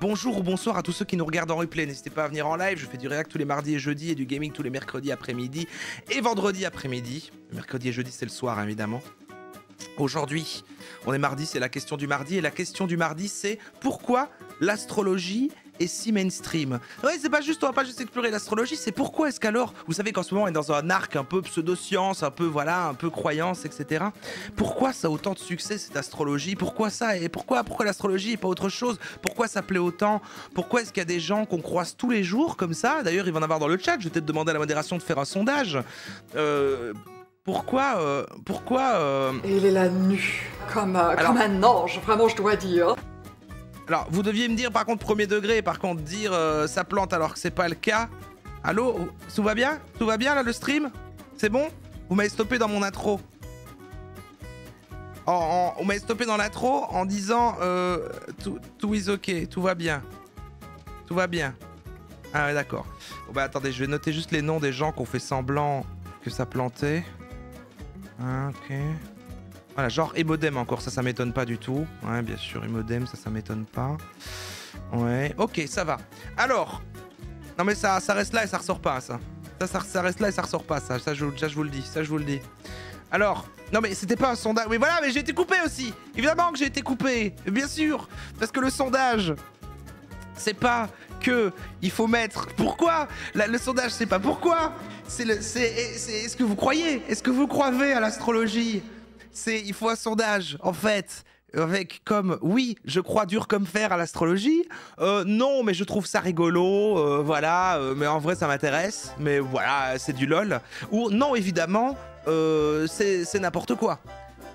Bonjour ou bonsoir à tous ceux qui nous regardent en replay. N'hésitez pas à venir en live. Je fais du react tous les mardis et jeudis et du gaming tous les mercredis après-midi et vendredi après-midi. Mercredi et jeudi, c'est le soir, évidemment. Aujourd'hui, on est mardi, c'est la question du mardi. Et la question du mardi, c'est pourquoi l'astrologie et si mainstream Ouais, c'est pas juste, on va pas juste explorer l'astrologie, c'est pourquoi est-ce qu'alors, vous savez qu'en ce moment on est dans un arc un peu pseudo-science, un peu voilà, un peu croyance, etc. Pourquoi ça a autant de succès cette astrologie Pourquoi ça Et pourquoi, pourquoi l'astrologie et pas autre chose Pourquoi ça plaît autant Pourquoi est-ce qu'il y a des gens qu'on croise tous les jours comme ça D'ailleurs, il va en avoir dans le chat, je vais peut-être demander à la modération de faire un sondage. Euh, pourquoi, euh, pourquoi euh... Il est là nu, comme, euh, comme un ange, vraiment je dois dire. Alors, vous deviez me dire, par contre, premier degré, par contre, dire euh, ça plante alors que c'est pas le cas. Allô Tout va bien Tout va bien, là, le stream C'est bon Vous m'avez stoppé dans mon intro. Vous m'avez stoppé dans l'intro en disant euh, tout, is ok, tout va bien. Tout va bien. Ah ouais, d'accord. Bon bah attendez, je vais noter juste les noms des gens qui ont fait semblant que ça plantait. Hein, ok. Voilà, genre Emodem encore, ça, ça m'étonne pas du tout. Ouais, bien sûr, Emodem, ça, ça m'étonne pas. Ouais, ok, ça va. Alors, non mais ça, ça reste là et ça ressort pas, ça. Ça, ça, reste là et ça ressort pas, ça. Ça, je, je vous le dis, ça, je vous le dis. Alors, non mais c'était pas un sondage. Oui, voilà, mais j'ai été coupé aussi. Évidemment que j'ai été coupé, bien sûr. Parce que le sondage, c'est pas que il faut mettre. Pourquoi Le sondage, c'est pas pourquoi. C'est est, ce que vous croyez Est-ce que vous croyez à l'astrologie c'est il faut un sondage, en fait avec comme oui, je crois dur comme fer à l'astrologie. Euh, non, mais je trouve ça rigolo. Euh, voilà, euh, mais en vrai ça m'intéresse. Mais voilà, c'est du lol. Ou non, évidemment, c'est n'importe quoi.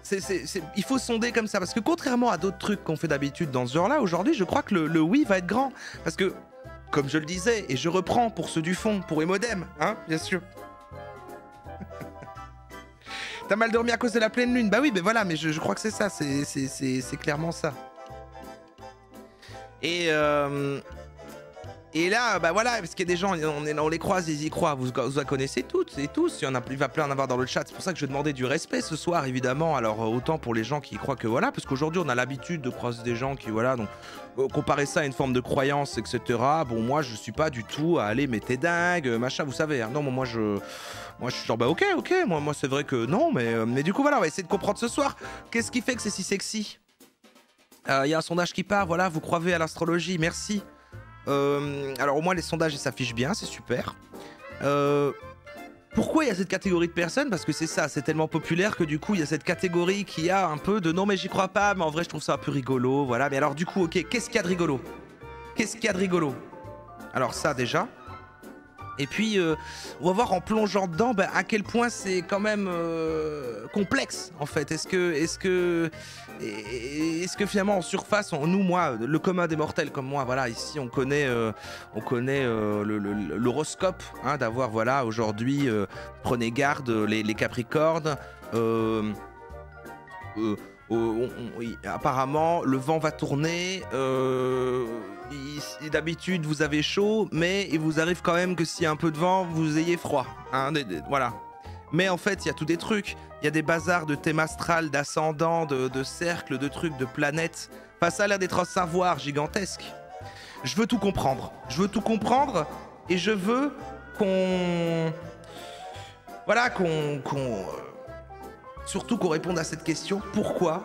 il faut sonder comme ça parce que contrairement à d'autres trucs qu'on fait d'habitude dans ce genre-là, aujourd'hui, je crois que le, oui va être grand parce que, comme je le disais et je reprends pour ceux du fond, pour Emodem, hein, bien sûr. T'as mal dormi à cause de la pleine lune. Bah oui, mais voilà, mais je, crois que c'est ça. C'est clairement ça. Et euh, et là, bah voilà, parce qu'il y a des gens, on, les croise, ils y croient. Vous, vous la connaissez toutes et tous. Il, y en a, il va plus en avoir dans le chat. C'est pour ça que je demander du respect ce soir, évidemment. Alors, euh, autant pour les gens qui croient que voilà, parce qu'aujourd'hui, on a l'habitude de croiser des gens qui, voilà, donc euh, comparer ça à une forme de croyance, etc. Bon, moi, je suis pas du tout à aller, mais t'es dingue, machin, vous savez. Hein. Non, moi, je. Moi, je suis genre, bah, ok, ok, moi, moi c'est vrai que non, mais, euh, mais du coup, voilà, on va essayer de comprendre ce soir. Qu'est-ce qui fait que c'est si sexy Il y a un sondage qui part, voilà, vous croivez à l'astrologie, merci. Euh, alors au moins les sondages s'affichent bien, c'est super. Euh, pourquoi il y a cette catégorie de personnes Parce que c'est ça, c'est tellement populaire que du coup il y a cette catégorie qui a un peu de non mais j'y crois pas, mais en vrai je trouve ça un peu rigolo, voilà. Mais alors du coup ok, qu'est-ce qu'il y a de rigolo Qu'est-ce qu'il y a de rigolo Alors ça déjà. Et puis, euh, on va voir en plongeant dedans bah, à quel point c'est quand même euh, complexe, en fait. Est-ce que, est que, est que finalement, en surface, nous, moi, le commun des mortels comme moi, voilà, ici, on connaît, euh, on connaît l'horoscope, hein, d'avoir, voilà, aujourd'hui, prenez garde les, Capricornes. apparemment, le vent va tourner d'habitude vous avez chaud, mais il vous arrive quand même que s'il y a un peu de vent, vous ayez froid. Hein, voilà. Mais en fait, il y a tous des trucs. Il y a des bazars de thèmes astrales, d'ascendants, de, cercles, de trucs, de planètes. Enfin, ça a l'air d'être un savoir gigantesque. Je veux tout comprendre. Je veux tout comprendre et je veux qu'on. Voilà, qu'on. Euh, surtout qu'on réponde à cette question pourquoi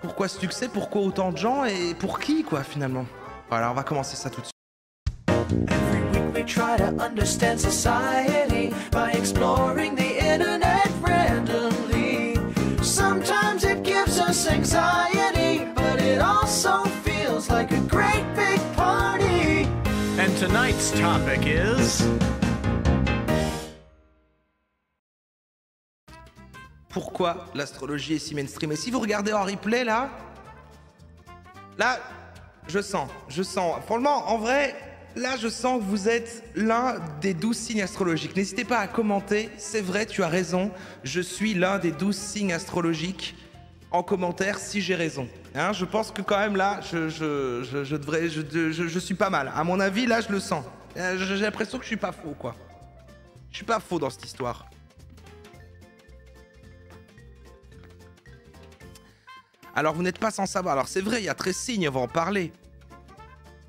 pourquoi ce succès Pourquoi autant de gens Et pour qui, quoi, finalement Voilà, on va commencer ça tout de suite. Every week we try to understand society by exploring the internet randomly. Sometimes it gives us anxiety, but it also feels like a great big party. And tonight's topic is. pourquoi l'astrologie est si mainstream. Et si vous regardez en replay, là, là, je sens, je sens. Franchement, en vrai, là, je sens que vous êtes l'un des douze signes astrologiques. N'hésitez pas à commenter. C'est vrai, tu as raison. Je suis l'un des douze signes astrologiques. En commentaire, si j'ai raison. Hein, je pense que quand même là, je, je, je, je devrais, je, suis pas mal. À mon avis, là, je le sens. Euh, j'ai l'impression que je suis pas faux, quoi. Je suis pas faux dans cette histoire. Alors vous n'êtes pas sans savoir, alors c'est vrai, il y a très signes, on va en parler.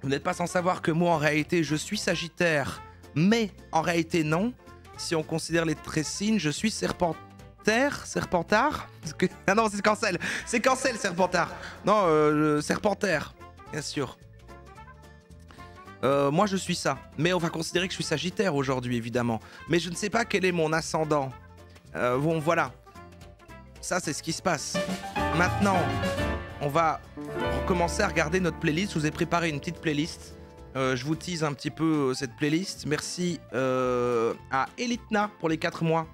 Vous n'êtes pas sans savoir que moi en réalité je suis Sagittaire, mais en réalité non. Si on considère les signes, je suis Serpentaire, Serpentard Ah non, c'est Cancel, c'est Cancel Serpentard. Non, euh, Serpentaire, bien sûr. Euh, moi je suis ça, mais on va considérer que je suis Sagittaire aujourd'hui évidemment. Mais je ne sais pas quel est mon ascendant. Euh, bon voilà, ça, c'est ce qui se passe. Maintenant, on va recommencer à regarder notre playlist. Je vous ai préparé une petite playlist. Euh, je vous tease un petit peu euh, cette playlist. Merci euh, à Elitna pour les 4 mois.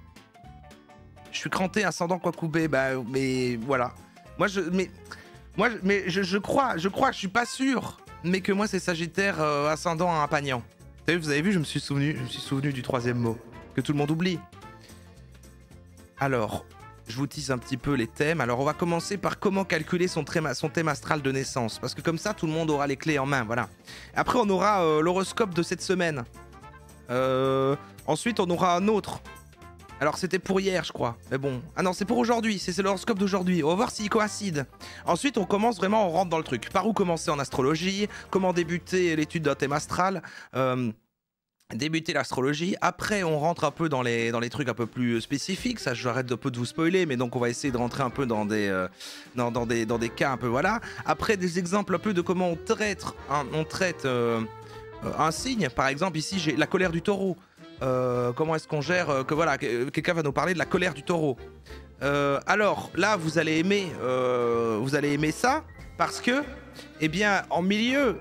Je suis cranté, ascendant quoi bah, mais voilà. Moi, je, mais, moi, mais je, crois, je crois, je suis pas sûr, mais que moi, c'est Sagittaire ascendant à un pagnan. Vous avez, vous avez vu, je me suis souvenu, je me suis souvenu du troisième mot que tout le monde oublie. Alors, je vous tisse un petit peu les thèmes. Alors on va commencer par comment calculer son, thème astral de naissance, parce que comme ça tout le monde aura les clés en main, voilà. Après on aura euh, l'horoscope de cette semaine. Euh, ensuite on aura un autre. Alors c'était pour hier je crois, mais bon. Ah non c'est pour aujourd'hui, c'est l'horoscope d'aujourd'hui, on va voir s'il coïncide. Ensuite on commence vraiment, on rentre dans le truc. Par où commencer en astrologie, comment débuter l'étude d'un thème astral euh, débuter l'astrologie. Après, on rentre un peu dans les, dans les trucs un peu plus spécifiques. Ça, j'arrête un peu de vous spoiler, mais donc on va essayer de rentrer un peu dans des, euh, dans, des, dans des cas un peu voilà. Après, des exemples un peu de comment on traite, on traite euh, euh, un signe. Par exemple, ici, j'ai la colère du taureau. comment est-ce qu'on gère que voilà, quelqu'un va nous parler de la colère du taureau. alors là, vous allez aimer, vous allez aimer ça parce que, eh bien, en milieu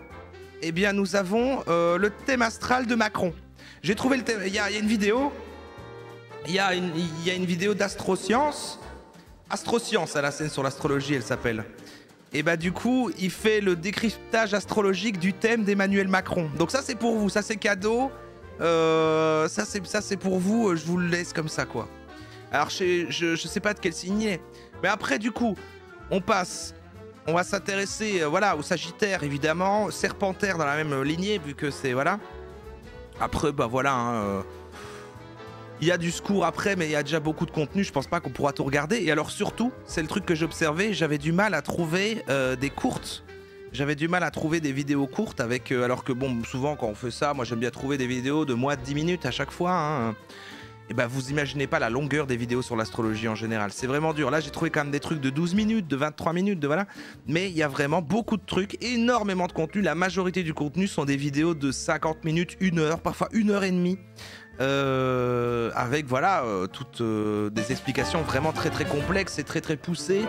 eh bien, nous avons euh, le thème astral de Macron. J'ai trouvé le thème. Il y, a une vidéo. Il y, a une vidéo d'astroscience. Astroscience à la scène sur l'astrologie, elle s'appelle. Et eh bah ben, du coup, il fait le décryptage astrologique du thème d'Emmanuel Macron. Donc ça c'est pour vous, ça c'est cadeau. Euh, ça c'est pour vous, je vous le laisse comme ça quoi. Alors je, je, sais pas de quel signe il est. Mais après du coup, on passe on va s'intéresser euh, voilà, au Sagittaire, évidemment. Serpentaire dans la même lignée, vu que c'est... Voilà. Après, bah voilà... Hein, euh, il y a du secours après, mais il y a déjà beaucoup de contenu, je pense pas qu'on pourra tout regarder. Et alors surtout, c'est le truc que j'observais, j'avais du mal à trouver euh, des courtes. J'avais du mal à trouver des vidéos courtes avec... alors que bon, souvent quand on fait ça, moi j'aime bien trouver des vidéos de moins de 10 minutes à chaque fois. Hein et eh bah ben, vous imaginez pas la longueur des vidéos sur l'astrologie en général. C'est vraiment dur. Là, j'ai trouvé quand même des trucs de 12 minutes, de 23 minutes, de voilà. Mais il y a vraiment beaucoup de trucs, énormément de contenu. La majorité du contenu sont des vidéos de 50 minutes, 1 heure, parfois 1 heure et demie. Euh, avec voilà euh, toutes euh, des explications vraiment très très complexes et très très poussées.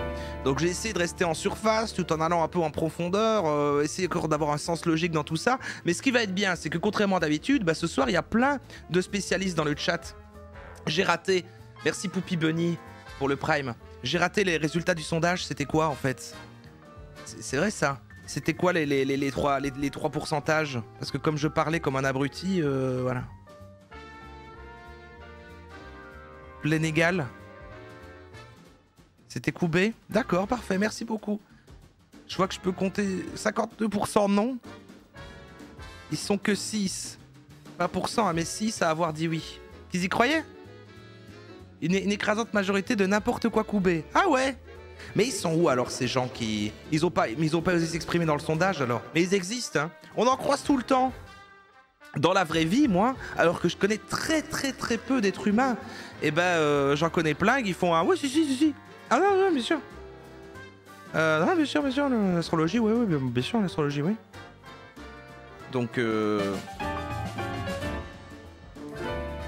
Donc j'ai essayé de rester en surface tout en allant un peu en profondeur, essayer encore d'avoir un sens logique dans tout ça. Mais ce qui va être bien, c'est que contrairement d'habitude, bah, ce soir il y a plein de spécialistes dans le chat j'ai raté. Merci Poupy Bunny pour le Prime. J'ai raté les résultats du sondage. C'était quoi en fait C'est vrai ça. C'était quoi les, les, trois, les, trois pourcentages Parce que comme je parlais comme un abruti, euh, voilà. Plein égal. C'était coupé. D'accord, parfait, merci beaucoup. Je vois que je peux compter 52% non. Ils sont que 6. Pas pour hein, mais 6 à avoir dit oui. Qu'ils y croyaient une, écrasante majorité de n'importe quoi coubé. Ah ouais mais ils sont où alors ces gens qui. Ils ont pas, ils ont pas osé s'exprimer dans le sondage alors Mais ils existent, hein On en croise tout le temps Dans la vraie vie, moi, alors que je connais très très très peu d'êtres humains, et eh ben euh, j'en connais plein qui font un. Oui si, si, si, si Ah non, bien sûr euh, non, bien sûr, bien sûr, l'astrologie, oui, oui, bien sûr, l'astrologie, oui. Donc, euh...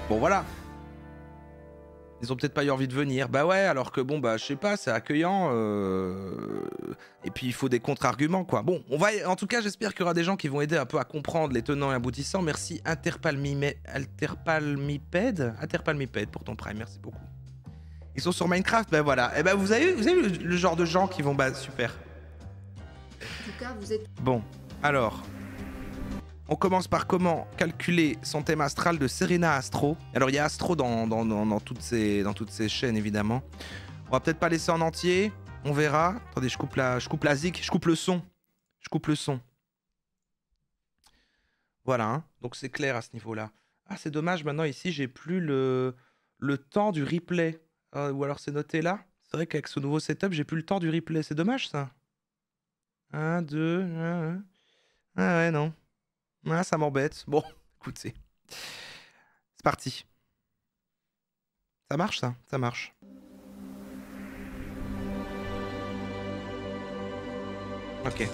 Bon, voilà. Ils ont peut-être pas eu envie de venir. Bah ouais, alors que bon, bah je sais pas, c'est accueillant. Euh, et puis il faut des contre-arguments, quoi. Bon, on va. En tout cas, j'espère qu'il y aura des gens qui vont aider un peu à comprendre les tenants et aboutissants. Merci Interpalmiped. Interpalmipède pour ton prime, merci beaucoup. Ils sont sur Minecraft, bah voilà. Et eh ben vous avez, vous avez le, le, genre de gens qui vont. Bah super. En tout cas, vous êtes. Bon, alors. On commence par comment calculer son thème astral de Serena Astro. Alors il y a Astro dans, dans, toutes, ces, dans toutes ces chaînes évidemment. On va peut-être pas laisser en entier, on verra. Attendez, je coupe la, je coupe la zik, je coupe le son. Je coupe le son. Voilà, hein. donc c'est clair à ce niveau-là. Ah, c'est dommage, maintenant ici, j'ai plus le, le temps du replay. Ah, ou alors c'est noté là. C'est vrai qu'avec ce nouveau setup, j'ai plus le temps du replay. C'est dommage ça. 1, 2, 1. Ah ouais, non. Ah, ça m'embête. Bon, écoutez. C'est parti. Ça marche, ça Ça marche. Ok.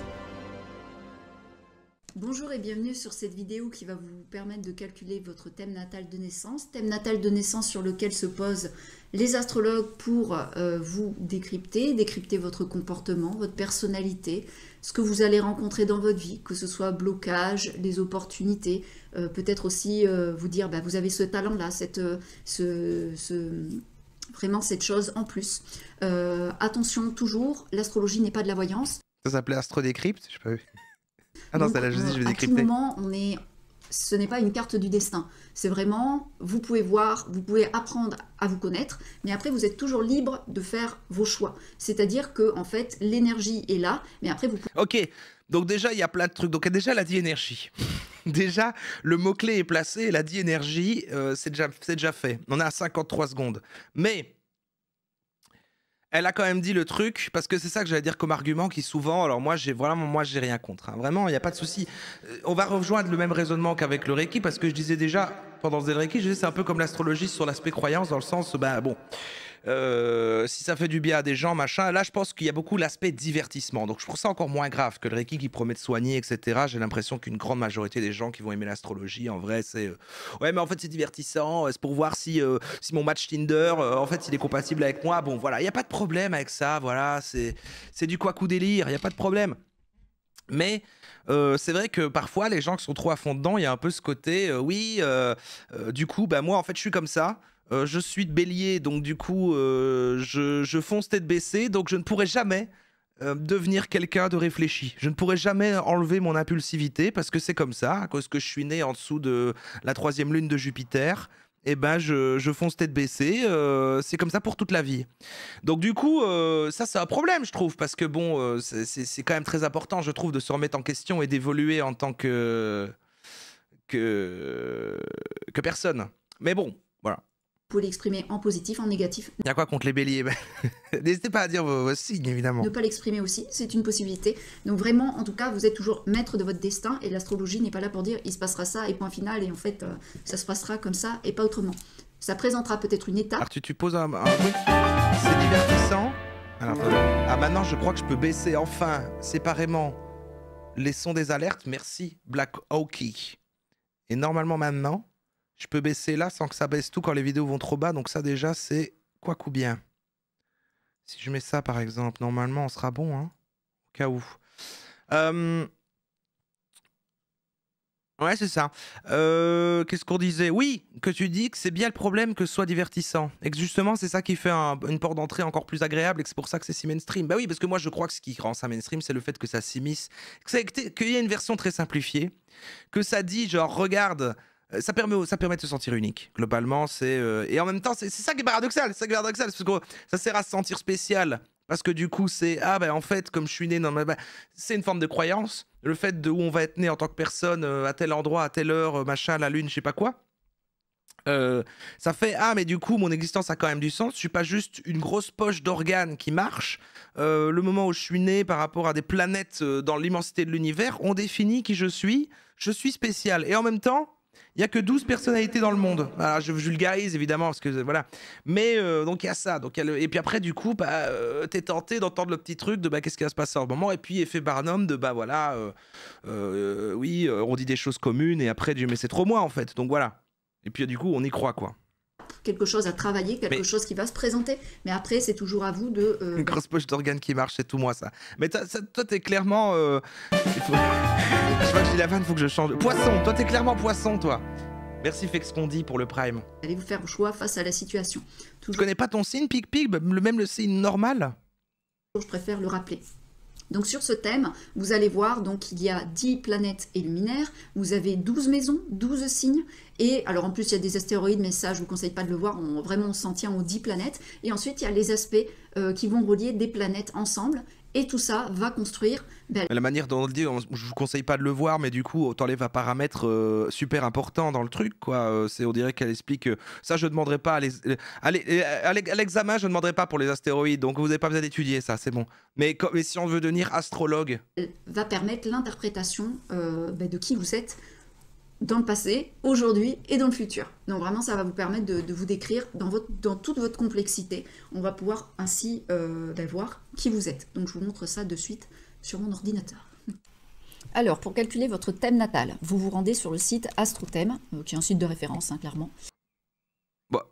Bonjour et bienvenue sur cette vidéo qui va vous permettre de calculer votre thème natal de naissance, thème natal de naissance sur lequel se posent les astrologues pour euh, vous décrypter, décrypter votre comportement, votre personnalité, ce que vous allez rencontrer dans votre vie, que ce soit blocage, les opportunités, euh, peut-être aussi euh, vous dire bah, vous avez ce talent-là, cette, vraiment cette chose en plus. attention toujours, l'astrologie n'est pas de la voyance. Ça s'appelait Astro Décrypte, je sais pas. Ah là, je, euh, je vais décrypter. À tout moment, on est... ce n'est pas une carte du destin. C'est vraiment, vous pouvez voir, vous pouvez apprendre à vous connaître, mais après, vous êtes toujours libre de faire vos choix. C'est-à-dire que, en fait, l'énergie est là, mais après, vous Ok, donc déjà, il y a plein de trucs. Donc déjà, la a dit énergie. déjà, le mot-clé est placé, La diénergie, dit euh, énergie, c'est déjà, fait. On a 53 secondes. Mais elle a quand même dit le truc parce que c'est ça que j'allais dire comme argument qui souvent alors moi j'ai vraiment moi j'ai rien contre hein. vraiment il n'y a pas de souci euh, on va rejoindre le même raisonnement qu'avec le Reiki parce que je disais déjà pendant le Reiki je disais c'est un peu comme l'astrologie sur l'aspect croyance dans le sens bah bon euh, si ça fait du bien à des gens, machin. Là, je pense qu'il y a beaucoup l'aspect divertissement. Donc, je trouve ça encore moins grave que le Reiki qui promet de soigner, etc. J'ai l'impression qu'une grande majorité des gens qui vont aimer l'astrologie, en vrai, c'est euh, ouais, mais en fait, c'est divertissant. Euh, c'est pour voir si, si mon match Tinder, en fait, il est compatible avec moi. Bon, voilà, il n'y a pas de problème avec ça. Voilà, c'est du quoi coup délire. Il n'y a pas de problème. Mais c'est vrai que parfois, les gens qui sont trop à fond dedans, il y a un peu ce côté, oui, du coup, bah, moi, en fait, je suis comme ça. Euh, je suis de bélier, donc du coup, euh, je, je, fonce tête baissée, donc je ne pourrai jamais euh, devenir quelqu'un de réfléchi. Je ne pourrai jamais enlever mon impulsivité parce que c'est comme ça, à cause que je suis né en dessous de la troisième lune de Jupiter. Et eh ben, je, je, fonce tête baissée. c'est comme ça pour toute la vie. Donc, du coup, ça, c'est un problème, je trouve, parce que bon, c'est quand même très important, je trouve, de se remettre en question et d'évoluer en tant que. que. que personne. Mais bon, pouvez l'exprimer en positif, en négatif. Il y a quoi contre les béliers bah, N'hésitez pas à dire vos, signes, évidemment. Ne pas l'exprimer aussi, c'est une possibilité. Donc vraiment, en tout cas, vous êtes toujours maître de votre destin et l'astrologie n'est pas là pour dire il se passera ça et point final et en fait, euh, ça se passera comme ça et pas autrement. Ça présentera peut-être une étape. tu, poses un... C'est divertissant. ah maintenant, je crois que je peux baisser enfin, séparément, les sons des alertes. Merci, Black Hawkey. Et normalement maintenant, je peux baisser là sans que ça baisse tout quand les vidéos vont trop bas. Donc ça déjà, c'est quoi coup bien. Si je mets ça par exemple, normalement on sera bon. Hein, au cas où. Euh, ouais, c'est ça. Euh, qu'est-ce qu'on disait Oui, que tu dis que c'est bien le problème que ce soit divertissant. Et que justement, c'est ça qui fait une porte d'entrée encore plus agréable et que c'est pour ça que c'est si mainstream. Bah oui, parce que moi, je crois que ce qui rend ça mainstream, c'est le fait que ça s'immisce. Qu'il y a une version très simplifiée, que ça dit genre, regarde, euh, ça permet, ça permet de se sentir unique. Globalement, c'est. Euh, et en même temps, c'est ça qui est paradoxal. C'est ça qui est paradoxal. Parce que ça sert à se sentir spécial. Parce que du coup, c'est. Ah, ben en fait, comme je suis né non mais ben, c'est une forme de croyance. Le fait de où on va être né en tant que personne, euh, à tel endroit, à telle heure, machin, la lune, je sais pas quoi. ça fait ah mais du coup mon existence a quand même du sens. Je suis pas juste une grosse poche d'organes qui marche. le moment où je suis né par rapport à des planètes dans l'immensité de l'univers, on définit qui je suis. Je suis spécial et en même temps il n'y a que 12 personnalités dans le monde. je vulgarise, évidemment, parce que voilà. Mais euh, donc, il y a ça. Donc, Et puis après, du coup, bah, euh, t'es tenté d'entendre le petit truc de bah, qu'est-ce qui va se passer en ce moment. Et puis, effet Barnum de bah voilà, euh, oui, on dit des choses communes. Et après, du mais c'est trop moi, en fait. Donc, voilà. Et puis, du coup, on y croit, quoi quelque chose à travailler, quelque chose qui va se présenter. Mais après, c'est toujours à vous de. Euh, Une grosse poche d'organes qui marche, c'est tout moi ça. Mais toi, t'es clairement. Euh, faut... je vois que j'ai la vanne, faut que je change. Poisson, toi, t'es clairement poisson, toi. Merci Fexpondi pour le prime. Allez vous faire le choix face à la situation. Je connais pas ton signe, Pic Pic, bah, même le signe normal. Je préfère le rappeler. Donc sur ce thème, vous allez voir donc il y a 10 planètes et luminaires, vous avez 12 maisons, 12 signes et alors en plus il y a des astéroïdes mais ça je vous conseille pas de le voir, on, vraiment on s'en tient aux 10 planètes et ensuite il y a les aspects euh, qui vont relier des planètes ensemble et tout ça va construire. La manière dont on le dit, je vous conseille pas de le voir, mais du coup, autant les un paramètre euh, super important dans le truc. quoi. Euh, c'est, on dirait qu'elle explique euh, ça, je ne demanderai pas à, l'examen, je ne demanderai pas pour les astéroïdes, donc vous n'avez pas besoin d'étudier ça, c'est bon. Mais, si on veut devenir astrologue. va permettre l'interprétation ben, de qui vous êtes dans le passé, aujourd'hui et dans le futur. Donc vraiment, ça va vous permettre de, vous décrire dans, votre, dans, toute votre complexité. On va pouvoir ainsi euh, d'avoir ben, qui vous êtes. Donc je vous montre ça de suite sur mon ordinateur. Alors, pour calculer votre thème natal, vous vous rendez sur le site AstroThème, qui est un site de référence, hein, clairement. Bah.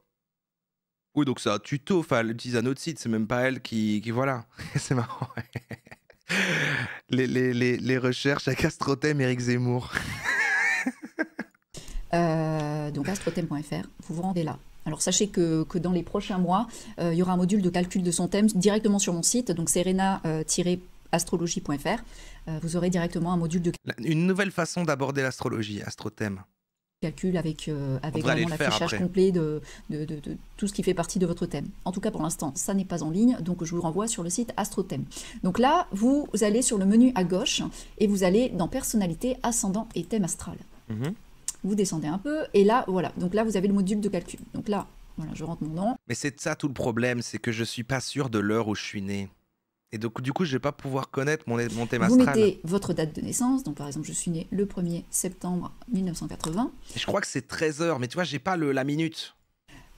Oui, donc c'est un tuto, enfin, elle utilise un autre site, c'est même pas elle qui... voilà, c'est marrant. les, les recherches avec AstroThème, Eric Zemmour. Euh, donc astrothème.fr, vous vous rendez là. Alors sachez que, dans les prochains mois, euh, il y aura un module de calcul de son thème directement sur mon site, donc serena-astrologie.fr. Euh, vous aurez directement un module de Une nouvelle façon d'aborder l'astrologie, astrothème calcul avec, vraiment l'affichage complet de, tout ce qui fait partie de votre thème. En tout cas, pour l'instant, ça n'est pas en ligne, donc je vous renvoie sur le site AstroThème. Donc là, vous allez sur le menu à gauche et vous allez dans Personnalité, Ascendant et Thème Astral. Mhm vous descendez un peu, et là, voilà. Donc là, vous avez le module de calcul. Donc là, voilà, je rentre mon nom. Mais c'est ça tout le problème, c'est que je suis pas sûr de l'heure où je suis né. Et donc, du coup, je vais pas pouvoir connaître mon, mon thème astral. Vous mettez votre date de naissance. Donc, par exemple, je suis né le 1er septembre 1980. Je crois que c'est 13 heures, mais tu vois, j'ai pas le, la minute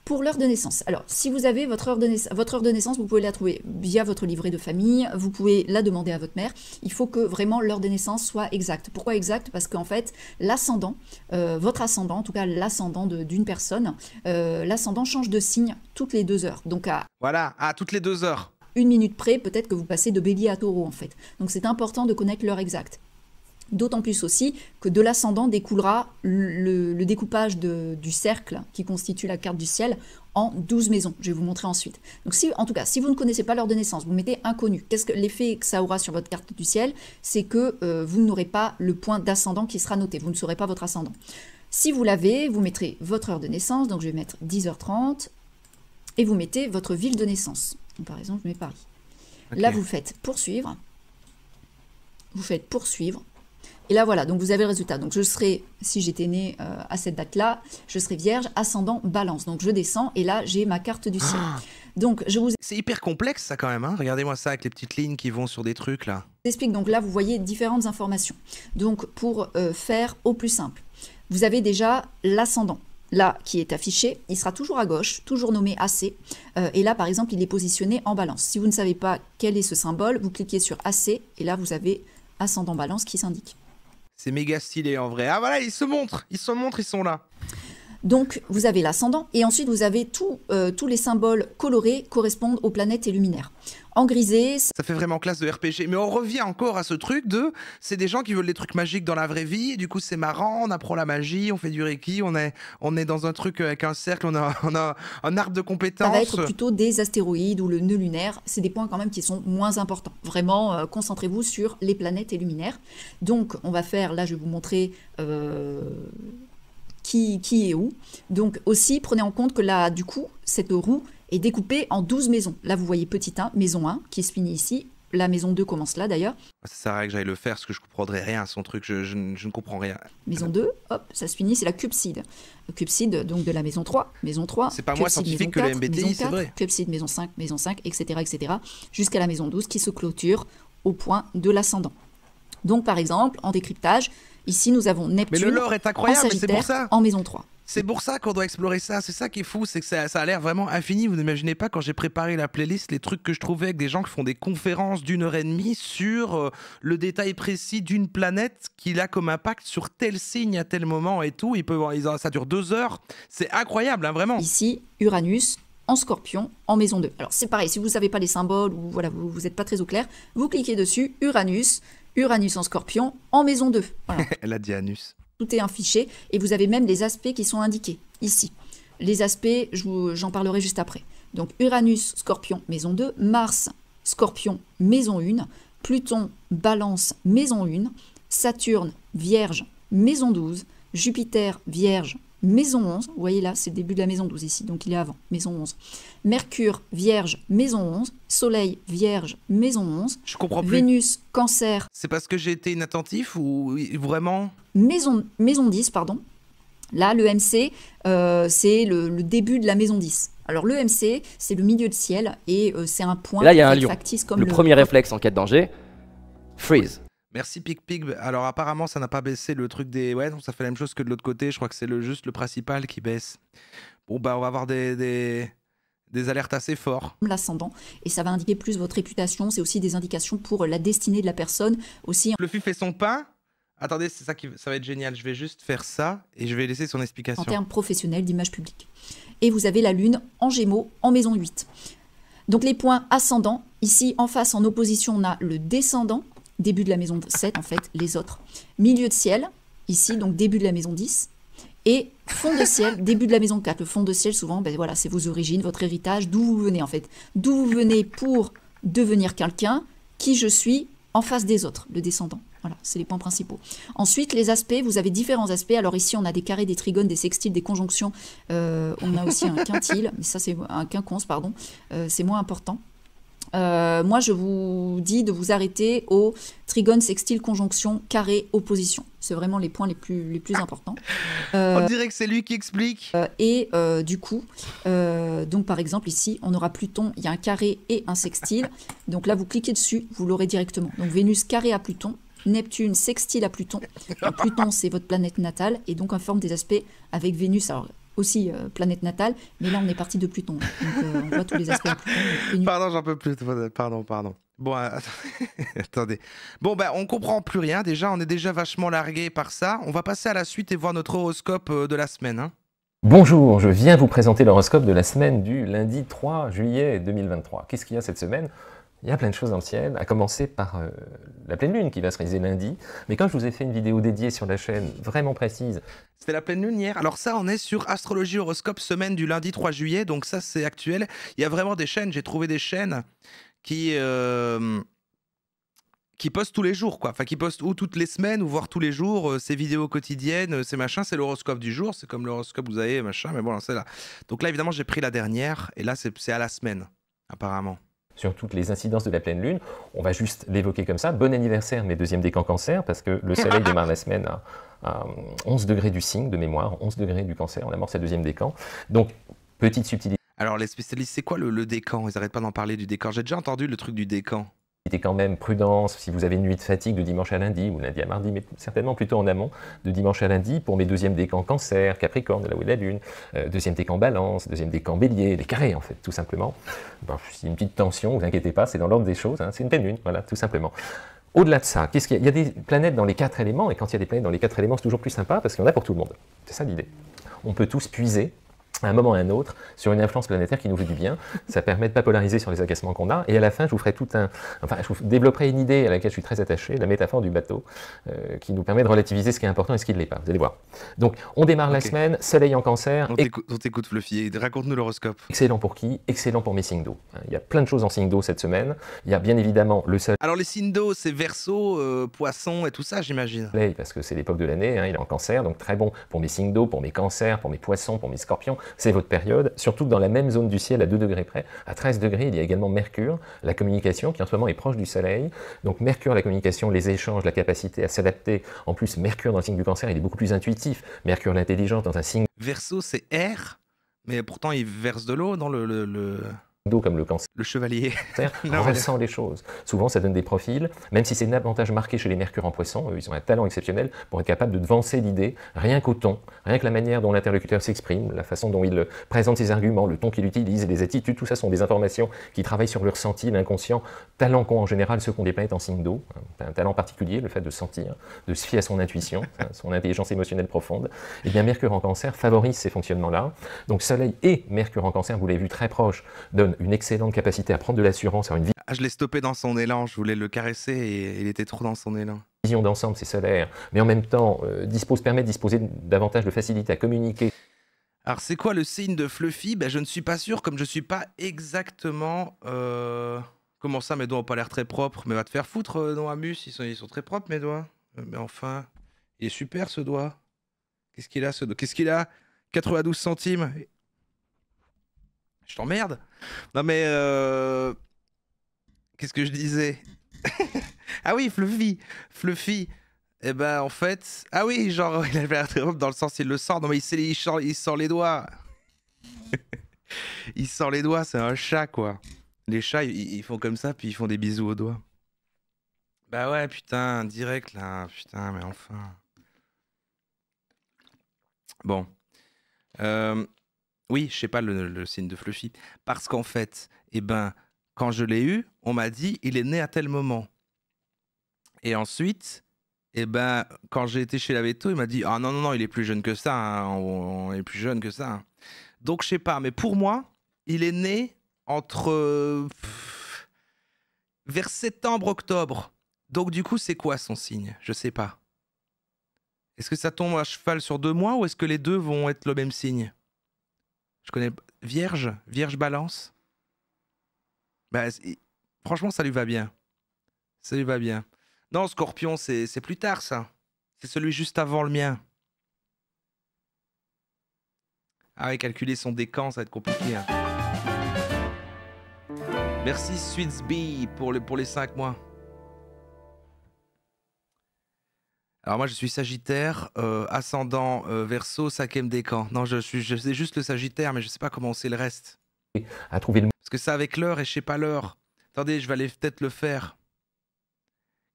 pour l'heure de naissance. Alors, si vous avez votre heure, de naissance, votre heure de naissance, vous pouvez la trouver via votre livret de famille, vous pouvez la demander à votre mère. Il faut que vraiment l'heure de naissance soit exacte. Pourquoi exacte Parce qu'en fait, l'ascendant, euh, votre ascendant, en tout cas l'ascendant d'une personne, euh, l'ascendant change de signe toutes les deux heures. Donc à... Voilà, à ah, toutes les deux heures une minute près, peut-être que vous passez de bélier à taureau en fait. Donc c'est important de connaître l'heure exacte. D'autant plus aussi que de l'ascendant découlera le, découpage du cercle qui constitue la carte du ciel en 12 maisons. Je vais vous montrer ensuite. Donc si, en tout cas, si vous ne connaissez pas l'heure de naissance, vous mettez inconnu. Qu'est-ce que l'effet que ça aura sur votre carte du ciel C'est que euh, vous n'aurez pas le point d'ascendant qui sera noté. Vous ne saurez pas votre ascendant. Si vous l'avez, vous mettrez votre heure de naissance. Donc je vais mettre 10h30 et vous mettez votre ville de naissance. par exemple, je mets Paris. Là, vous faites poursuivre. Vous faites poursuivre et là voilà, donc vous avez le résultat. Donc je serai, si j'étais née euh, à cette date-là, je serai vierge, ascendant, balance. Donc je descends et là j'ai ma carte du ciel. Ah. donc je vous... C'est hyper complexe ça quand même, hein. regardez-moi ça avec les petites lignes qui vont sur des trucs là. explique. donc là vous voyez différentes informations. Donc pour euh, faire au plus simple, vous avez déjà l'ascendant là qui est affiché, il sera toujours à gauche, toujours nommé AC. Euh, et là, par exemple, il est positionné en balance. Si vous ne savez pas quel est ce symbole, vous cliquez sur AC et là, vous avez ascendant balance qui s'indique. C'est méga stylé en vrai. Ah voilà, ils se montrent, ils se montrent, ils sont là. Donc vous avez l'ascendant et ensuite vous avez euh, tous les symboles colorés correspondent aux planètes et luminaires. En grisé, ça... fait vraiment classe de RPG. Mais on revient encore à ce truc de c'est des gens qui veulent des trucs magiques dans la vraie vie du coup c'est marrant, on apprend la magie, on fait du reiki, on est on est dans un truc euh, avec un cercle, on a, on a un arbre de compétences. Ça va être plutôt des astéroïdes ou le nœud lunaire, c'est des points quand même qui sont moins importants. Vraiment euh, concentrez-vous sur les planètes et luminaires. Donc on va faire là je vais vous montrer qui, est où. Donc aussi, prenez en compte que là, du coup, cette roue est découpée en 12 maisons. Là, vous voyez petit 1, maison 1, qui se finit ici. La maison 2 commence là d'ailleurs. Ça sert à rien que j'aille le faire parce que je ne comprendrais rien à son truc, je, ne comprends rien. Maison 2, hop, ça se finit, c'est la cubside. Cubside donc de la maison 3, maison 3. C'est pas qui scientifique que le MBTI, c'est vrai. Cubside, maison 5, maison 5, etc. etc. jusqu'à la maison 12 qui se clôture au point de l'ascendant. Donc par exemple, en décryptage, Ici, nous avons Neptune. Mais le lore est incroyable, c'est pour ça. En maison 3. C'est pour ça qu'on doit explorer ça. C'est ça qui est fou, c'est que ça, a l'air vraiment infini. Vous n'imaginez pas quand j'ai préparé la playlist les trucs que je trouvais avec des gens qui font des conférences d'une heure et demie sur euh, le détail précis d'une planète qu'il a comme impact sur tel signe à tel moment et tout. Ils peuvent, ils, ça dure deux heures. C'est incroyable, hein, vraiment. Ici, Uranus en scorpion en maison 2. Alors c'est pareil, si vous ne savez pas les symboles ou voilà, vous n'êtes pas très au clair, vous cliquez dessus, Uranus, Uranus en scorpion en maison 2. a dit Anus. Tout est un fichier et vous avez même les aspects qui sont indiqués ici. Les aspects, j'en parlerai juste après. Donc Uranus, Scorpion, maison 2, Mars, Scorpion, maison 1, Pluton, Balance, maison 1, Saturne, Vierge, maison 12, Jupiter, Vierge, maison 11. Vous voyez là, c'est le début de la maison 12 ici, donc il est avant, maison 11. Mercure, vierge, maison 11. Soleil, vierge, maison 11. Je comprends plus. Vénus, cancer. C'est parce que j'ai été inattentif ou vraiment Maison, maison 10, pardon. Là, le MC, euh, c'est le, début de la maison 10. Alors, le MC, c'est le milieu de ciel et euh, c'est un point Là là, y a un comme le, le premier réflexe en cas de danger. Freeze. Merci Pig. Alors apparemment ça n'a pas baissé le truc des... Ouais, ça fait la même chose que de l'autre côté. Je crois que c'est le, juste le principal qui baisse. Bon bah on va avoir des... des alertes assez fortes. L'ascendant. Et ça va indiquer plus votre réputation. C'est aussi des indications pour la destinée de la personne. Aussi. Le fût fait son pain. Attendez, c'est ça qui ça va être génial. Je vais juste faire ça et je vais laisser son explication. En termes professionnels d'image publique. Et vous avez la lune en Gémeaux en maison 8. Donc les points ascendants. Ici en face en opposition on a le descendant début de la maison 7 en fait, les autres. Milieu de ciel, ici, donc début de la maison 10. Et fond de ciel, début de la maison 4. Le fond de ciel, souvent, ben voilà, c'est vos origines, votre héritage, d'où vous venez en fait. D'où vous venez pour devenir quelqu'un, qui je suis en face des autres, le descendant. Voilà, c'est les points principaux. Ensuite, les aspects, vous avez différents aspects. Alors ici, on a des carrés, des trigones, des sextiles, des conjonctions. Euh, on a aussi un quintile, mais ça c'est un quinconce, pardon. Euh, c'est moins important. Euh, moi je vous dis de vous arrêter au trigone, sextile, conjonction, carré, opposition. C'est vraiment les points les plus, les plus importants. on euh, dirait que c'est lui qui explique. Euh, et du coup, donc par exemple ici, on aura Pluton, il y a un carré et un sextile. Donc là, vous cliquez dessus, vous l'aurez directement. Donc Vénus carré à Pluton, Neptune sextile à Pluton. Pluton, c'est votre planète natale, et donc informe forme des aspects avec Vénus. Alors aussi euh, planète natale, mais là on est parti de Pluton. Donc euh, on voit tous les aspects Pardon, j'en peux plus. Pardon, pardon. Bon, euh, attendez. Bon, ben, on comprend plus rien. Déjà, on est déjà vachement largué par ça. On va passer à la suite et voir notre horoscope de la semaine. Hein. Bonjour, je viens vous présenter l'horoscope de la semaine du lundi 3 juillet 2023. Qu'est-ce qu'il y a cette semaine il y a plein de choses dans le ciel, à commencer par euh, la pleine lune qui va se réaliser lundi. Mais quand je vous ai fait une vidéo dédiée sur la chaîne vraiment précise. C'était la pleine lune hier. Alors ça, on est sur Astrologie Horoscope semaine du lundi 3 juillet. Donc ça, c'est actuel. Il y a vraiment des chaînes. J'ai trouvé des chaînes qui... Euh, qui postent tous les jours, quoi. Enfin, qui postent ou toutes les semaines, ou voire tous les jours, euh, ces vidéos quotidiennes, ces machins, c'est l'horoscope du jour, c'est comme l'horoscope vous avez, machin, mais bon, c'est là. Donc là, évidemment, j'ai pris la dernière, et là, c'est à la semaine, apparemment sur toutes les incidences de la pleine lune. On va juste l'évoquer comme ça. Bon anniversaire, mes deuxièmes décans cancer, parce que le soleil démarre la semaine à, 11 degrés du signe de mémoire, 11 degrés du cancer, on amorce la deuxième décan. Donc, petite subtilité. Alors, les spécialistes, c'est quoi le, le décan Ils n'arrêtent pas d'en parler du décan. J'ai déjà entendu le truc du décan était quand même prudence, si vous avez une nuit de fatigue de dimanche à lundi, ou lundi à mardi, mais certainement plutôt en amont, de dimanche à lundi, pour mes deuxièmes décan cancer, capricorne, là où est la lune, euh, deuxième décan balance, deuxième décan bélier, les carrés en fait, tout simplement. Bon, c'est une petite tension, vous inquiétez pas, c'est dans l'ordre des choses, hein, c'est une pleine lune, voilà, tout simplement. Au-delà de ça, qu'est-ce qu'il y a Il y a des planètes dans les quatre éléments, et quand il y a des planètes dans les quatre éléments, c'est toujours plus sympa, parce qu'il y en a pour tout le monde. C'est ça l'idée. On peut tous puiser à un moment ou à un autre, sur une influence planétaire qui nous fait du bien. Ça permet de pas polariser sur les agacements qu'on a. Et à la fin, je vous ferai tout un, enfin, je vous développerai une idée à laquelle je suis très attaché, la métaphore du bateau, euh, qui nous permet de relativiser ce qui est important et ce qui ne l'est pas. Vous allez voir. Donc, on démarre la semaine. Soleil en Cancer. On t'écoute, Fluffy. Raconte-nous l'horoscope. Excellent pour qui Excellent pour mes signes d'eau. Hein, il y a plein de choses en signes d'eau cette semaine. Il y a bien évidemment le Soleil. Alors les signes d'eau, c'est verso, euh, Poisson et tout ça, j'imagine. Parce que c'est l'époque de l'année. Hein, il est en Cancer, donc très bon pour mes signes d'eau, pour mes Cancers, pour mes Poissons, pour mes Scorpions c'est votre période, surtout dans la même zone du ciel, à 2 degrés près, à 13 degrés, il y a également Mercure, la communication, qui en ce moment est proche du Soleil. Donc Mercure, la communication, les échanges, la capacité à s'adapter. En plus, Mercure dans le signe du cancer, il est beaucoup plus intuitif. Mercure, l'intelligence, dans un signe... Verso, c'est air, mais pourtant il verse de l'eau dans le, le comme le cancer. Le chevalier. ressent les choses. Souvent, ça donne des profils, même si c'est un avantage marqué chez les mercure en poisson, euh, ils ont un talent exceptionnel pour être capable de devancer l'idée, rien qu'au ton, rien que la manière dont l'interlocuteur s'exprime, la façon dont il euh, présente ses arguments, le ton qu'il utilise, les attitudes, tout ça sont des informations qui travaillent sur le ressenti, l'inconscient, talent qu'ont en général ceux qu'on des planètes en signe d'eau, euh, un talent particulier, le fait de sentir, de se fier à son intuition, son intelligence émotionnelle profonde. Et eh bien, mercure en cancer favorise ces fonctionnements-là. Donc, soleil et mercure en cancer, vous l'avez vu très proche, donnent une excellente capacité à prendre de l'assurance, à une vie. Ah, je l'ai stoppé dans son élan, je voulais le caresser et il était trop dans son élan vision d'ensemble, c'est solaire, mais en même temps euh, dispose, permet de disposer davantage de facilité à communiquer. Alors c'est quoi le signe de Fluffy ben, Je ne suis pas sûr, comme je ne suis pas exactement... Euh, comment ça, mes doigts n'ont pas l'air très propres Mais va te faire foutre, euh, non, Amus, ils sont, ils sont très propres, mes doigts. Mais enfin, il est super ce doigt. Qu'est-ce qu'il a, ce doigt Qu'est-ce qu'il a 92 centimes je t'emmerde. Non mais... Euh, qu'est-ce que je disais Ah oui, Fluffy. Fluffy. Eh ben en fait... Ah oui, genre il avait la dans le sens il le sort. Non mais il, sort, il les doigts. il sort les doigts, c'est un chat quoi. Les chats, ils, ils font comme ça, puis ils font des bisous aux doigts. Bah ouais, putain, direct là, putain, mais enfin. Bon. Euh, oui, je sais pas le, signe de Fluffy. Parce qu'en fait, eh ben, quand je l'ai eu, on m'a dit il est né à tel moment. Et ensuite, eh ben, quand j'ai été chez la veto, il m'a dit ah non non non, il est plus jeune que ça, hein. on, est plus jeune que ça. Hein. Donc je sais pas, mais pour moi, il est né entre vers septembre octobre. Donc du coup, c'est quoi son signe Je sais pas. Est-ce que ça tombe à cheval sur deux mois ou est-ce que les deux vont être le même signe je connais Vierge, Vierge Balance. Bah, franchement, ça lui va bien. Ça lui va bien. Non, Scorpion, c'est plus tard, ça. C'est celui juste avant le mien. Ah oui, calculer son décan, ça va être compliqué. Hein. Merci Sweetsby pour, le, pour les 5 mois. Alors moi je suis Sagittaire, euh, ascendant euh, Verseau, cinquième décan. Non, je suis, je sais juste le Sagittaire, mais je sais pas comment on sait le reste. À trouver Parce que ça avec l'heure et je sais pas l'heure. Attendez, je vais aller peut-être le faire.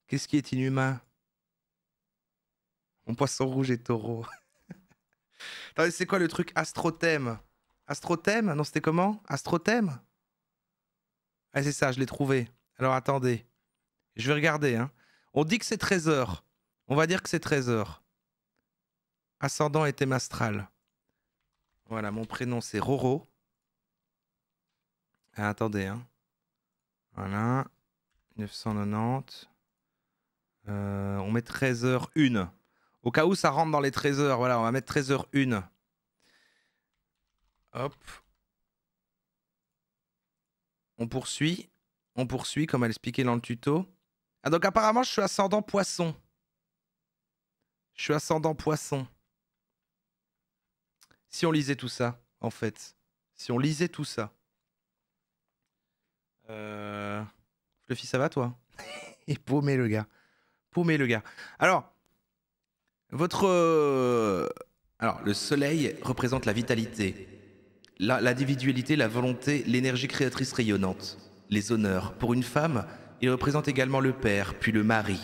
Qu'est-ce qui est inhumain Mon poisson rouge est taureau. Attendez, c'est quoi le truc astrothème Astrothème Non, c'était comment Astrothème Ah, c'est ça, je l'ai trouvé. Alors attendez. Je vais regarder. Hein. On dit que c'est 13 heures. On va dire que c'est 13 13h. Ascendant et thème astral. Voilà, mon prénom c'est Roro. Ah, attendez, hein. Voilà. 990. Euh, on met 13 h 1. Au cas où ça rentre dans les 13 13h. voilà, on va mettre 13 h 1. Hop. On poursuit. On poursuit comme elle expliquait dans le tuto. Ah donc apparemment je suis ascendant poisson. Je suis ascendant poisson. Si on lisait tout ça, en fait. Si on lisait tout ça. le euh, fils ça va toi Et paumé le gars. Paumé le gars. Alors, votre... Euh, alors, le soleil représente la vitalité, l'individualité, la volonté, l'énergie créatrice rayonnante, les honneurs. Pour une femme, il représente également le père, puis le mari.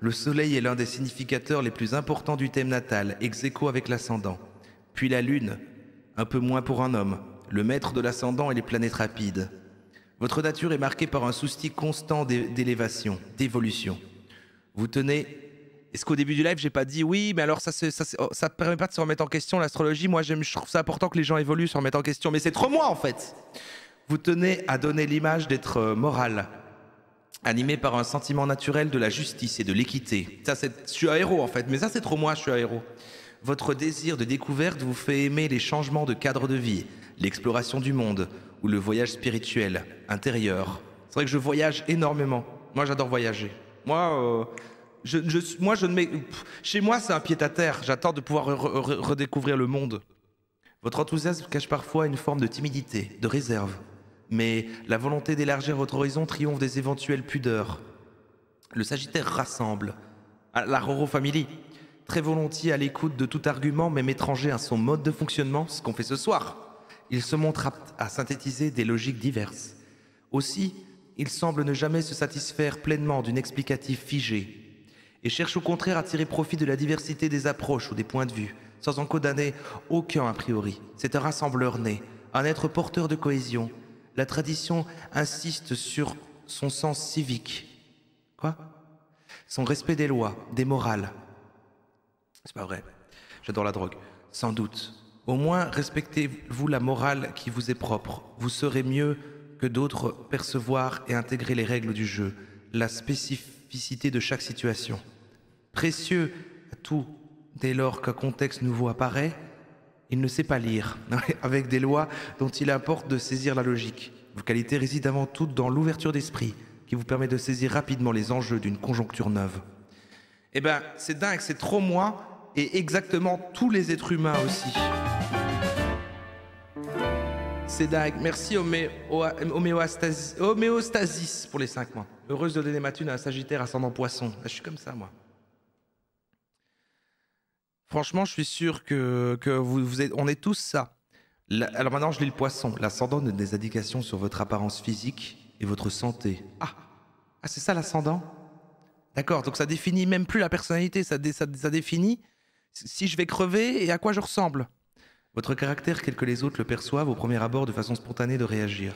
Le soleil est l'un des significateurs les plus importants du thème natal, ex avec l'ascendant. Puis la lune, un peu moins pour un homme, le maître de l'ascendant et les planètes rapides. Votre nature est marquée par un souci constant d'élévation, d'évolution. Vous tenez est-ce qu'au début du live, j'ai pas dit oui, mais alors ça oh, ça, permet pas de se remettre en question l'astrologie. Moi, je trouve ça important que les gens évoluent, se remettent en question. Mais c'est trop moi, en fait. Vous tenez à donner l'image d'être euh, moral, animé par un sentiment naturel de la justice et de l'équité. Ça, je suis un héros en fait, mais ça, c'est trop moi, je suis un héros. Votre désir de découverte vous fait aimer les changements de cadre de vie, l'exploration du monde ou le voyage spirituel, intérieur. C'est vrai que je voyage énormément. Moi, j'adore voyager. Moi, euh, je, moi, je ne mets. Chez moi, c'est un pied à terre. J'attends de pouvoir redécouvrir le monde. Votre enthousiasme cache parfois une forme de timidité, de réserve mais la volonté d'élargir votre horizon triomphe des éventuelles pudeurs. Le Sagittaire rassemble. Ah, la Roro Family, très volontiers à l'écoute de tout argument, même étranger à son mode de fonctionnement, ce qu'on fait ce soir. Il se montre apte à synthétiser des logiques diverses. Aussi, il semble ne jamais se satisfaire pleinement d'une explicative figée et cherche au contraire à tirer profit de la diversité des approches ou des points de vue, sans en condamner aucun a priori. C'est un rassembleur né, un être porteur de cohésion, la tradition insiste sur son sens civique. Quoi Son respect des lois, des morales. C'est pas vrai. J'adore la drogue. Sans doute. Au moins, respectez-vous la morale qui vous est propre. Vous serez mieux que d'autres percevoir et intégrer les règles du jeu, la spécificité de chaque situation. Précieux à tout dès lors qu'un contexte nouveau apparaît, il ne sait pas lire, avec des lois dont il importe de saisir la logique. Vos qualités résident avant tout dans l'ouverture d'esprit, qui vous permet de saisir rapidement les enjeux d'une conjoncture neuve. Eh ben, c'est dingue, c'est trop moi, et exactement tous les êtres humains aussi. C'est dingue. Merci homéostasis, pour les 5 mois. Heureuse de donner ma thune à un sagittaire ascendant poisson. Je suis comme ça, moi. Franchement, je suis sûr que, vous, vous êtes, on est tous ça. alors maintenant, je lis le poisson. L'ascendant donne des indications sur votre apparence physique et votre santé. Ah, ah c'est ça l'ascendant D'accord, donc ça définit même plus la personnalité, ça, ça, définit si je vais crever et à quoi je ressemble. Votre caractère, quel que les autres le perçoivent, au premier abord de façon spontanée de réagir.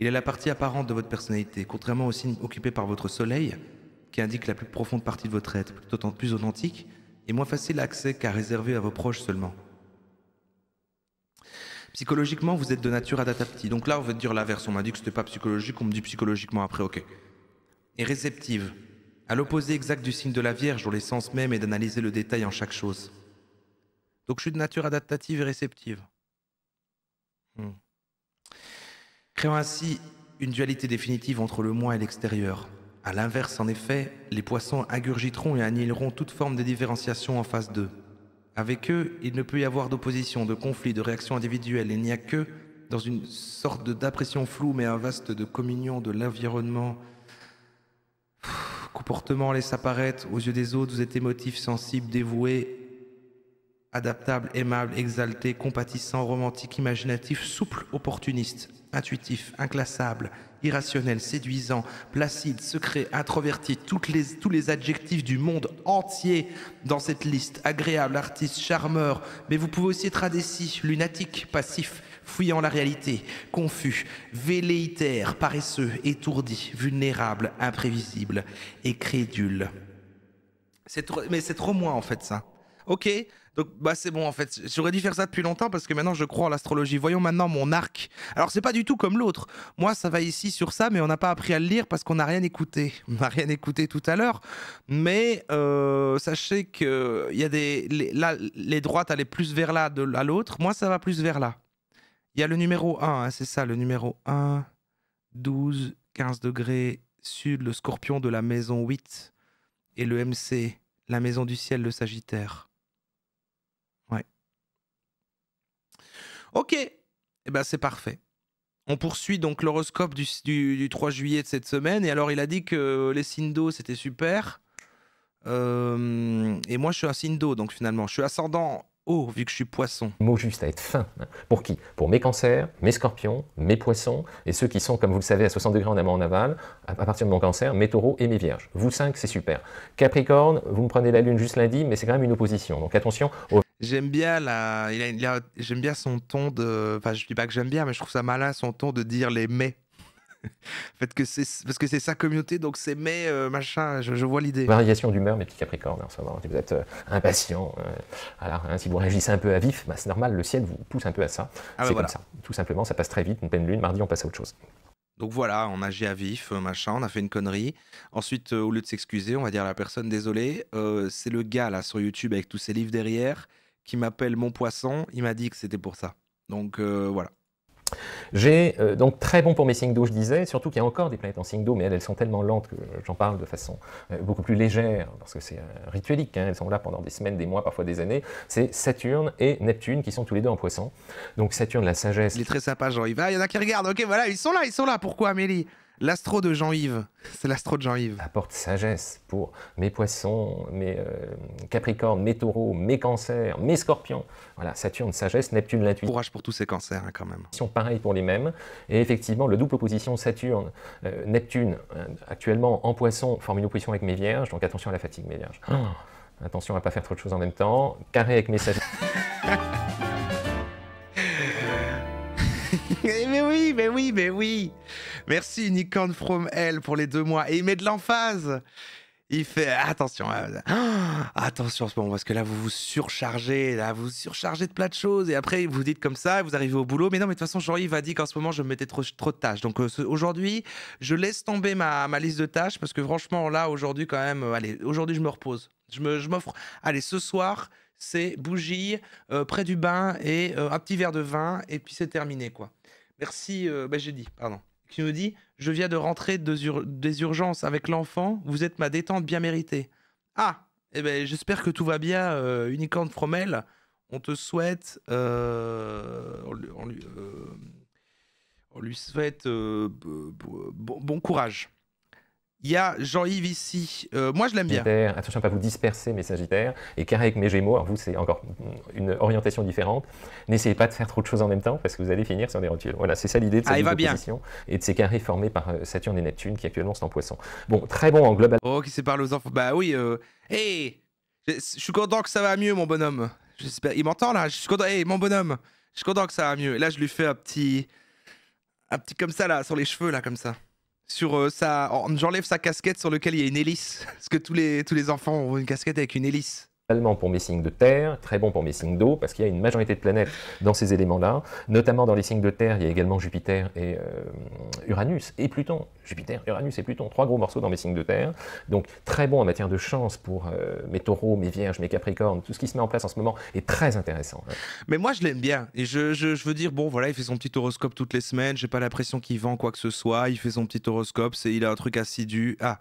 Il est la partie apparente de votre personnalité, contrairement au signe occupé par votre soleil, qui indique la plus profonde partie de votre être, d'autant plus authentique, et moins facile accès qu'à réserver à vos proches seulement. Psychologiquement, vous êtes de nature adaptative. Donc là, on va dire l'inverse. On m'a dit que c'était pas psychologique, on me dit psychologiquement après, ok. Et réceptive, à l'opposé exact du signe de la Vierge, dont l'essence même est d'analyser le détail en chaque chose. Donc je suis de nature adaptative et réceptive. Hmm. Créant ainsi une dualité définitive entre le moi et l'extérieur. À l'inverse, en effet, les poissons agurgiteront et annihileront toute forme de différenciation en face d'eux. Avec eux, il ne peut y avoir d'opposition, de conflit, de réaction individuelle. Il n'y a que, dans une sorte d'impression floue, mais un vaste de communion de l'environnement, comportement laisse apparaître aux yeux des autres, vous êtes émotif, sensible, dévoué, adaptable, aimable, exalté, compatissant, romantique, imaginatif, souple, opportuniste, intuitif, inclassable, irrationnel, séduisant, placide, secret, introverti, toutes les, tous les adjectifs du monde entier dans cette liste, agréable, artiste, charmeur, mais vous pouvez aussi être indécis, lunatique, passif, fouillant la réalité, confus, véléitaire, paresseux, étourdi, vulnérable, imprévisible et crédule. mais c'est trop moi en fait ça. Ok, donc bah, c'est bon en fait, j'aurais dû faire ça depuis longtemps parce que maintenant je crois en l'astrologie. Voyons maintenant mon arc. Alors c'est pas du tout comme l'autre. Moi ça va ici sur ça, mais on n'a pas appris à le lire parce qu'on n'a rien écouté. On n'a rien écouté tout à l'heure. Mais euh, sachez que y a des les, là les droites allaient plus vers là de, à l'autre. Moi ça va plus vers là. Il y a le numéro 1, hein, c'est ça, le numéro 1, 12, 15 degrés sud, le scorpion de la maison 8 et le MC, la maison du ciel, le sagittaire. Ok, eh ben, c'est parfait. On poursuit donc l'horoscope du, 3 juillet de cette semaine. Et alors, il a dit que les signes d'eau, c'était super. Euh, et moi, je suis un signe d'eau, donc finalement, je suis ascendant eau, vu que je suis poisson. Mot juste à être fin. Pour qui Pour mes cancers, mes scorpions, mes poissons, et ceux qui sont, comme vous le savez, à 60 degrés en amont en aval, à partir de mon cancer, mes taureaux et mes vierges. Vous cinq, c'est super. Capricorne, vous me prenez la lune juste lundi, mais c'est quand même une opposition. Donc attention aux J'aime bien la, il j'aime bien son ton de, enfin je dis pas que j'aime bien, mais je trouve ça malin son ton de dire les mais. fait que c'est parce que c'est sa communauté, donc c'est mais euh, machin. Je, vois l'idée. Variation d'humeur, mes petits Capricornes, en ce moment, vous êtes euh, impatient. alors, euh, hein, si vous réagissez un peu à vif, bah, c'est normal, le ciel vous pousse un peu à ça. Ah bah c'est comme ça, tout simplement, ça passe très vite. Une pleine lune, mardi, on passe à autre chose. Donc voilà, on agit à vif, machin, on a fait une connerie. Ensuite, au lieu de s'excuser, on va dire à la personne désolé, c'est le gars là sur YouTube avec tous ses livres derrière qui m'appelle mon poisson, il m'a dit que c'était pour ça. Donc euh, voilà. J'ai euh, donc très bon pour mes signes d'eau, je disais, surtout qu'il y a encore des planètes en signe d'eau, mais elles, sont tellement lentes que j'en parle de façon euh, beaucoup plus légère, parce que c'est rituelique, hein, elles sont là pendant des semaines, des mois, parfois des années. C'est Saturne et Neptune qui sont tous les deux en poisson. Donc Saturne, la sagesse. Il est très sympa, Jean, il ah, va, il y en a qui regardent, ok, voilà, ils sont là, ils sont là, pourquoi Amélie L'astro de Jean-Yves, c'est l'astro de Jean-Yves. Apporte sagesse pour mes poissons, mes euh, capricornes, mes taureaux, mes cancers, mes scorpions. Voilà, Saturne, sagesse, Neptune, l'intuition. Courage pour tous ces cancers hein, quand même. Pareil pour les mêmes. Et effectivement, le double opposition Saturne, euh, Neptune, euh, actuellement en poisson, forme une opposition avec mes vierges, donc attention à la fatigue mes vierges. Ah. attention à ne pas faire trop de choses en même temps. Carré avec mes sagittaires. mais ben oui, mais ben oui. Merci Unicorn From Hell pour les deux mois. Et il met de l'emphase. Il fait attention, euh, attention en ce moment parce que là vous vous surchargez, là vous, vous surchargez de plein de choses et après vous dites comme ça, vous arrivez au boulot. Mais non, mais de toute façon Jean-Yves a dit qu'en ce moment je me mettais trop, trop de tâches. Donc euh, aujourd'hui je laisse tomber ma, ma, liste de tâches parce que franchement là aujourd'hui quand même, euh, allez aujourd'hui je me repose, je je m'offre. Allez ce soir c'est bougie près du bain et un petit verre de vin et puis c'est terminé quoi. Merci, euh, bah, j'ai dit, pardon. Qui nous dit Je viens de rentrer des, urgences avec l'enfant, vous êtes ma détente bien méritée. Ah eh ben, J'espère que tout va bien, euh, Unicorn Fromel. On te souhaite. Euh, euh, on, lui, souhaite bon courage. Il y a Jean-Yves ici. Euh, moi, je l'aime bien. Attention à pas vous disperser, mes Sagittaires. Et carré avec mes Gémeaux. Alors, vous, c'est encore mm, une orientation différente. N'essayez pas de faire trop de choses en même temps parce que vous allez finir sur des rotules. Voilà, c'est ça l'idée de ah, cette ah, et de ces carrés formés par euh, Saturne et Neptune qui actuellement sont en poisson. Bon, très bon en global. Oh, qui parle aux enfants. Bah oui. hé, euh, je suis content que ça va mieux, mon bonhomme. J'espère. Il m'entend là Je suis content. Hey, mon bonhomme. Je suis content que ça va mieux. Et là, je lui fais un petit. Un petit comme ça, là, sur les cheveux, là, comme ça sur euh, sa. J'enlève sa casquette sur laquelle il y a une hélice. Parce que tous les, tous les enfants ont une casquette avec une hélice pour mes signes de terre, très bon pour mes signes d'eau, parce qu'il y a une majorité de planètes dans ces éléments-là. Notamment dans les signes de terre, il y a également Jupiter et euh, Uranus et Pluton. Jupiter, Uranus et Pluton, trois gros morceaux dans mes signes de terre. Donc très bon en matière de chance pour euh, mes taureaux, mes vierges, mes capricornes. Tout ce qui se met en place en ce moment est très intéressant. Hein. Mais moi, je l'aime bien. Et je, veux dire, bon, voilà, il fait son petit horoscope toutes les semaines. J'ai pas l'impression qu'il vend quoi que ce soit. Il fait son petit horoscope. C'est, il a un truc assidu. Ah,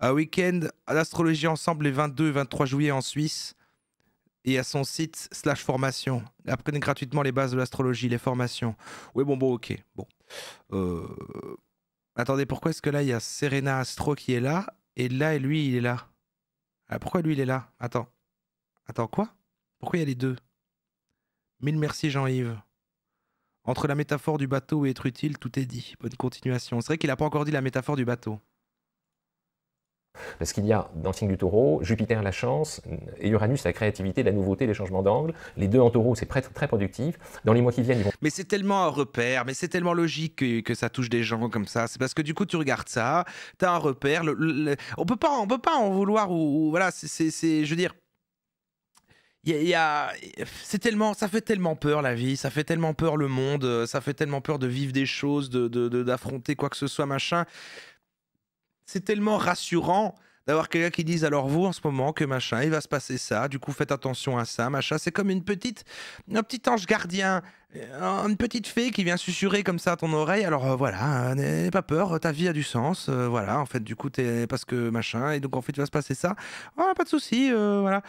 un week-end à l'astrologie ensemble les 22 et 23 juillet en Suisse et à son site slash formation. Apprenez gratuitement les bases de l'astrologie, les formations. Oui, bon, bon, ok. Bon. Euh, attendez, pourquoi est-ce que là, il y a Serena Astro qui est là et là, et lui, il est là ah, Pourquoi lui, il est là Attends. Attends, quoi Pourquoi il y a les deux Mille merci, Jean-Yves. Entre la métaphore du bateau et être utile, tout est dit. Bonne continuation. C'est vrai qu'il n'a pas encore dit la métaphore du bateau. Parce qu'il y a dans le signe du taureau Jupiter la chance et Uranus la créativité, la nouveauté, les changements d'angle. Les deux en taureau, c'est très, très productif. Dans les mois qui viennent, ils vont... Mais c'est tellement un repère, mais c'est tellement logique que, ça touche des gens comme ça. C'est parce que du coup, tu regardes ça, tu as un repère. on peut pas, on peut pas en vouloir. Ou, voilà, c'est, je veux dire, y a, c'est tellement, ça fait tellement peur la vie, ça fait tellement peur le monde, ça fait tellement peur de vivre des choses, de d'affronter quoi que ce soit machin c'est tellement rassurant d'avoir quelqu'un qui dise alors vous en ce moment que machin, il va se passer ça, du coup faites attention à ça, machin. C'est comme une petite, un petit ange gardien euh, une petite fée qui vient susurrer comme ça à ton oreille. Alors euh, voilà, euh, n'aie pas peur, ta vie a du sens. voilà, en fait, du coup, t'es parce que machin, et donc en fait, tu vas se passer ça. Oh, pas de souci, voilà.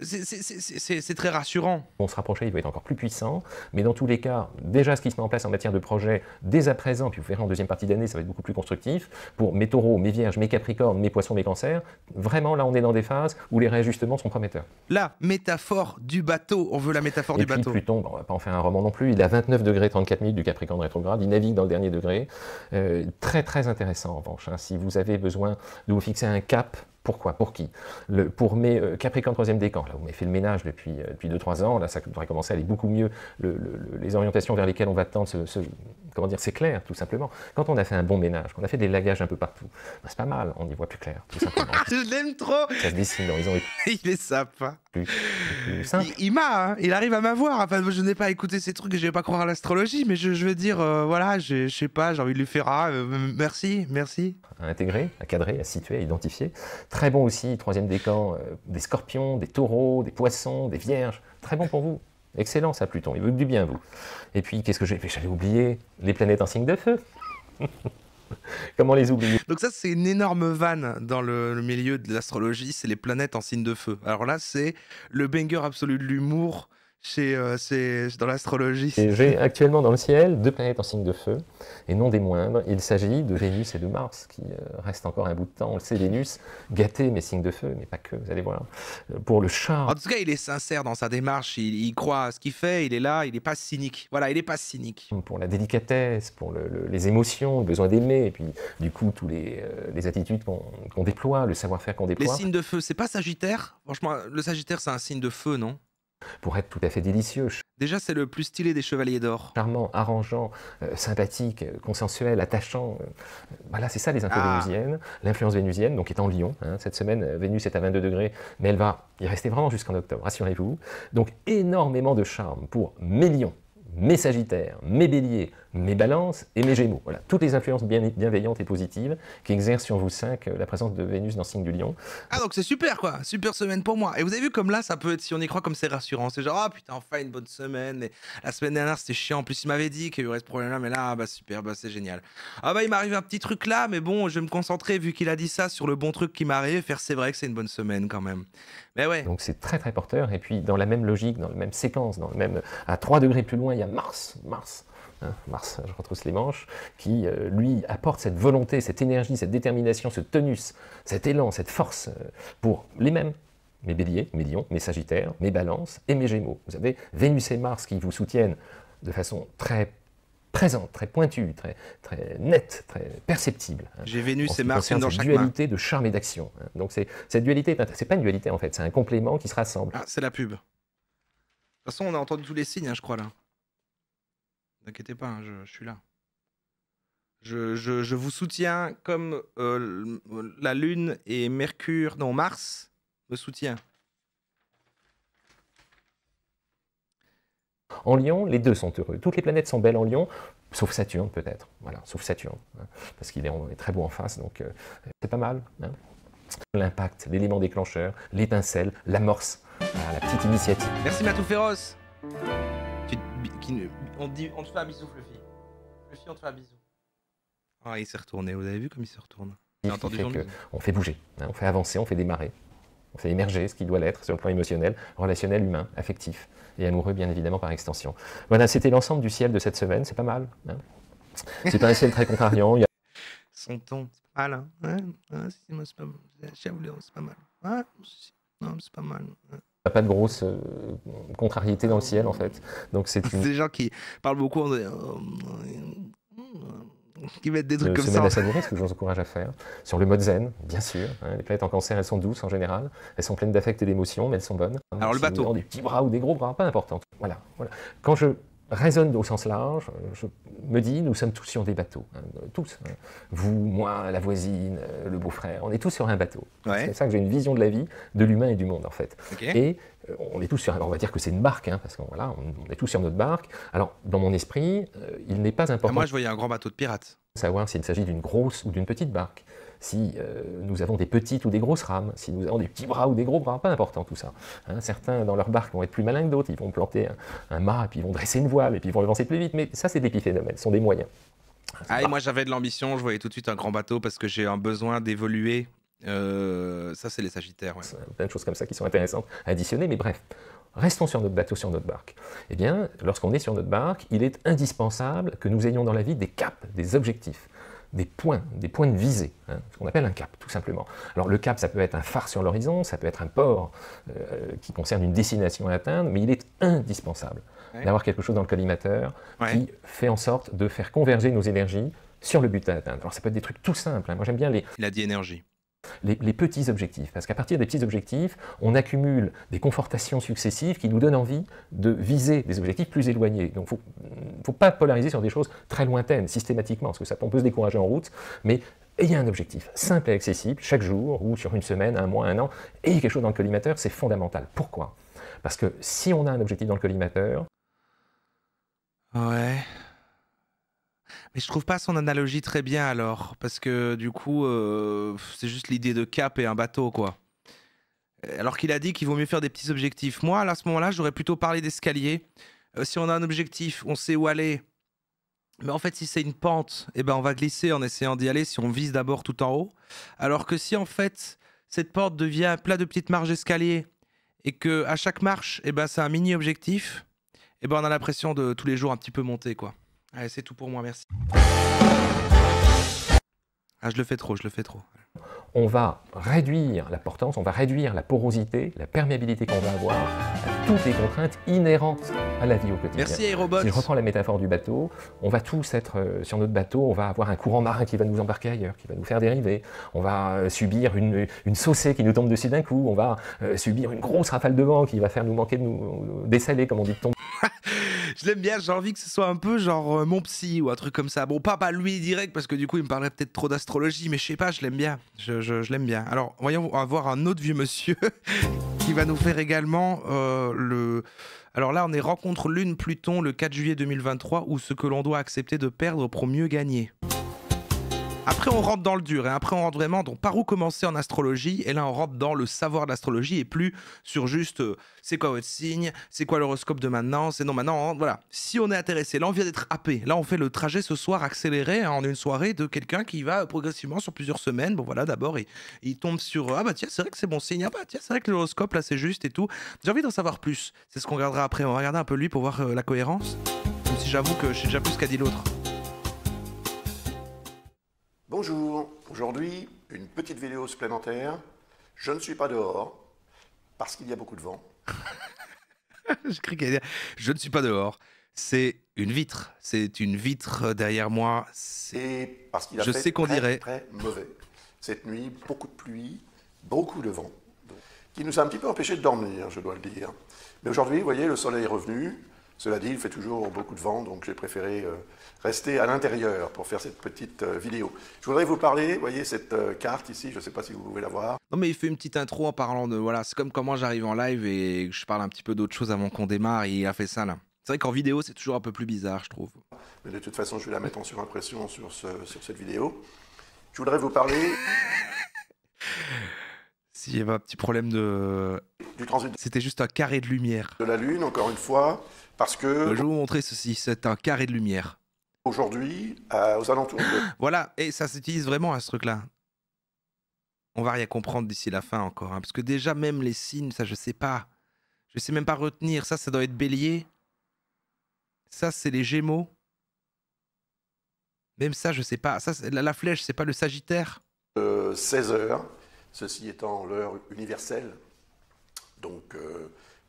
C'est très rassurant. On se rapprochait, il doit être encore plus puissant. Mais dans tous les cas, déjà, ce qui se met en place en matière de projet, dès à présent, puis vous verrez en deuxième partie d'année, ça va être beaucoup plus constructif. Pour mes taureaux, mes vierges, mes capricornes, mes poissons, mes cancers, vraiment, là, on est dans des phases où les réajustements sont prometteurs. La métaphore du bateau, on veut la métaphore et du puis, bateau. Pluton, on va pas en faire un roman plus, il a 29 degrés 34 minutes du Capricorne rétrograde, il navigue dans le dernier degré. Euh, très très intéressant en revanche, hein. si vous avez besoin de vous fixer un cap pourquoi Pour qui le, Pour mes euh, Capricorne 3e décan, là, vous m'avez fait le ménage depuis 2-3 euh, ans, là, ça devrait commencer à aller beaucoup mieux. les orientations vers lesquelles on va tendre ce, comment dire, c'est clair, tout simplement. Quand on a fait un bon ménage, qu'on a fait des lagages un peu partout, bah, c'est pas mal, on y voit plus clair, tout simplement. je l'aime trop Ça se dessine, ont Il est sympa. Il, m'a, hein. il arrive à m'avoir. Enfin, je n'ai pas écouté ces trucs, je vais pas croire à l'astrologie, mais je, veux dire, euh, voilà, je, ne sais pas, j'ai envie de lui faire, ah, euh, merci, merci. À intégrer, à cadrer, à situer, à identifier. Très bon aussi, troisième décan, euh, des scorpions, des taureaux, des poissons, des vierges. Très bon pour vous. Excellent ça, Pluton, il vous dit bien, vous. Et puis, qu'est-ce que j'ai J'avais oublié les planètes en signe de feu. Comment les oublier Donc ça, c'est une énorme vanne dans le, le milieu de l'astrologie, c'est les planètes en signe de feu. Alors là, c'est le banger absolu de l'humour c'est euh, dans l'astrologie. J'ai actuellement dans le ciel deux planètes en signe de feu, et non des moindres. Il s'agit de Vénus et de Mars, qui euh, restent encore un bout de temps. On le sait, Vénus, gâté, mais signe de feu, mais pas que, vous allez voir. Euh, pour le chat... En tout cas, il est sincère dans sa démarche, il, croit à ce qu'il fait, il est là, il n'est pas cynique. Voilà, il n'est pas cynique. Pour la délicatesse, pour les émotions, le besoin d'aimer, et puis du coup, toutes les, attitudes qu'on déploie, le savoir-faire qu'on déploie. Les signes de feu, c'est pas Sagittaire Franchement, le Sagittaire, c'est un signe de feu, non pour être tout à fait délicieux. Déjà, c'est le plus stylé des Chevaliers d'Or. Charmant, arrangeant, euh, sympathique, euh, consensuel, attachant. Euh, voilà, c'est ça les infos ah. vénusiennes. L'influence vénusienne, donc, est en Lyon. Hein. Cette semaine, Vénus est à 22 degrés, mais elle va y rester vraiment jusqu'en octobre, rassurez-vous. Donc, énormément de charme pour mes lions, mes sagittaires, mes béliers, mes balances et mes gémeaux. Voilà, toutes les influences bienveillantes et positives qui exercent sur vous cinq euh, la présence de Vénus dans le signe du lion. Ah donc c'est super quoi, super semaine pour moi. Et vous avez vu comme là, ça peut être, si on y croit, comme c'est rassurant. C'est genre, ah oh, putain, enfin une bonne semaine. et la semaine dernière, c'était chiant. En plus, il m'avait dit qu'il y aurait ce problème-là, mais là, ah, bah super, bah c'est génial. Ah bah il m'arrive un petit truc là, mais bon, je vais me concentrer, vu qu'il a dit ça, sur le bon truc qui m'arrive. Faire, c'est vrai que c'est une bonne semaine quand même. Mais ouais. Donc c'est très très porteur. Et puis dans la même logique, dans la même séquence, dans le même, à 3 degrés plus loin, il y a Mars. Mars Hein, Mars, je retrousse les manches, qui euh, lui apporte cette volonté, cette énergie, cette détermination, ce tenus, cet élan, cette force euh, pour les mêmes. Mes béliers, mes lions, mes sagittaires, mes balances et mes gémeaux. Vous avez Vénus et Mars qui vous soutiennent de façon très présente, très pointue, très, très nette, très perceptible. Hein, J'ai Vénus et Mars dans chaque dualité de charme et d'action. Hein. Donc cette dualité, ben, c'est pas une dualité en fait, c'est un complément qui se rassemble. Ah, c'est la pub. De toute façon, on a entendu tous les signes, je crois là. Ne inquiétez pas, hein, je, suis là. Je, je, je vous soutiens comme euh, la Lune et Mercure, non, Mars me soutient. En Lion, les deux sont heureux. Toutes les planètes sont belles en Lion, sauf Saturne peut-être. Voilà, sauf Saturne, hein, parce qu'il est, est, très beau en face, donc euh, c'est pas mal. Hein. L'impact, l'élément déclencheur, l'étincelle, l'amorce, la petite initiative. Merci Matou Féroce. On, te fait un bisou, Fluffy. Fluffy, on te fait un bisou. Ah, il s'est retourné. Vous avez vu comme il se retourne On fait bouger, hein, on fait avancer, on fait démarrer. On fait émerger ce qui doit l'être sur le plan émotionnel, relationnel, humain, affectif et amoureux, bien évidemment, par extension. Voilà, c'était l'ensemble du ciel de cette semaine. C'est pas mal. Hein. c'est pas un ciel très contrariant. Son c'est pas mal. c'est pas... mal. c'est pas mal. Hein pas de grosse euh, contrariété dans le ciel en fait. Donc c'est des gens qui parlent beaucoup, en... Euh, euh, qui mettent des trucs comme ça. ce que je vous encourage à faire. Sur le mode zen, bien sûr. Hein. les planètes en cancer, elles sont douces en général. Elles sont pleines d'affect et d'émotions, mais elles sont bonnes. Alors le bateau. Des petits bras ou des gros bras, pas important. Voilà. voilà. Quand je raisonne au sens large, je me dis, nous sommes tous sur des bateaux, hein, tous. Hein. Vous, moi, la voisine, euh, le beau-frère, on est tous sur un bateau. C'est ça que j'ai une vision de la vie, de l'humain et du monde en fait. Et euh, on est tous sur, on va dire que c'est une barque, hein, parce qu'on voilà, on, est tous sur notre barque. Alors, dans mon esprit, euh, il n'est pas ah, important. Moi, je voyais un grand bateau de pirates savoir s'il s'agit d'une grosse ou d'une petite barque, si euh, nous avons des petites ou des grosses rames, si nous avons des petits bras ou des gros bras, pas important tout ça. Hein. certains dans leur barque vont être plus malins que d'autres, ils vont planter un, mât, puis ils vont dresser une voile, et puis ils vont avancer plus vite, mais ça c'est des phénomènes, ce sont des moyens. Ah, moi j'avais de l'ambition, je voyais tout de suite un grand bateau parce que j'ai un besoin d'évoluer. Euh, ça, c'est les Sagittaires. Ouais. Plein de choses comme ça qui sont intéressantes à additionner, mais bref, restons sur notre bateau, sur notre barque. Eh bien, lorsqu'on est sur notre barque, il est indispensable que nous ayons dans la vie des caps, des objectifs, des points, des points de visée, hein, ce qu'on appelle un cap, tout simplement. Alors le cap, ça peut être un phare sur l'horizon, ça peut être un port euh, qui concerne une destination à atteindre, mais il est indispensable d'avoir quelque chose dans le collimateur qui fait en sorte de faire converger nos énergies sur le but à atteindre. Alors ça peut être des trucs tout simples. Hein. Moi j'aime bien les... la a les, petits objectifs. Parce qu'à partir des petits objectifs, on accumule des confortations successives qui nous donnent envie de viser des objectifs plus éloignés. Donc il ne faut pas polariser sur des choses très lointaines systématiquement, parce que ça, on peut se décourager en route, mais ayez un objectif simple et accessible chaque jour ou sur une semaine, un mois, un an. Ayez quelque chose dans le collimateur, c'est fondamental. Pourquoi Parce que si on a un objectif dans le collimateur... Ouais, mais je trouve pas son analogie très bien alors, parce que du coup, euh, c'est juste l'idée de cap et un bateau, quoi. Alors qu'il a dit qu'il vaut mieux faire des petits objectifs. Moi, à ce moment-là, j'aurais plutôt parlé d'escalier. Euh, si on a un objectif, on sait où aller. Mais en fait, si c'est une pente, eh ben, on va glisser en essayant d'y aller si on vise d'abord tout en haut. Alors que si en fait, cette porte devient un plat de petites marches d'escalier et que à chaque marche, eh ben, c'est un mini objectif, eh ben, on a l'impression de tous les jours un petit peu monter, quoi. Allez, c'est tout pour moi, merci. Ah, je le fais trop, je le fais trop on va réduire la portance, on va réduire la porosité, la perméabilité qu'on va avoir à toutes les contraintes inhérentes à la vie au quotidien. Merci Aérobot. je reprends la métaphore du bateau, on va tous être euh, sur notre bateau, on va avoir un courant marin qui va nous embarquer ailleurs, qui va nous faire dériver, on va euh, subir une, une, saucée qui nous tombe dessus d'un coup, on va euh, subir une grosse rafale de vent qui va faire nous manquer de nous dessaler, comme on dit de tomber. je l'aime bien, j'ai envie que ce soit un peu genre mon psy ou un truc comme ça. Bon, pas, lui direct, parce que du coup, il me parlerait peut-être trop d'astrologie, mais je sais pas, je l'aime bien. Je, je, l'aime bien. Alors, voyons avoir un autre vieux monsieur qui va nous faire également euh, le. Alors là, on est rencontre lune Pluton le 4 juillet 2023 ou ce que l'on doit accepter de perdre pour mieux gagner. Après, on rentre dans le dur, et hein. après, on rentre vraiment dans par où commencer en astrologie, et là, on rentre dans le savoir de l'astrologie, et plus sur juste euh, c'est quoi votre signe, c'est quoi l'horoscope de maintenant, c'est non maintenant, voilà. Si on est intéressé, là, on vient d'être happé, là, on fait le trajet ce soir accéléré hein, en une soirée de quelqu'un qui va euh, progressivement sur plusieurs semaines. Bon, voilà, d'abord, il, il, tombe sur euh, Ah bah tiens, c'est vrai que c'est bon signe, ah bah tiens, c'est vrai que l'horoscope, là, c'est juste et tout. J'ai envie d'en savoir plus, c'est ce qu'on regardera après, on va regarder un peu lui pour voir la cohérence, même si j'avoue que je sais déjà plus ce qu'a dit l'autre. Bonjour, aujourd'hui une petite vidéo supplémentaire. Je ne suis pas dehors parce qu'il y a beaucoup de vent. je, crie je ne suis pas dehors. C'est une vitre. C'est une vitre derrière moi. C'est parce qu'il a je fait sais qu'on dirait. très mauvais. Cette nuit, beaucoup de pluie, beaucoup de vent, qui nous a un petit peu empêchés de dormir, je dois le dire. Mais aujourd'hui, vous voyez, le soleil est revenu. Cela dit, il fait toujours beaucoup de vent, donc j'ai préféré euh, rester à l'intérieur pour faire cette petite euh, vidéo. Je voudrais vous parler, vous voyez cette euh, carte ici, je ne sais pas si vous pouvez la voir. Non mais il fait une petite intro en parlant de... Voilà, c'est comme comment j'arrive en live et je parle un petit peu d'autres choses avant qu'on démarre, et il a fait ça là. C'est vrai qu'en vidéo, c'est toujours un peu plus bizarre, je trouve. Mais de toute façon, je vais la mettre en surimpression sur, sur cette vidéo. Je voudrais vous parler... S'il y avait un petit problème de... Du transit. C'était juste un carré de lumière. De la Lune, encore une fois que. Je vais vous montrer ceci. C'est un carré de lumière. Aujourd'hui, euh, aux alentours. De... voilà, et ça s'utilise vraiment à ce truc-là. On va rien comprendre d'ici la fin encore, hein, parce que déjà même les signes, ça je sais pas. Je sais même pas retenir. Ça, ça doit être Bélier. Ça, c'est les Gémeaux. Même ça, je sais pas. la, la flèche, c'est pas le Sagittaire. 16 euh, heures, ceci étant l'heure universelle. Donc. Euh,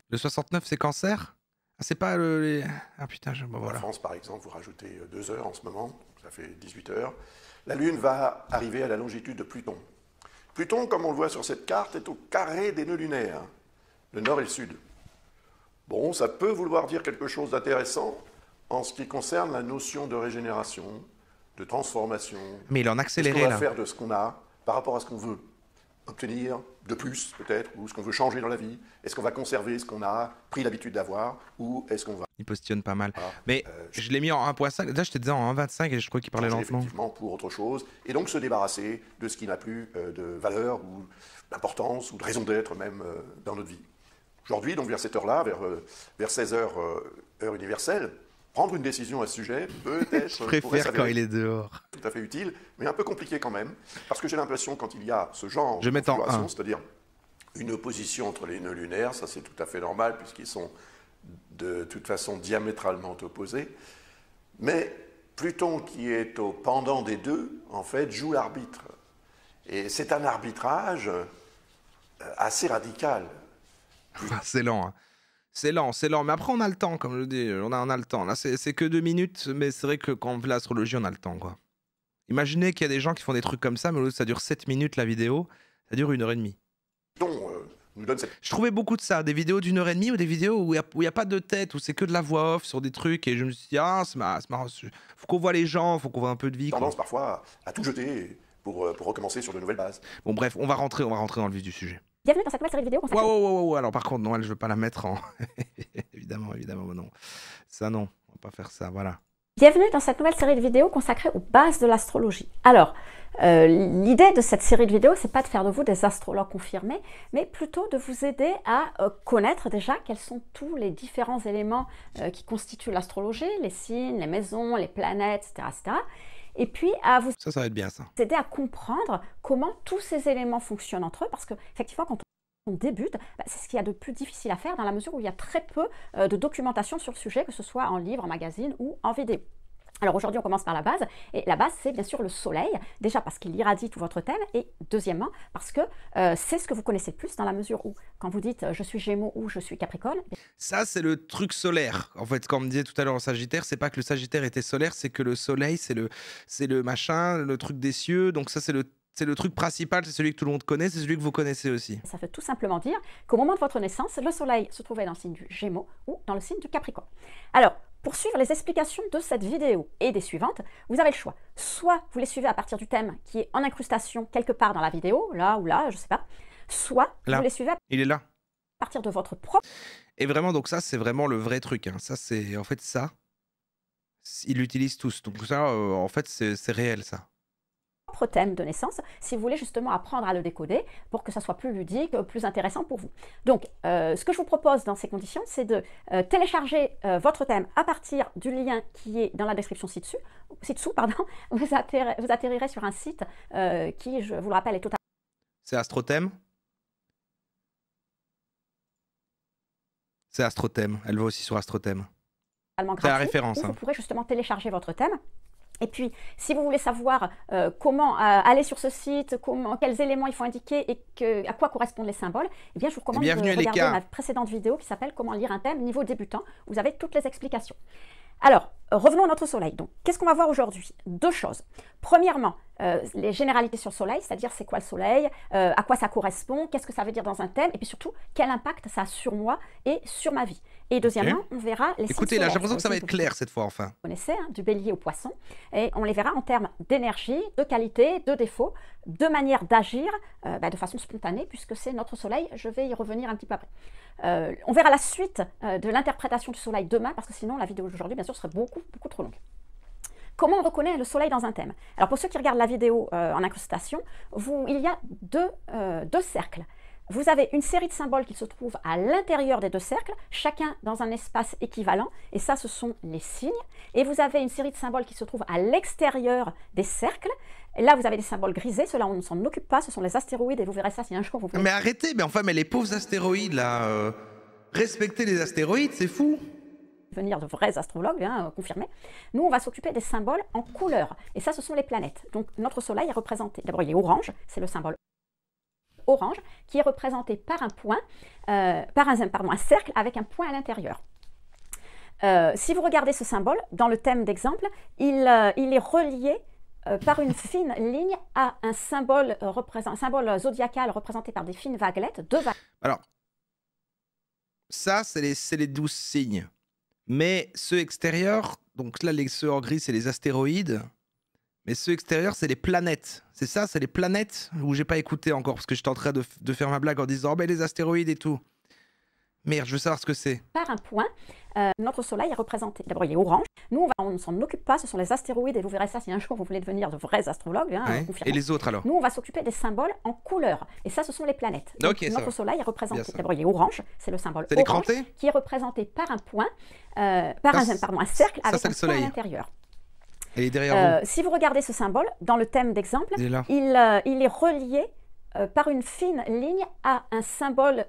le 69, c'est Cancer. Ah, c'est pas le. Ah putain, En France, par exemple, vous rajoutez euh, deux heures en ce moment, ça fait 18 heures. La Lune va arriver à la longitude de Pluton. Pluton, comme on le voit sur cette carte, est au carré des nœuds lunaires, le nord et le sud. Bon, ça peut vouloir dire quelque chose d'intéressant en ce qui concerne la notion de régénération, de transformation. Mais il en accéléré, là. faire de ce qu'on a par rapport à ce qu'on veut obtenir de plus peut-être, ou ce qu'on veut changer dans la vie Est-ce qu'on va conserver ce qu'on a pris l'habitude d'avoir, ou est-ce qu'on va... Il postionne pas mal. Ah, Mais euh, je, l'ai mis en 1.5, là je te disais en 1.25 et je crois qu'il parlait ah, lentement. Effectivement, pour autre chose, et donc se débarrasser de ce qui n'a plus euh, de valeur, ou d'importance, ou de raison d'être même euh, dans notre vie. Aujourd'hui, donc vers cette heure-là, vers, vers 16h heure universelle, prendre une décision à ce sujet, peut-être. préfère quand il est dehors. Tout à fait utile, mais un peu compliqué quand même, parce que j'ai l'impression quand il y a ce genre Je de situation, c'est-à-dire une opposition entre les nœuds lunaires, ça c'est tout à fait normal, puisqu'ils sont de toute façon diamétralement opposés, mais Pluton, qui est au pendant des deux, en fait, joue l'arbitre. Et c'est un arbitrage euh, assez radical. C'est lent. Hein. C'est lent, c'est lent. Mais après, on a le temps, comme je dis. On a, a le temps. Là, c'est que deux minutes, mais c'est vrai que quand on fait l'astrologie, on a le temps, quoi. Imaginez qu'il y a des gens qui font des trucs comme ça, mais ça dure 7 minutes la vidéo, ça dure une heure et demie. Euh, je trouvais beaucoup de ça, des vidéos d'une heure et demie ou des vidéos où il n'y a, pas de tête, où c'est que de la voix off sur des trucs, et je me suis dit, ah, c'est marrant, il faut qu'on voit les gens, faut qu'on voit un peu de vie. Tendance commence parfois à tout jeter pour, euh, pour recommencer sur de nouvelles bases. Bon, bref, on va rentrer, on va rentrer dans le vif du sujet. Bienvenue dans cette nouvelle série de vidéos consacrée. alors par contre, non, je veux pas la mettre en. évidemment, évidemment, non. Ça, non, on va pas faire ça, voilà. Bienvenue dans cette nouvelle série de vidéos consacrée aux bases de l'astrologie. Alors, euh, l'idée de cette série de vidéos, c'est pas de faire de vous des astrologues confirmés, mais plutôt de vous aider à euh, connaître déjà quels sont tous les différents éléments euh, qui constituent l'astrologie, les signes, les maisons, les planètes, etc. etc et puis à vous. Aider à comprendre comment tous ces éléments fonctionnent entre eux parce que, effectivement, quand on débute, bah, c'est ce qu'il y a de plus difficile à faire dans la mesure où il y a très peu euh, de documentation sur le sujet, que ce soit en livre, en magazine ou en vidéo. Alors aujourd'hui, on commence par la base. Et la base, c'est bien sûr le soleil. Déjà parce qu'il irradie tout votre thème. Et deuxièmement, parce que euh, c'est ce que vous connaissez le plus dans la mesure où, quand vous dites euh, je suis Gémeaux ou je suis Capricorne. Eh ça, c'est le truc solaire. En fait, comme on me disait tout à l'heure en Sagittaire, c'est pas que le Sagittaire était solaire, c'est que le soleil, c'est le, c'est le machin, le truc des cieux. Donc ça, c'est le c'est le truc principal, c'est celui que tout le monde connaît, c'est celui que vous connaissez aussi. Ça veut tout simplement dire qu'au moment de votre naissance, le Soleil se trouvait dans le signe du Gémeaux ou dans le signe du Capricorne. Alors, pour suivre les explications de cette vidéo et des suivantes, vous avez le choix. Soit vous les suivez à partir du thème qui est en incrustation quelque part dans la vidéo, là ou là, je ne sais pas. Soit vous les suivez à... partir de votre propre... Et vraiment, donc ça, c'est vraiment le vrai truc. Hein. Ça, c'est... En fait, ça, ils l'utilisent tous. Donc ça, euh, en fait, c'est réel, ça thème de naissance si vous voulez justement apprendre à le décoder pour que ça soit plus ludique, plus intéressant pour vous. Donc, euh, ce que je vous propose dans ces conditions, c'est de euh, télécharger euh, votre thème à partir du lien qui est dans la description ci-dessus. Ci-dessous, pardon, vous, vous, atterrirez sur un site qui, je vous le rappelle, est totalement... C'est AstroThème C'est AstroThème. Elle va aussi sur AstroThème. C'est la référence. Vous hein. pourrez justement télécharger votre thème et puis, si vous voulez savoir euh, comment euh, aller sur ce site, comment, quels éléments il faut indiquer et à quoi correspondent les symboles, eh bien, je vous recommande de regarder ma précédente vidéo qui s'appelle Comment lire un thème niveau débutant. Vous avez toutes les explications. Alors, revenons à notre soleil. Donc, qu'est-ce qu'on va voir aujourd'hui Deux choses. Premièrement, euh, les généralités sur soleil, c'est-à-dire c'est quoi le soleil, à quoi ça correspond, qu'est-ce que ça veut dire dans un thème, et puis surtout, quel impact ça a sur moi et sur ma vie. Et deuxièmement, on verra les Écoutez, là, j'ai l'impression que ça va être clair cette fois, enfin. On connaissez, hein, du bélier au poisson. Et on les verra en termes d'énergie, de qualité, de défaut, de manière d'agir euh, bah, de façon spontanée, puisque c'est notre soleil. Je vais y revenir un petit peu après. Euh, on verra la suite euh, de l'interprétation du soleil demain, parce que sinon, la vidéo d'aujourd'hui, bien sûr, serait beaucoup, beaucoup trop longue comment on reconnaît le soleil dans un thème Alors pour ceux qui regardent la vidéo en incrustation, vous, il y a deux, deux cercles vous avez une série de symboles qui se trouvent à l'intérieur des deux cercles, chacun dans un espace équivalent, et ça ce sont les signes. Et vous avez une série de symboles qui se trouvent à l'extérieur des cercles. là vous avez des symboles grisés, cela on ne s'en occupe pas, ce sont les astéroïdes, et vous verrez ça si un jour vous Mais arrêtez, mais enfin, mais les pauvres astéroïdes là, euh, respecter les astéroïdes, c'est fou venir de vrais astrologues bien hein, confirmés. Nous, on va s'occuper des symboles en couleur. Et ça, ce sont les planètes. Donc, notre Soleil est représenté. D'abord, il est orange, c'est le symbole orange qui est représenté par un point, euh, par un, un cercle avec un point à l'intérieur. Euh, si vous regardez ce symbole, dans le thème d'exemple, il, euh, est relié par une fine ligne à un symbole, symbole zodiacal représenté par des fines vaguelettes, de Alors, ça, c'est les, les, douze signes. Mais ceux extérieurs, donc là, les, ceux en gris, c'est les astéroïdes. Mais ceux extérieurs, c'est les planètes. C'est ça, c'est les planètes où j'ai pas écouté encore parce que j'étais en de, faire ma blague en disant oh, ben, les astéroïdes et tout. Merde, je veux savoir ce que c'est. Par un point, euh, notre soleil est représenté. D'abord, il est orange. Nous, on, ne s'en occupe pas, ce sont les astéroïdes, et vous verrez ça si un jour vous voulez devenir de vrais astrologues. Hein, et les autres alors Nous, on va s'occuper des symboles en couleur, et ça, ce sont les planètes. Donc, notre soleil est représenté. D'abord, il est orange, c'est le symbole orange, qui est représenté par un point, euh, par un, pardon, un cercle avec un à euh, si vous regardez ce symbole, dans le thème d'exemple, il, euh, il, est relié euh, par une fine ligne à un symbole,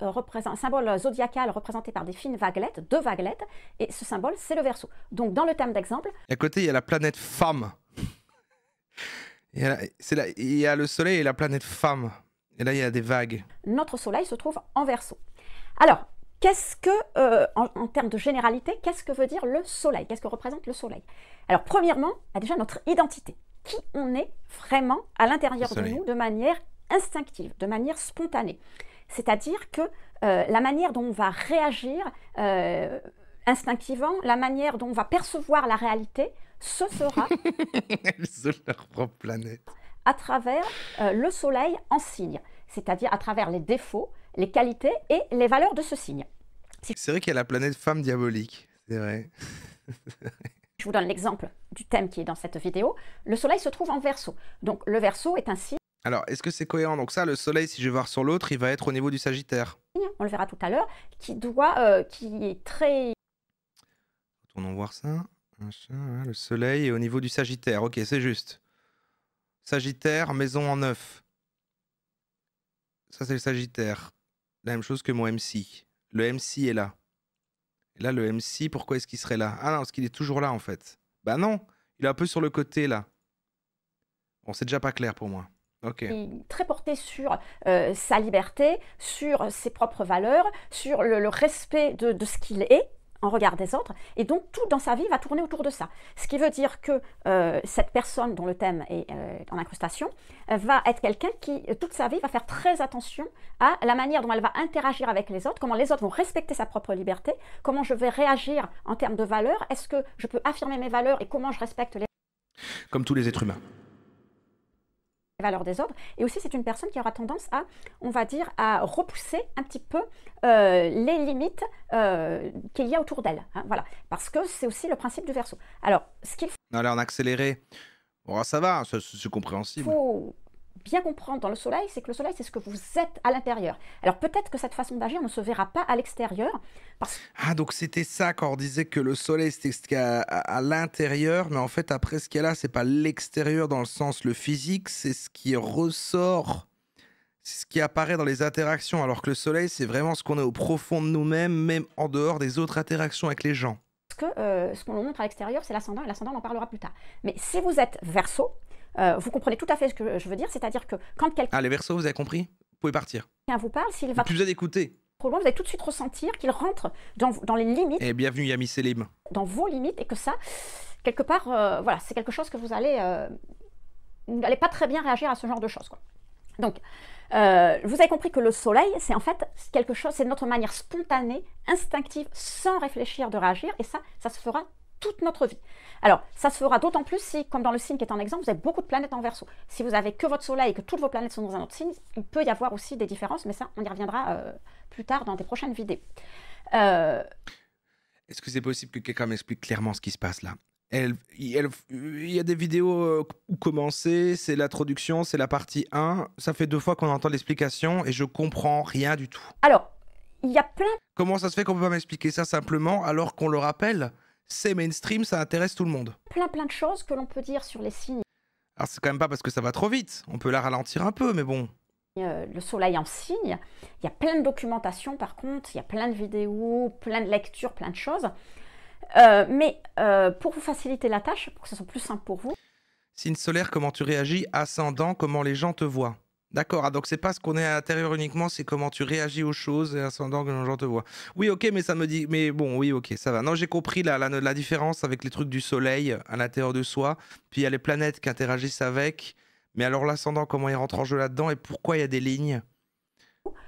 symbole zodiacal représenté par des fines vaguelettes, deux vaguelettes, et ce symbole, c'est le verso. Donc, dans le thème d'exemple. À côté, il y a la planète femme. il, y a, il y a le soleil et la planète femme. Et là, il y a des vagues. Notre soleil se trouve en verso. Alors, Qu'est-ce que, euh, en, termes de généralité, qu'est-ce que veut dire le soleil Qu'est-ce que représente le soleil Alors, premièrement, a bah, déjà notre identité. Qui on est vraiment à l'intérieur de nous de manière instinctive, de manière spontanée. C'est-à-dire que euh, la manière dont on va réagir euh, instinctivement, la manière dont on va percevoir la réalité, ce sera. planète. À travers le soleil en signe, c'est-à-dire à travers les défauts, les qualités et les valeurs de ce signe. C'est vrai qu'il y a la planète femme diabolique, c'est vrai. Je vous donne l'exemple du thème qui est dans cette vidéo. Le soleil se trouve en verso. Donc le verso est un signe. Alors, est-ce que c'est cohérent Donc ça, le soleil, si je vais voir sur l'autre, il va être au niveau du Sagittaire. On le verra tout à l'heure, qui doit, euh, qui est très... Tournons voir ça. Hein, le soleil est au niveau du Sagittaire. Ok, c'est juste. Sagittaire, maison en neuf. Ça, c'est le Sagittaire la même chose que mon MC. Le MC est là. Et là, le MC, pourquoi est-ce qu'il serait là Ah non, parce qu'il est toujours là en fait. Bah non, il est un peu sur le côté là. Bon, c'est déjà pas clair pour moi. Okay. très porté sur euh, sa liberté, sur ses propres valeurs, sur le, respect de ce qu'il est, en regard des autres. Et donc, tout dans sa vie va tourner autour de ça. Ce qui veut dire que euh, cette personne dont le thème est en euh, incrustation euh, va être quelqu'un qui, toute sa vie, va faire très attention à la manière dont elle va interagir avec les autres, comment les autres vont respecter sa propre liberté, comment je vais réagir en termes de valeurs, est-ce que je peux affirmer mes valeurs et comment je respecte les... Comme tous les êtres humains valeurs des ordres Et aussi, c'est une personne qui aura tendance à, on va dire, à repousser un petit peu euh, les limites euh, qu'il y a autour d'elle. Hein, voilà, parce que c'est aussi le principe du verso. Alors, ce qu'il faut... Allez, en accéléré. bon ça va, c'est compréhensible bien comprendre dans le soleil, c'est que le soleil, c'est ce que vous êtes à l'intérieur. Alors peut-être que cette façon d'agir ne se verra pas à l'extérieur. Parce... Ah, donc c'était ça quand on disait que le soleil, c'était ce qu'il y a à, l'intérieur, mais en fait, après, ce qu'il y a là, c'est pas l'extérieur dans le sens le physique, c'est ce qui ressort, c'est ce qui apparaît dans les interactions, alors que le soleil, c'est vraiment ce qu'on est au profond de nous-mêmes, même en dehors des autres interactions avec les gens. Parce que euh, ce qu'on montre à l'extérieur, c'est l'ascendant, et l'ascendant, on en parlera plus tard. Mais si vous êtes verso, euh, vous comprenez tout à fait ce que je veux dire, c'est-à-dire que quand quelqu'un... Ah, les versos, vous avez compris Vous pouvez partir. Quelqu'un vous parle, s'il va... vous d'écouter. Trop loin, vous allez tout de suite ressentir qu'il rentre dans, les limites. Et eh, bienvenue Yami Selim. Dans vos limites et que ça, quelque part, euh, voilà, c'est quelque chose que vous allez... Euh, n'allez pas très bien réagir à ce genre de choses. Donc, vous avez compris que le soleil, c'est en fait quelque chose, c'est notre manière spontanée, instinctive, sans réfléchir de réagir, et ça, ça se fera toute notre vie. Alors, ça se fera d'autant plus si, comme dans le signe qui est en exemple, vous avez beaucoup de planètes en verso. Si vous avez que votre soleil et que toutes vos planètes sont dans un autre signe, il peut y avoir aussi des différences, mais ça, on y reviendra euh, plus tard dans des prochaines vidéos. Euh, Est-ce que c'est possible que quelqu'un m'explique clairement ce qui se passe là il y a des vidéos où euh, commencer, c'est l'introduction, c'est la partie 1. Ça fait deux fois qu'on entend l'explication et je comprends rien du tout. Alors, il y a plein. Comment ça se fait qu'on peut pas m'expliquer ça simplement alors qu'on le rappelle c'est mainstream, ça intéresse tout le monde. Plein plein de choses que l'on peut dire sur les signes. Alors c'est quand même pas parce que ça va trop vite, on peut la ralentir un peu, mais bon. Euh, le soleil en signe, il y a plein de documentation par contre, il y a plein de vidéos, plein de lectures, plein de choses. Euh, mais euh, pour vous faciliter la tâche, pour que ce soit plus simple pour vous. Signe solaire, comment tu réagis Ascendant, comment les gens te voient D'accord, donc ah, donc c'est pas ce qu'on est à l'intérieur uniquement, c'est comment tu réagis aux choses et ascendant que les gens te voient. Oui, ok, mais ça me dit, mais bon, oui, ok, ça va. Non, j'ai compris la, la, différence avec les trucs du soleil à l'intérieur de soi, puis il y a les planètes qui interagissent avec, mais alors l'ascendant, comment il rentre en jeu là-dedans et pourquoi il y a des lignes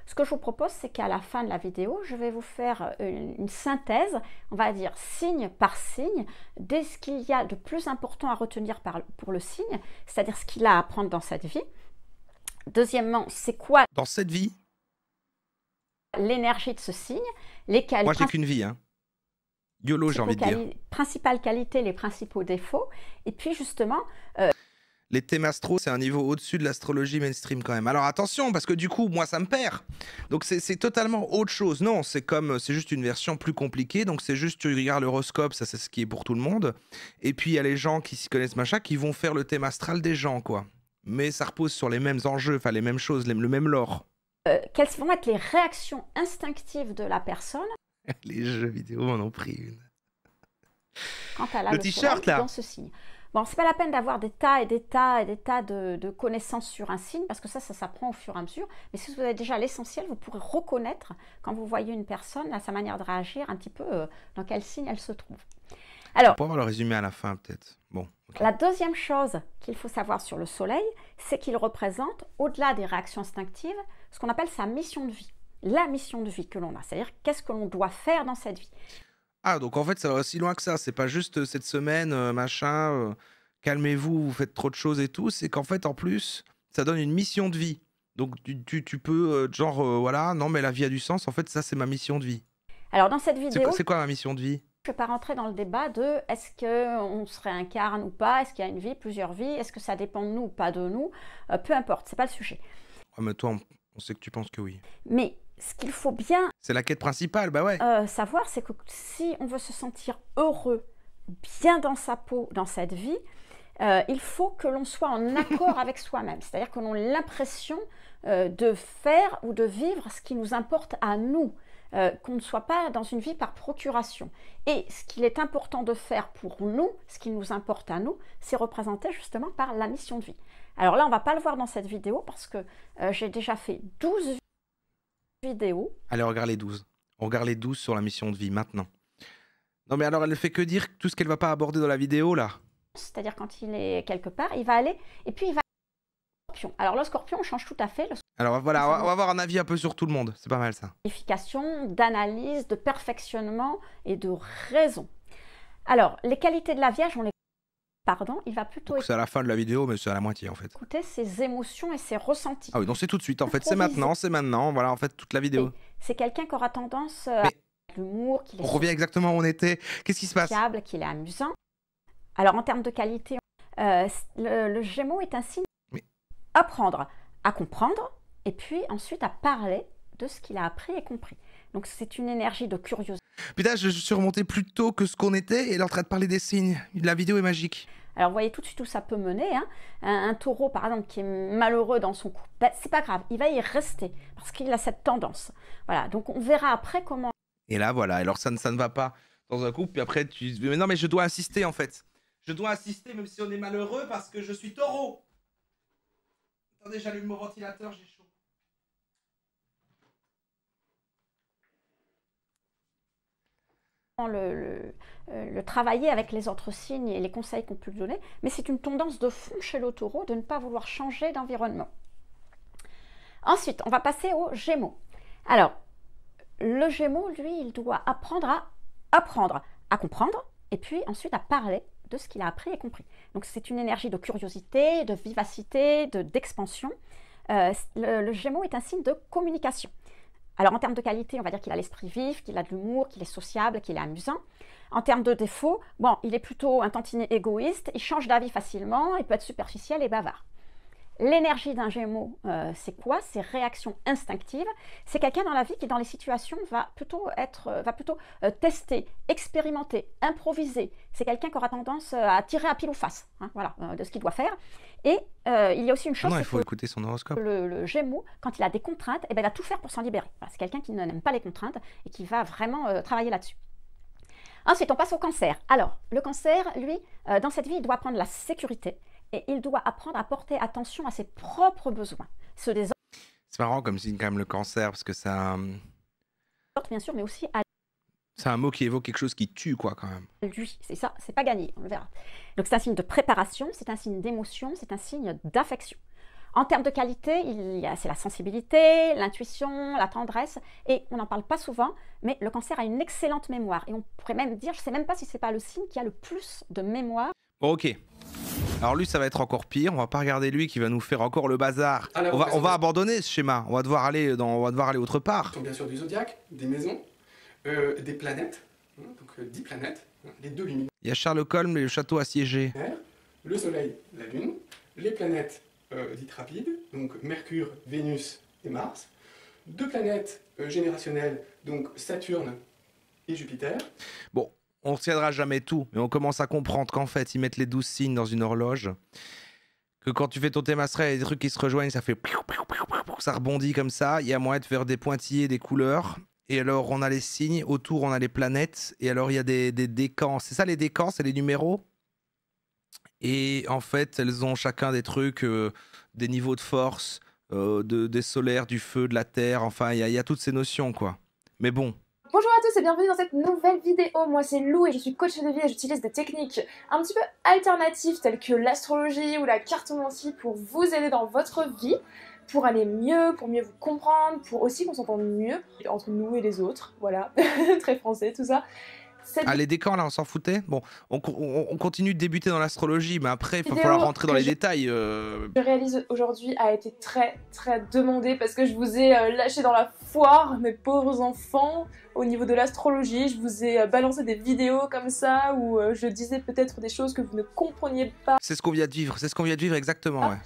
ce que je vous propose, c'est qu'à la fin de la vidéo, je vais vous faire euh, une, synthèse, on va dire signe par signe, dès ce qu'il y a de plus important à retenir par, pour le signe, c'est-à-dire ce qu'il a à apprendre dans cette vie, Deuxièmement, c'est quoi Dans cette vie L'énergie de ce signe, les qualités. Moi, j'ai qu'une vie. Hein. YOLO, j'ai envie de dire. Principales qualités, les principaux défauts. Et puis, justement. Euh, les thèmes astro, c'est un niveau au-dessus de l'astrologie mainstream quand même. Alors attention, parce que du coup, moi, ça me perd. Donc c'est totalement autre chose. Non, c'est comme, euh, c'est juste une version plus compliquée. Donc c'est juste, tu regardes l'horoscope, ça c'est ce qui est pour tout le monde. Et puis il y a les gens qui s'y connaissent machin, qui vont faire le thème astral des gens, quoi mais ça repose sur les mêmes enjeux, enfin les mêmes choses, le même lore. Euh, quelles vont être les réactions instinctives de la personne Les jeux vidéo en ont pris une. Quand elle a le, t-shirt là. Dans ce signe. Bon, c'est pas la peine d'avoir des tas et des tas et des tas de, connaissances sur un signe, parce que ça, ça s'apprend au fur et à mesure. Mais si vous avez déjà l'essentiel, vous pourrez reconnaître quand vous voyez une personne, à sa manière de réagir, un petit peu euh, dans quel signe elle se trouve. Alors, on va le résumer à la fin, peut-être. La deuxième chose qu'il faut savoir sur le Soleil, c'est qu'il représente, au-delà des réactions instinctives, ce qu'on appelle sa mission de vie, la mission de vie que l'on a, c'est-à-dire qu'est-ce que l'on doit faire dans cette vie. Ah, donc en fait, ça va aussi loin que ça. C'est pas juste euh, cette semaine, euh, machin, euh, calmez-vous, vous faites trop de choses et tout. C'est qu'en fait, en plus, ça donne une mission de vie. Donc tu, peux, genre, voilà, non, mais la vie a du sens. En fait, ça, c'est ma mission de vie. Alors dans cette vidéo. C'est quoi ma mission de vie je ne vais pas rentrer dans le débat de est-ce qu'on se réincarne ou pas, est-ce qu'il y a une vie, plusieurs vies, est-ce que ça dépend de nous ou pas de nous, euh, peu importe, c'est pas le sujet. Ah, mais toi, on, sait que tu penses que oui. Mais ce qu'il faut bien. C'est la quête principale, bah ouais. Euh, savoir, c'est que si on veut se sentir heureux, bien dans sa peau, dans cette vie, euh, il faut que l'on soit en accord avec soi-même, c'est-à-dire que l'on ait l'impression de faire ou de vivre ce qui nous importe à nous. Euh, qu'on ne soit pas dans une vie par procuration. Et ce qu'il est important de faire pour nous, ce qui nous importe à nous, c'est représenter justement par la mission de vie. Alors là, on ne va pas le voir dans cette vidéo parce que euh, j'ai déjà fait 12 vidéos. Allez, regarde les 12. On regarde les 12 sur la mission de vie maintenant. Non mais alors, elle ne fait que dire tout ce qu'elle ne va pas aborder dans la vidéo là. C'est-à-dire quand il est quelque part, il va aller et puis il va alors le scorpion on change tout à fait. Alors voilà, on va, avoir un avis un peu sur tout le monde, c'est pas mal ça. d'analyse, de perfectionnement et de raison. Alors, les qualités de la Vierge, on les... Pardon, il va plutôt... C'est à la fin de la vidéo, mais c'est à la moitié en fait. Écoutez ses émotions et ses ressentis. Ah oui, donc c'est tout de suite en fait, c'est maintenant, c'est maintenant, voilà en fait toute la vidéo. C'est quelqu'un qui aura tendance euh, à... L'humour, On revient exactement où on était, qu'est-ce qui se passe Qu'il est amusant. Alors en termes de qualité, euh, le, le Gémeaux est un signe apprendre à comprendre et puis ensuite à parler de ce qu'il a appris et compris. Donc c'est une énergie de curiosité. Putain, je suis remonté plus tôt que ce qu'on était et elle est en train de parler des signes. La vidéo est magique. Alors vous voyez tout de suite où ça peut mener. Hein. Un, taureau par exemple qui est malheureux dans son couple, ben, c'est pas grave, il va y rester parce qu'il a cette tendance. Voilà, donc on verra après comment. Et là voilà, alors ça ne, ça ne va pas dans un couple, puis après tu dis mais non mais je dois insister en fait. Je dois insister même si on est malheureux parce que je suis taureau. Attendez, j'allume mon ventilateur, j'ai chaud. Euh, le, travailler avec les autres signes et les conseils qu'on peut lui donner, mais c'est une tendance de fond chez le taureau de ne pas vouloir changer d'environnement. Ensuite, on va passer au gémeaux. Alors, le gémeau, lui, il doit apprendre à apprendre, à comprendre, et puis ensuite à parler de ce qu'il a appris et compris. Donc c'est une énergie de curiosité, de vivacité, d'expansion. De, euh, le, gémeau est un signe de communication. Alors en termes de qualité, on va dire qu'il a l'esprit vif, qu'il a de l'humour, qu'il est sociable, qu'il est amusant. En termes de défauts, bon, il est plutôt un tantinet égoïste, il change d'avis facilement, il peut être superficiel et bavard. L'énergie d'un Gémeaux, euh, c'est quoi C'est réaction instinctive. C'est quelqu'un dans la vie qui, dans les situations, va plutôt être, euh, va plutôt euh, tester, expérimenter, improviser. C'est quelqu'un qui aura tendance à tirer à pile ou face, hein, voilà, de ce qu'il doit faire. Et il y a aussi une ah chose. il faut écouter son horoscope. Le, Gémeau, quand il a des contraintes, eh ben, il va tout faire pour s'en libérer. c'est quelqu'un qui n'aime pas les contraintes et qui va vraiment travailler là-dessus. Ensuite, on passe au cancer. Alors, le cancer, lui, dans cette vie, il doit prendre la sécurité et il doit apprendre à porter attention à ses propres besoins. Ceux des C'est marrant comme signe quand même le cancer parce que ça. Hum, bien sûr, mais aussi C'est un mot qui évoque quelque chose qui tue, quoi, quand même. Lui, c'est ça, c'est pas gagné, on le verra. Donc c'est un signe de préparation, c'est un signe d'émotion, c'est un signe d'affection. En termes de qualité, c'est la sensibilité, l'intuition, la tendresse, et on n'en parle pas souvent, mais le cancer a une excellente mémoire. Et on pourrait même dire, je ne sais même pas si c'est pas le signe qui a le plus de mémoire. ok. Alors lui, ça va être encore pire. On va pas regarder lui qui va nous faire encore le bazar. Ah, on, va, abandonner ce schéma. On va devoir aller, dans, on va devoir aller autre part. bien sûr du zodiaque, des maisons, euh, des planètes. Hein, donc euh, planètes, hein, les deux lumières. Il y a Sherlock Holmes et le château assiégé. Le Soleil, la Lune, les planètes euh, dites rapides, donc Mercure, Vénus et Mars. Deux planètes générationnelles, donc Saturne et Jupiter. Bon, on retiendra jamais tout, mais on commence à comprendre qu'en fait, ils mettent les douze signes dans une horloge, que quand tu fais ton thème astral, il y a des trucs qui se rejoignent, ça fait... Ça rebondit comme ça, il y a moins de faire des pointillés, des couleurs, et alors on a les signes, autour on a les planètes, et alors il y a des, décans. C'est ça les décans, c'est les numéros et en fait, elles ont chacun des trucs, euh, des niveaux de force, euh, des solaires, du feu, de la terre. Enfin, il y, a toutes ces notions, quoi. Mais bon, tous et bienvenue dans cette nouvelle vidéo. Moi c'est Lou et je suis coach de vie et j'utilise des techniques un petit peu alternatives telles que l'astrologie ou la cartomancie pour vous aider dans votre vie, pour aller mieux, pour mieux vous comprendre, pour aussi qu'on s'entende mieux entre nous et les autres. Voilà, très français tout ça. Ah, les décors, là, on s'en foutait Bon, on, continue de débuter dans l'astrologie, mais après, il va falloir rentrer dans les détails. que euh. Je réalise aujourd'hui a été très, très demandé parce que je vous ai euh, lâché dans la foire, mes pauvres enfants, au niveau de l'astrologie. Je vous ai euh, balancé des vidéos comme ça où je disais peut-être des choses que vous ne compreniez pas. C'est ce qu'on vient de vivre, c'est ce qu'on vient de vivre exactement, ah, ouais.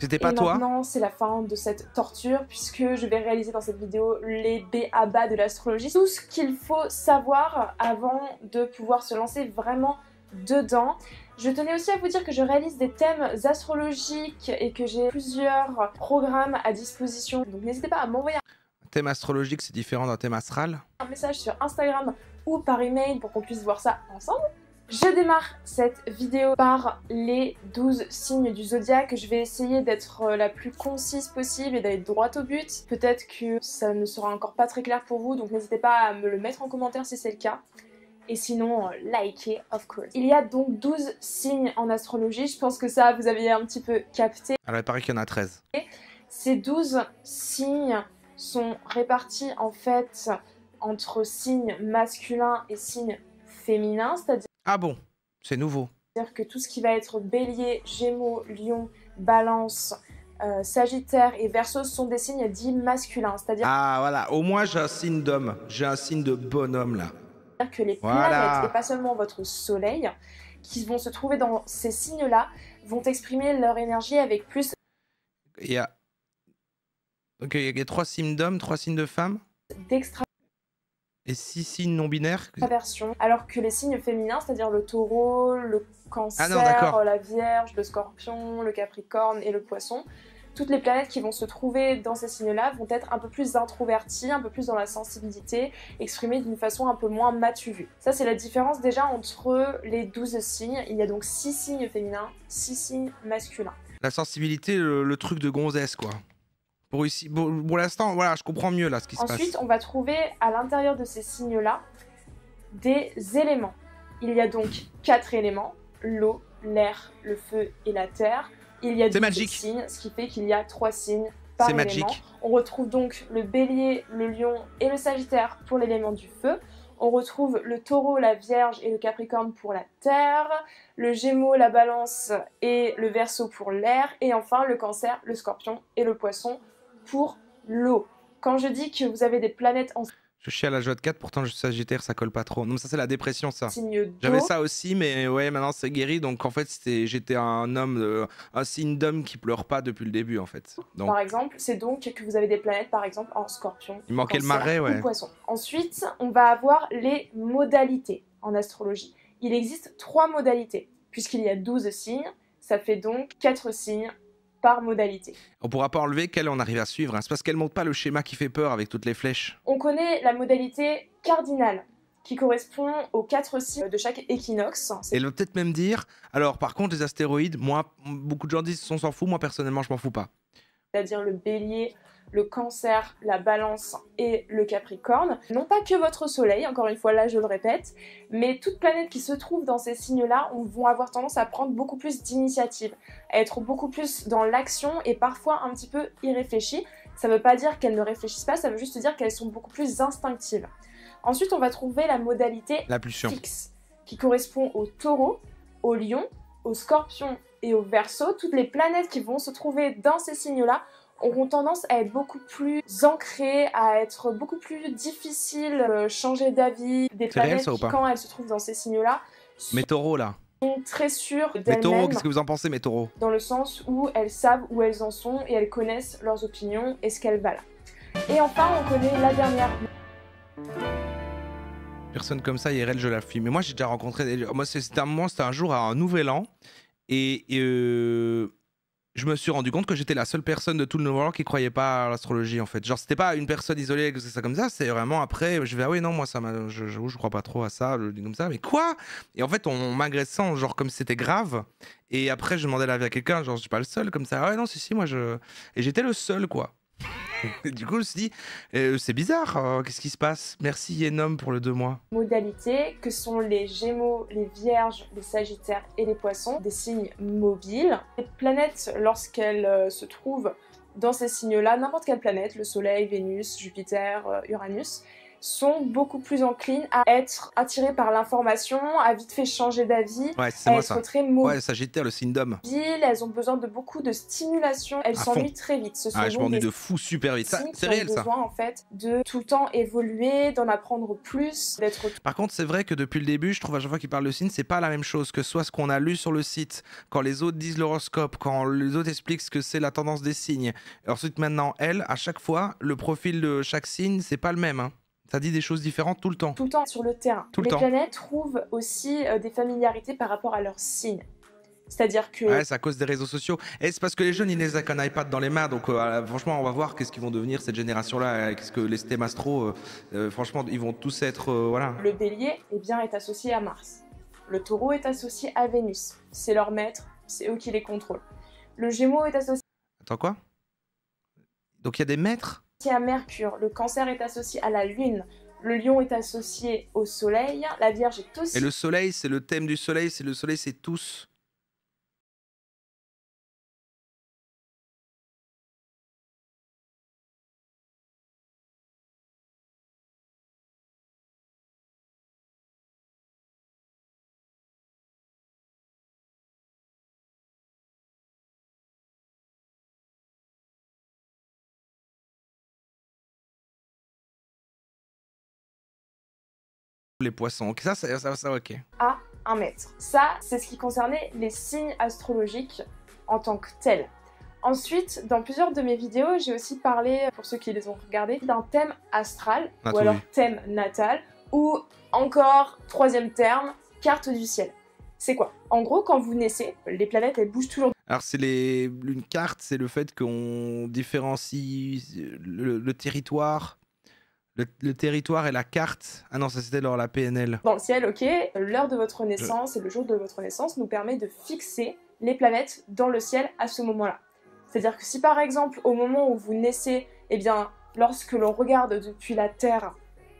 C'était pas et toi Maintenant, c'est la fin de cette torture puisque je vais réaliser dans cette vidéo les BABA de l'astrologie. Tout ce qu'il faut savoir avant de pouvoir se lancer vraiment dedans. Je tenais aussi à vous dire que je réalise des thèmes astrologiques et que j'ai plusieurs programmes à disposition. Donc n'hésitez pas à m'envoyer un thème astrologique, c'est différent d'un thème astral. Un message sur Instagram ou par email pour qu'on puisse voir ça ensemble. Je démarre cette vidéo par les 12 signes du zodiaque. Je vais essayer d'être euh, la plus concise possible et d'aller droit au but. Peut-être que ça ne sera encore pas très clair pour vous, donc n'hésitez pas à me le mettre en commentaire si c'est le cas et sinon euh, likez, of course. Il y a donc 12 signes en astrologie, je pense que ça vous avez un petit peu capté. Alors il paraît qu'il y en a 13. ces 12 signes sont répartis en fait entre signes masculins et signes féminins, c'est-à-dire ah bon, c'est nouveau. C'est-à-dire que tout ce qui va être bélier, gémeaux, lion, balance, euh, Sagittaire et Verseau sont des signes dits masculins, c'est-à-dire. Ah voilà, au moins j'ai un signe d'homme, j'ai un signe de bonhomme là. C'est-à-dire que les planètes et pas seulement votre Soleil, qui vont se trouver dans ces signes-là, vont exprimer leur énergie avec plus. Il y a. Donc il y a trois signes d'hommes, trois signes de femmes. D'extra. Et six signes non binaires Alors que les signes féminins, c'est-à-dire le taureau, le cancer, ah euh, la vierge, le scorpion, le capricorne et le poisson, toutes les planètes qui vont se trouver dans ces signes-là vont être un peu plus introverties, un peu plus dans la sensibilité, exprimées d'une façon un peu moins matuvue. Ça, c'est la différence déjà entre les douze signes. Il y a donc six signes féminins, six signes masculins. La sensibilité, le, truc de gonzesse, quoi. Pour, ici, pour, l'instant, voilà, je comprends mieux là ce qui Ensuite, se passe. Ensuite, on va trouver à l'intérieur de ces signes-là des éléments. Il y a donc quatre éléments l'eau, l'air, le feu et la terre. Il y a des signes, ce qui fait qu'il y a trois signes par élément. On retrouve donc le bélier, le lion et le sagittaire pour l'élément du feu. On retrouve le taureau, la vierge et le capricorne pour la terre, le gémeau, la balance et le verso pour l'air, et enfin le cancer, le scorpion et le poisson pour l'eau. Quand je dis que vous avez des planètes en je suis à la joie de 4, pourtant je suis sagittaire, ça colle pas trop. Non, ça c'est la dépression, ça. J'avais ça aussi, mais ouais, maintenant c'est guéri. Donc en fait, j'étais un homme, un signe d'homme qui pleure pas depuis le début, en fait. Donc... Par exemple, c'est donc que vous avez des planètes, par exemple, en scorpion. Il manquait le marais, ouais. poisson. Ensuite, on va avoir les modalités en astrologie. Il existe trois modalités, puisqu'il y a 12 signes, ça fait donc quatre signes par modalité. On pourra pas enlever quelle on arrive à suivre. Hein. C'est parce qu'elle montre pas le schéma qui fait peur avec toutes les flèches. On connaît la modalité cardinale qui correspond aux quatre signes de chaque équinoxe. Et elle va peut-être même dire, alors par contre les astéroïdes, moi, beaucoup de gens disent on s'en fout, moi personnellement je m'en fous pas. C'est-à-dire le bélier, le cancer, la balance et le capricorne. Non pas que votre soleil, encore une fois là je le répète, mais toute planète qui se trouve dans ces signes-là vont avoir tendance à prendre beaucoup plus d'initiatives, à être beaucoup plus dans l'action et parfois un petit peu irréfléchie. Ça ne veut pas dire qu'elles ne réfléchissent pas, ça veut juste dire qu'elles sont beaucoup plus instinctives. Ensuite, on va trouver la modalité fixe, qui correspond au taureau, au lion, au scorpion et au verso. Toutes les planètes qui vont se trouver dans ces signes-là auront tendance à être beaucoup plus ancrées, à être beaucoup plus difficiles, euh, changer d'avis. Des planètes quand elles se trouvent dans ces signaux-là, mes taureaux là très sûres d'elles-mêmes. Mes taureaux, qu'est-ce que vous en pensez, mes taureaux Dans le sens où elles savent où elles en sont et elles connaissent leurs opinions et ce qu'elles valent. Et enfin, on connaît la dernière. Personne comme ça, IRL, je la fuis. Mais moi, j'ai déjà rencontré. Moi, c'était un moment, c'était un jour à un nouvel an. Et, euh, je me suis rendu compte que j'étais la seule personne de tout le Nouveau qui croyait pas à l'astrologie en fait. Genre c'était pas une personne isolée que ça comme ça, c'est vraiment après je vais ah oui non moi ça je, je, crois pas trop à ça, comme ça mais quoi Et en fait on, m'agressant genre comme c'était grave et après je demandais la vie à quelqu'un, genre je suis pas le seul comme ça. Ah ouais non si si moi je et j'étais le seul quoi du coup, je me suis dit, euh, c'est bizarre, hein, qu'est-ce qui se passe Merci Yenom pour le deux mois. Modalités que sont les Gémeaux, les Vierges, les Sagittaires et les Poissons, des signes mobiles. Les planètes, lorsqu'elles euh, se trouve dans ces signes-là, n'importe quelle planète, le Soleil, Vénus, Jupiter, euh, Uranus, sont beaucoup plus enclines à être attirées par l'information, à vite fait changer d'avis, ouais, à être ça. très mauvais. Ouais, Sagittaire, le syndrome. Elles ont besoin de beaucoup de stimulation, elles s'ennuient très vite. Ce je m'ennuie de fou super vite. C'est réel ça. besoin en fait de tout le temps évoluer, d'en apprendre plus, d'être. Par contre, c'est vrai que depuis le début, je trouve à chaque fois qu'ils parlent de signe, c'est pas la même chose que soit ce qu'on a lu sur le site, quand les autres disent l'horoscope, quand les autres expliquent ce que c'est la tendance des signes. Ensuite, maintenant, elles, à chaque fois, le profil de chaque signe, c'est pas le même. Hein ça dit des choses différentes tout le temps. Tout le temps sur le terrain. Tout les planètes trouvent aussi euh, des familiarités par rapport à leurs signes. C'est-à-dire que. Ouais, c'est à cause des réseaux sociaux. Et c'est parce que les jeunes, ils n'ont qu'un iPad dans les mains. Donc, euh, euh, franchement, on va voir qu'est-ce qu'ils vont devenir cette génération-là. Qu'est-ce que les thèmes astro, franchement, ils vont tous être. voilà. Le bélier, eh bien, est associé à Mars. Le taureau est associé à Vénus. C'est leur maître, c'est eux qui les contrôlent. Le gémeau est associé. Attends quoi Donc, il y a des maîtres à Mercure, le cancer est associé à la Lune, le lion est associé au soleil, la vierge est aussi... Et le soleil, c'est le thème du soleil, c'est le soleil, c'est tous. les poissons. ça, ça, ça, ok. À un mètre. Ça, c'est ce qui concernait les signes astrologiques en tant que tels. Ensuite, dans plusieurs de mes vidéos, j'ai aussi parlé, pour ceux qui les ont regardées, d'un thème astral, ou ah, alors thème natal, ou encore, troisième terme, carte du ciel. C'est quoi En gros, quand vous naissez, les planètes, elles bougent toujours. Alors, c'est une carte, c'est le fait qu'on différencie le territoire le, territoire et la carte. Ah non, ça c'était lors la PNL. Dans le ciel, ok. L'heure de votre naissance et le jour de votre naissance nous permet de fixer les planètes dans le ciel à ce moment-là. C'est-à-dire que si par exemple au moment où vous naissez, eh bien, lorsque l'on regarde depuis la Terre,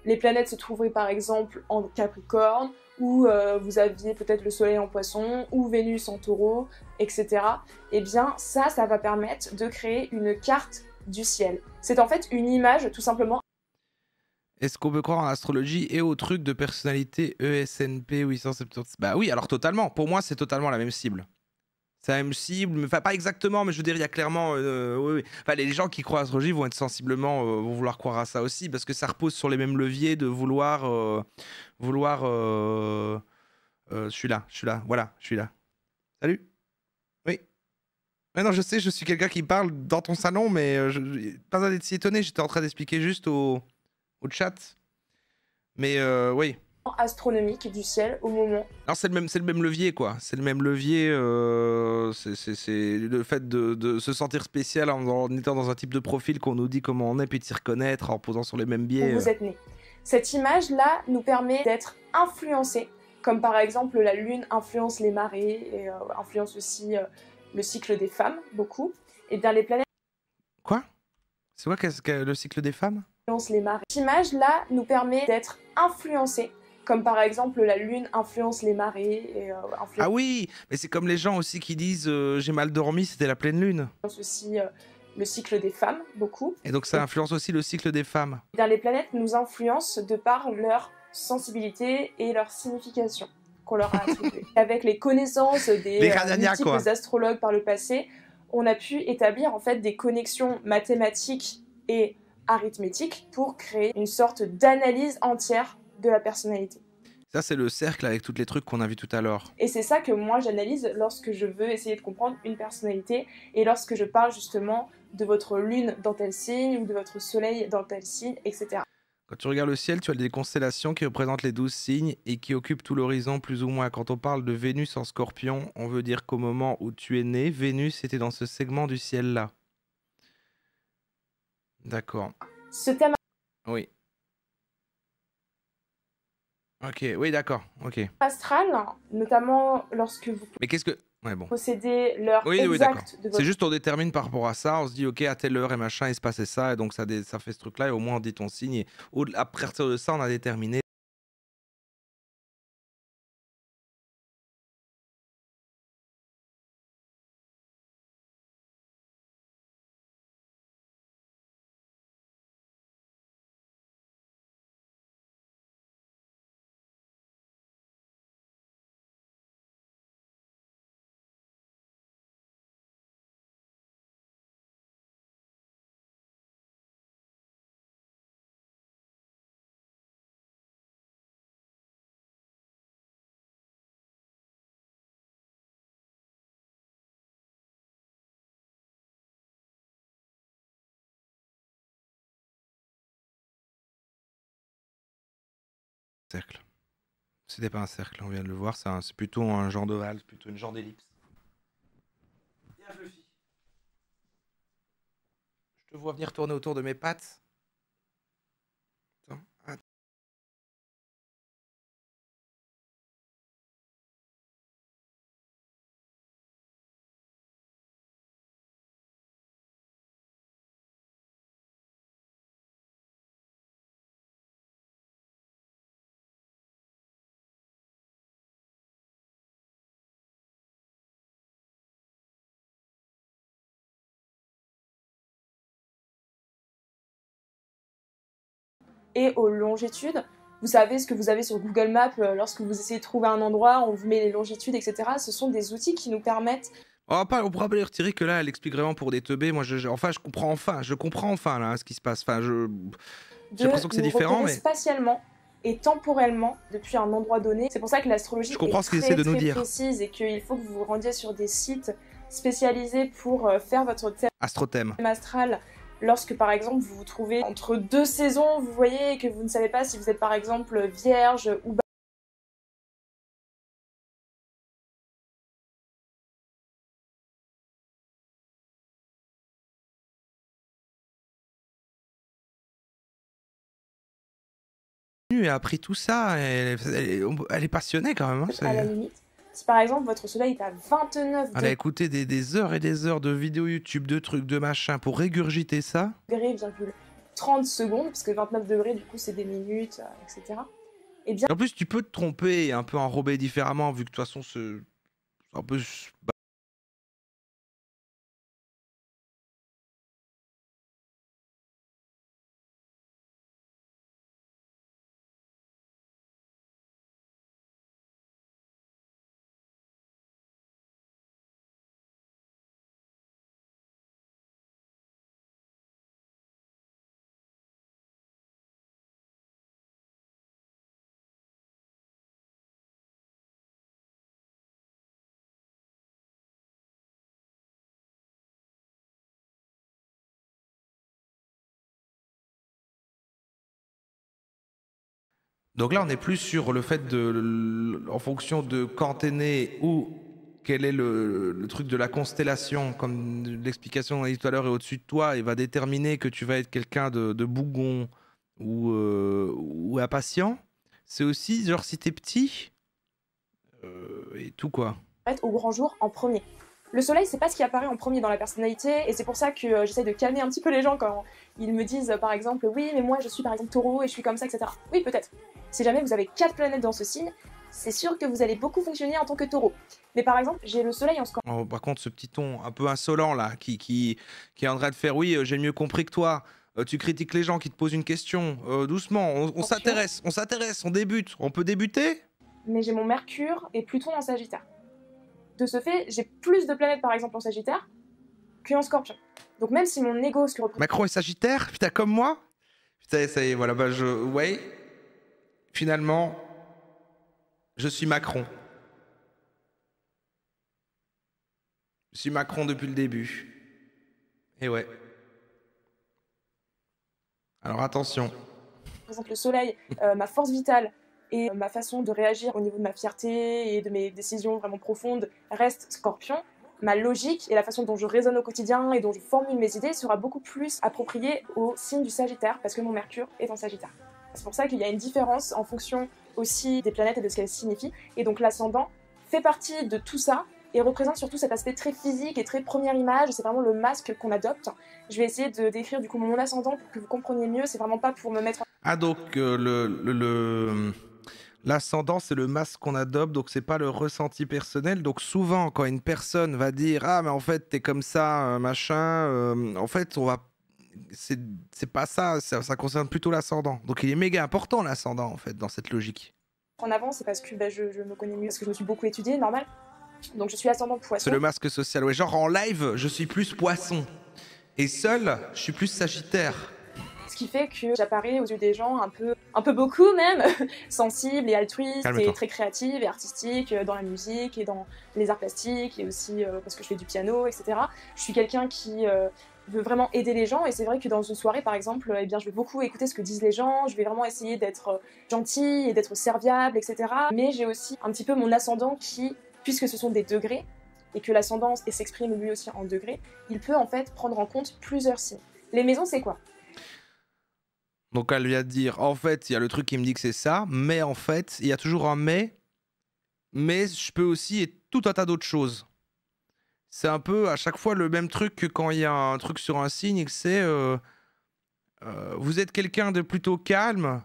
les planètes se trouveraient par exemple en Capricorne, ou euh, vous aviez peut-être le Soleil en Poisson, ou Vénus en Taureau, etc. Eh bien, ça, ça va permettre de créer une carte du ciel. C'est en fait une image tout simplement est-ce qu'on peut croire en astrologie et au truc de personnalité ESNP 870 Bah oui, alors totalement. Pour moi, c'est totalement la même cible. C'est la même cible, mais, enfin pas exactement, mais je veux dire, il y a clairement. Euh, les gens qui croient en l'astrologie vont être sensiblement. Euh, vont vouloir croire à ça aussi, parce que ça repose sur les mêmes leviers de vouloir. Euh, vouloir. je suis là, je suis là, voilà, je suis là. Salut Oui. Mais non, je sais, je suis quelqu'un qui parle dans ton salon, mais pas à d'être si étonné, j'étais en train d'expliquer juste au au chat. Mais euh, oui. Astronomique du ciel au moment. Alors c'est le même, c'est le même levier quoi. C'est le même levier. Euh, c'est le fait de, se sentir spécial en, étant dans un type de profil qu'on nous dit comment on est, puis de s'y reconnaître en posant sur les mêmes biais. vous euh. êtes né. Cette image là nous permet d'être influencés, comme par exemple la lune influence les marées et influence aussi le cycle des femmes beaucoup. Et eh bien les planètes. Quoi c'est quoi -ce que le cycle des femmes Les marées. Cette image-là nous permet d'être influencés comme par exemple la lune influence les marées. Euh, ah oui, mais c'est comme les gens aussi qui disent euh, j'ai mal dormi, c'était la pleine lune. Aussi euh, le cycle des femmes, beaucoup. Et donc ça influence aussi le cycle des femmes. Eh les planètes nous influencent de par leur sensibilité et leur signification qu'on leur a attribuée. Avec les connaissances des astrologues par le passé, on a pu établir en fait des connexions mathématiques et arithmétiques pour créer une sorte d'analyse entière de la personnalité. Ça, c'est le cercle avec tous les trucs qu'on a vu tout à l'heure. Et c'est ça que moi, j'analyse lorsque je veux essayer de comprendre une personnalité et lorsque je parle justement de votre lune dans tel signe ou de votre soleil dans tel signe, etc. Quand tu regardes le ciel, tu as des constellations qui représentent les douze signes et qui occupent tout l'horizon plus ou moins. Quand on parle de Vénus en scorpion, on veut dire qu'au moment où tu es né, Vénus était dans ce segment du ciel-là. D'accord. Ce thème... Oui. Ok, oui, d'accord. Ok. Astral, notamment lorsque vous... Mais qu'est-ce que... Ouais, l'heure C'est juste on détermine par rapport à ça, on se dit ok à telle heure et machin il se passait ça et donc ça, ça fait ce truc là et au moins on dit ton signe et à partir de ça on a déterminé cercle. C'était pas un cercle, on vient de le voir, c'est, plutôt un genre d'ovale, c'est plutôt une genre d'ellipse. Je te vois venir tourner autour de mes pattes. et aux longitudes. Vous savez ce que vous avez sur Google Maps euh, lorsque vous essayez de trouver un endroit, on vous met les longitudes, etc. Ce sont des outils qui nous permettent on, pas, on pourra pas les retirer que là, elle explique vraiment pour des teubés. Moi, je, enfin, je comprends enfin, je comprends enfin là ce qui se passe. Enfin, je, j'ai l'impression que c'est différent, mais spatialement et temporellement depuis un endroit donné. C'est pour ça que l'astrologie est très, de nous dire. précise et qu'il faut que vous vous rendiez sur des sites spécialisés pour euh, faire votre thème astral Lorsque par exemple vous vous trouvez entre deux saisons, vous voyez que vous ne savez pas si vous êtes par exemple vierge ou et a appris tout ça. Elle, est passionnée quand même. Hein, à la limite si par exemple votre soleil est à 29 degrés. On a écouté des, heures et des heures de vidéos YouTube, de trucs, de machin, pour régurgiter ça. 30 secondes, parce que 29 degrés, du coup, c'est des minutes, etc. Euh, et eh bien... En plus, tu peux te tromper et un peu enrober différemment, vu que de toute façon, c'est un peu Donc là, on est plus sur le fait de, en fonction de quand t'es né ou quel est le, truc de la constellation, comme l'explication qu'on a dit à l'heure est au-dessus de toi et va déterminer que tu vas être quelqu'un de, bougon euh, ou, impatient. C'est aussi, genre, si t'es petit, euh, et tout quoi. Au grand jour en premier le soleil, c'est pas ce qui apparaît en premier dans la personnalité, et c'est pour ça que euh, j'essaie de calmer un petit peu les gens quand ils me disent, par exemple, oui, mais moi je suis par exemple taureau et je suis comme ça, etc. Oui, peut-être. Si jamais vous avez quatre planètes dans ce signe, c'est sûr que vous allez beaucoup fonctionner en tant que taureau. Mais par exemple, j'ai le soleil en scorpion. Oh, par contre, ce petit ton un peu insolent là, qui, est en train de faire oui, euh, j'ai mieux compris que toi. Euh, tu critiques les gens qui te posent une question. doucement, on s'intéresse, on s'intéresse, on, on débute. On peut débuter Mais j'ai mon Mercure et Pluton en Sagittaire. De ce fait, j'ai plus de planètes, par exemple, en Sagittaire qu'en Scorpion. Donc même si mon ego... se Macron est Sagittaire Putain, comme moi Putain, ça y est, voilà, bah je... Ouais. Finalement, je suis Macron. Je suis Macron depuis le début. Et ouais. Alors attention. Par exemple, le soleil, euh, ma force vitale, et euh, ma façon de réagir au niveau de ma fierté et de mes décisions vraiment profondes reste scorpion, ma logique et la façon dont je raisonne au quotidien et dont je formule mes idées sera beaucoup plus appropriée au signe du Sagittaire parce que mon Mercure est en Sagittaire. C'est pour ça qu'il y a une différence en fonction aussi des planètes et de ce qu'elles signifient. Et donc l'ascendant fait partie de tout ça et représente surtout cet aspect très physique et très première image. C'est vraiment le masque qu'on adopte. Je vais essayer de décrire du coup mon ascendant pour que vous compreniez mieux. C'est vraiment pas pour me mettre. Ah donc euh, le... le, le L'ascendant, c'est le masque qu'on adopte, donc c'est pas le ressenti personnel. Donc souvent, quand une personne va dire ah mais en fait t'es comme ça, euh, machin, euh, en fait on va c'est pas ça, ça, concerne plutôt l'ascendant. Donc il est méga important l'ascendant en fait dans cette logique. En avant, c'est parce que bah, je, me connais mieux, parce que je me suis beaucoup étudié, normal. Donc je suis ascendant poisson. C'est le masque social, ouais. Genre en live, je suis plus poisson. Et seul, je suis plus sagittaire. Ce qui fait que j'apparais aux yeux des gens un peu, un peu beaucoup même, sensible et altruiste et très créative et artistique euh, dans la musique et dans les arts plastiques et aussi euh, parce que je fais du piano, etc. Je suis quelqu'un qui euh, veut vraiment aider les gens et c'est vrai que dans une soirée par exemple, et eh bien, je vais beaucoup écouter ce que disent les gens, je vais vraiment essayer d'être gentil et d'être serviable, etc. Mais j'ai aussi un petit peu mon ascendant qui, puisque ce sont des degrés, et que l'ascendance s'exprime lui aussi en degrés, il peut en fait prendre en compte plusieurs signes. Les maisons, c'est quoi donc elle vient de dire, en fait, il y a le truc qui me dit que c'est ça, mais en fait, il y a toujours un mais, mais je peux aussi être tout un tas d'autres choses. C'est un peu à chaque fois le même truc que quand il y a un truc sur un signe c'est, euh, euh, vous êtes quelqu'un de plutôt calme,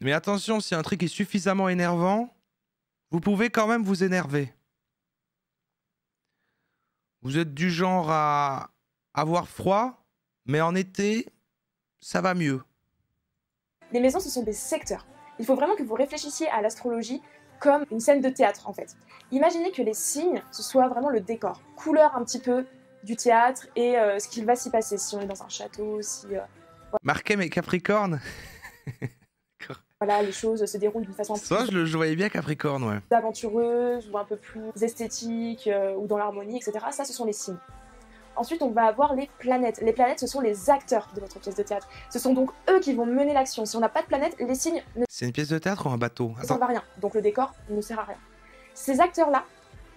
mais attention, si un truc est suffisamment énervant, vous pouvez quand même vous énerver. Vous êtes du genre à avoir froid, mais en été, ça va mieux. Les maisons, ce sont des secteurs. Il faut vraiment que vous réfléchissiez à l'astrologie comme une scène de théâtre en fait. Imaginez que les signes, ce soit vraiment le décor, couleur un petit peu du théâtre et euh, ce qu'il va s'y passer, si on est dans un château, si... Euh, voilà. Capricorne Voilà, les choses se déroulent d'une façon... Soit je le voyais bien Capricorne, ouais. Aventureuse ou un peu plus esthétique euh, ou dans l'harmonie, etc. Ça, ce sont les signes. Ensuite, on va avoir les planètes. Les planètes, ce sont les acteurs de votre pièce de théâtre. Ce sont donc eux qui vont mener l'action. Si on n'a pas de planète, les signes ne... C'est une pièce de théâtre ou un bateau Ça ne va rien. Donc le décor ne sert à rien. Ces acteurs-là,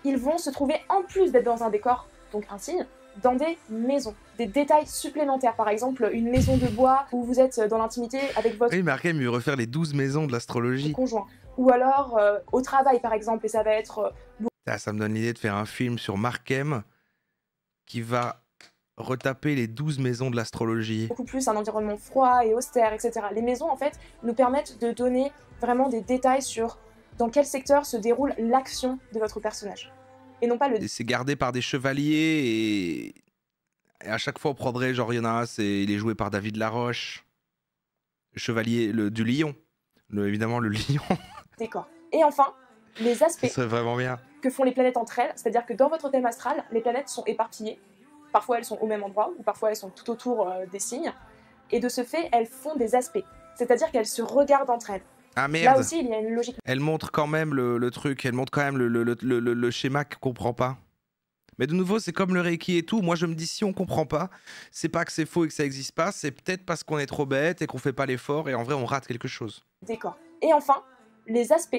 ils vont se trouver, en plus d'être dans un décor, donc un signe, dans des maisons, des détails supplémentaires. Par exemple, une maison de bois où vous êtes dans l'intimité avec votre... Oui, mais il refaire les 12 maisons de l'astrologie. Conjoint. Ou alors, euh, au travail, par exemple, et ça va être... Euh, ça me donne l'idée de faire un film sur Markem qui va retaper les 12 maisons de l'astrologie. Beaucoup plus un environnement froid et austère, etc. Les maisons, en fait, nous permettent de donner vraiment des détails sur dans quel secteur se déroule l'action de votre personnage. Et non pas le... C'est gardé par des chevaliers et... et... à chaque fois on prendrait, genre, il y il est joué par David Laroche, chevalier du lion, évidemment le lion. D'accord. Et enfin, les aspects... C'est vraiment bien que font les planètes entre elles, c'est-à-dire que dans votre thème astral, les planètes sont éparpillées. Parfois elles sont au même endroit ou parfois elles sont tout autour euh, des signes. Et de ce fait, elles font des aspects, c'est-à-dire qu'elles se regardent entre elles. Ah merde. Là aussi, il y a une logique. Elle montre quand même le, truc, elle montre quand même le, schéma qu'on comprend pas. Mais de nouveau, c'est comme le Reiki et tout. Moi, je me dis, si on ne comprend pas, c'est pas que c'est faux et que ça n'existe pas, c'est peut-être parce qu'on est trop bête et qu'on fait pas l'effort et en vrai, on rate quelque chose. D'accord. Et enfin, les aspects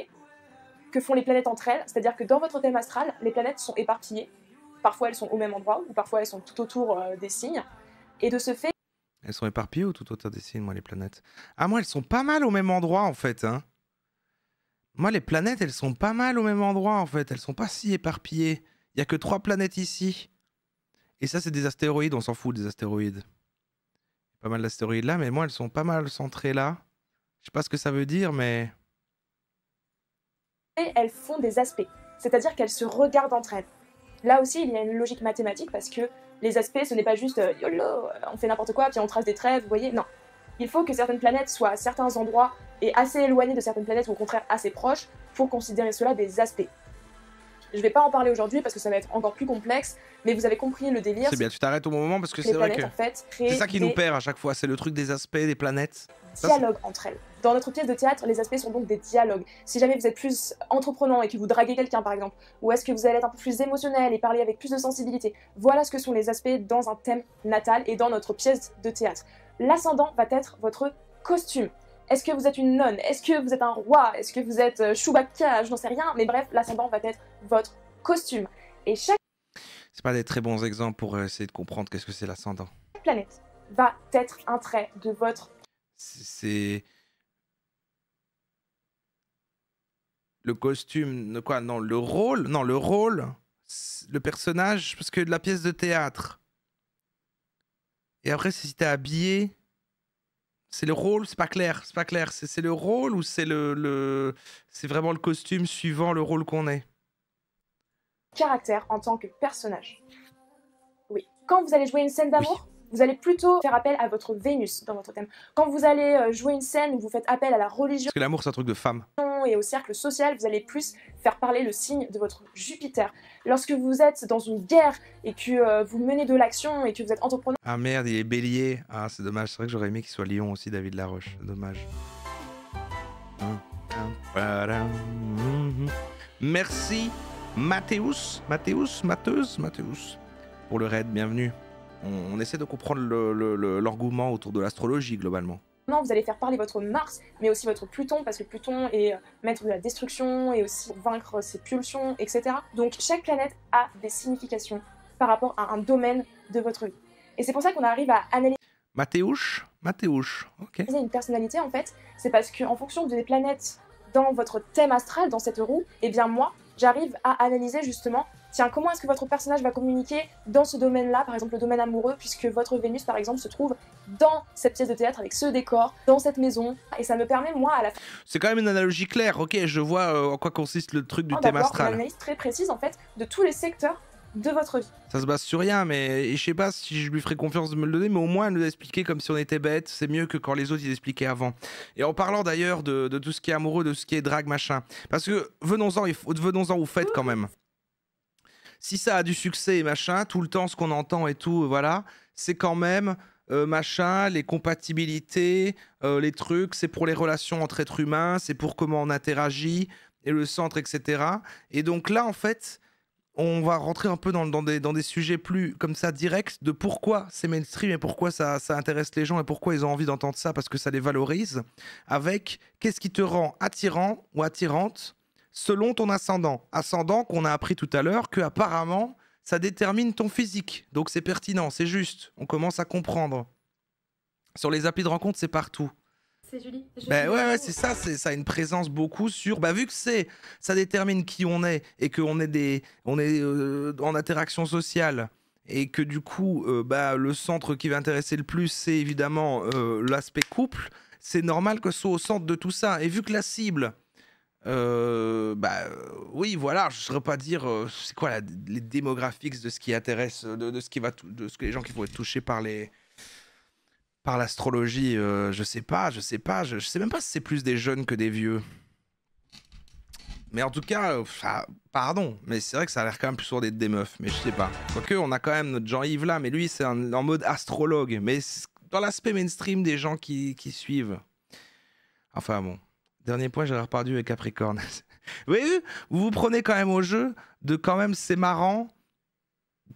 que font les planètes entre elles, c'est-à-dire que dans votre thème astral, les planètes sont éparpillées. Parfois elles sont au même endroit ou parfois elles sont tout autour euh, des signes. Et de ce fait. Elles sont éparpillées ou tout autour des signes, moi, les planètes Ah, moi, elles sont pas mal au même endroit, en fait. Hein moi, les planètes, elles sont pas mal au même endroit, en fait. Elles sont pas si éparpillées. Il y a que trois planètes ici. Et ça, c'est des astéroïdes, on s'en fout des astéroïdes. Pas mal d'astéroïdes là, mais moi, elles sont pas mal centrées là. Je sais pas ce que ça veut dire, mais elles font des aspects, c'est-à-dire qu'elles se regardent entre elles. Là aussi, il y a une logique mathématique parce que les aspects, ce n'est pas juste euh, euh, on fait n'importe quoi, puis on trace des traits, vous voyez, non. Il faut que certaines planètes soient à certains endroits et assez éloignées de certaines planètes ou au contraire assez proches pour considérer cela des aspects. Je ne vais pas en parler aujourd'hui parce que ça va être encore plus complexe, mais vous avez compris le délire. C'est bien, tu t'arrêtes au moment parce que c'est vrai que c'est ça qui nous perd à chaque fois, c'est le truc des aspects, des planètes. Dialogue entre elles. Dans notre pièce de théâtre, les aspects sont donc des dialogues. Si jamais vous êtes plus entreprenant et que vous draguez quelqu'un, par exemple, ou est-ce que vous allez être un peu plus émotionnel et parler avec plus de sensibilité, voilà ce que sont les aspects dans un thème natal et dans notre pièce de théâtre. L'ascendant va être votre costume. Est-ce que vous êtes une nonne Est-ce que vous êtes un roi Est-ce que vous êtes euh, Chewbacca Je n'en sais rien, mais bref, l'ascendant va être votre costume. Et chaque... C'est pas des très bons exemples pour euh, essayer de comprendre qu'est-ce que c'est l'ascendant. Chaque planète va être un trait de votre... C'est... le costume, quoi, non, le rôle, non, le rôle, le personnage, parce que de la pièce de théâtre. Et après, si t'es habillé, c'est le rôle, c'est pas clair, c'est pas clair. C'est le rôle ou c'est le c'est vraiment le costume suivant le rôle qu'on est. Caractère en tant que personnage. Oui. Quand vous allez jouer une scène d'amour, vous allez plutôt faire appel à votre Vénus dans votre thème. Quand vous allez euh, jouer une scène où vous faites appel à la religion. Parce que l'amour, c'est un truc de femme. Et au cercle social, vous allez plus faire parler le signe de votre Jupiter. Lorsque vous êtes dans une guerre et que euh, vous menez de l'action et que vous êtes entrepreneur. Ah merde, il est bélier. Ah, c'est dommage. C'est vrai que j'aurais aimé qu'il soit lion aussi, David Laroche. Dommage. Mhm. Merci, Mathéus, Mathéus, Matheus, Mathéus, pour le raid. Bienvenue on, essaie de comprendre l'engouement autour de l'astrologie globalement. Non, Vous allez faire parler votre Mars, mais aussi votre Pluton, parce que Pluton est euh, maître de la destruction et aussi vaincre ses pulsions, etc. Donc chaque planète a des significations par rapport à un domaine de votre vie. Et c'est pour ça qu'on arrive à analyser. Mathéouche Mathéouche, ok. Une personnalité, en fait, c'est parce qu'en fonction des planètes dans votre thème astral, dans cette roue, eh bien moi, j'arrive à analyser justement tiens, comment est-ce que votre personnage va communiquer dans ce domaine-là, par exemple le domaine amoureux, puisque votre Vénus, par exemple, se trouve dans cette pièce de théâtre avec ce décor, dans cette maison, et ça me permet, moi, à la fin... C'est quand même une analogie claire, ok, je vois euh, en quoi consiste le truc du oh, thème astral. une analyse très précise, en fait, de tous les secteurs de votre vie. Ça se base sur rien, mais je sais pas si je lui ferai confiance de me le donner, mais au moins nous expliquer comme si on était bête, c'est mieux que quand les autres ils expliquaient avant. Et en parlant d'ailleurs de, tout ce qui est amoureux, de ce qui est drague, machin, parce que venons-en, venons-en au fait quand même si ça a du succès et machin, tout le temps ce qu'on entend et tout, euh, voilà, c'est quand même euh, machin, les compatibilités, euh, les trucs, c'est pour les relations entre êtres humains, c'est pour comment on interagit et le centre, etc. Et donc là, en fait, on va rentrer un peu dans, dans, des, dans des sujets plus comme ça directs de pourquoi c'est mainstream et pourquoi ça, ça intéresse les gens et pourquoi ils ont envie d'entendre ça parce que ça les valorise, avec qu'est-ce qui te rend attirant ou attirante selon ton ascendant. Ascendant qu'on a appris tout à l'heure que apparemment ça détermine ton physique. Donc c'est pertinent, c'est juste. On commence à comprendre. Sur les applis de rencontre, c'est partout. C'est Julie. Ben ouais, c'est ça, c'est ça a une présence beaucoup sur. Bah vu que c'est, ça détermine qui on est et qu'on est des, on est euh, en interaction sociale et que du coup, euh, bah le centre qui va intéresser le plus, c'est évidemment euh, l'aspect couple. C'est normal que ce soit au centre de tout ça. Et vu que la cible, euh, bah euh, oui, voilà, je ne saurais pas dire euh, c'est quoi les démographiques de ce qui intéresse, de, ce qui va, de ce que les gens qui vont être touchés par les par l'astrologie. Euh, je sais pas, je sais pas, je, ne sais même pas si c'est plus des jeunes que des vieux. Mais en tout cas, ah, pardon, mais c'est vrai que ça a l'air quand même plus sourd d'être des meufs, mais je sais pas. Quoique, on a quand même notre Jean-Yves là, mais lui, c'est en mode astrologue, mais dans l'aspect mainstream des gens qui, qui suivent. Enfin bon. Dernier point, j'ai perdu avec Capricorne. vous voyez, vous vous prenez quand même au jeu de quand même, c'est marrant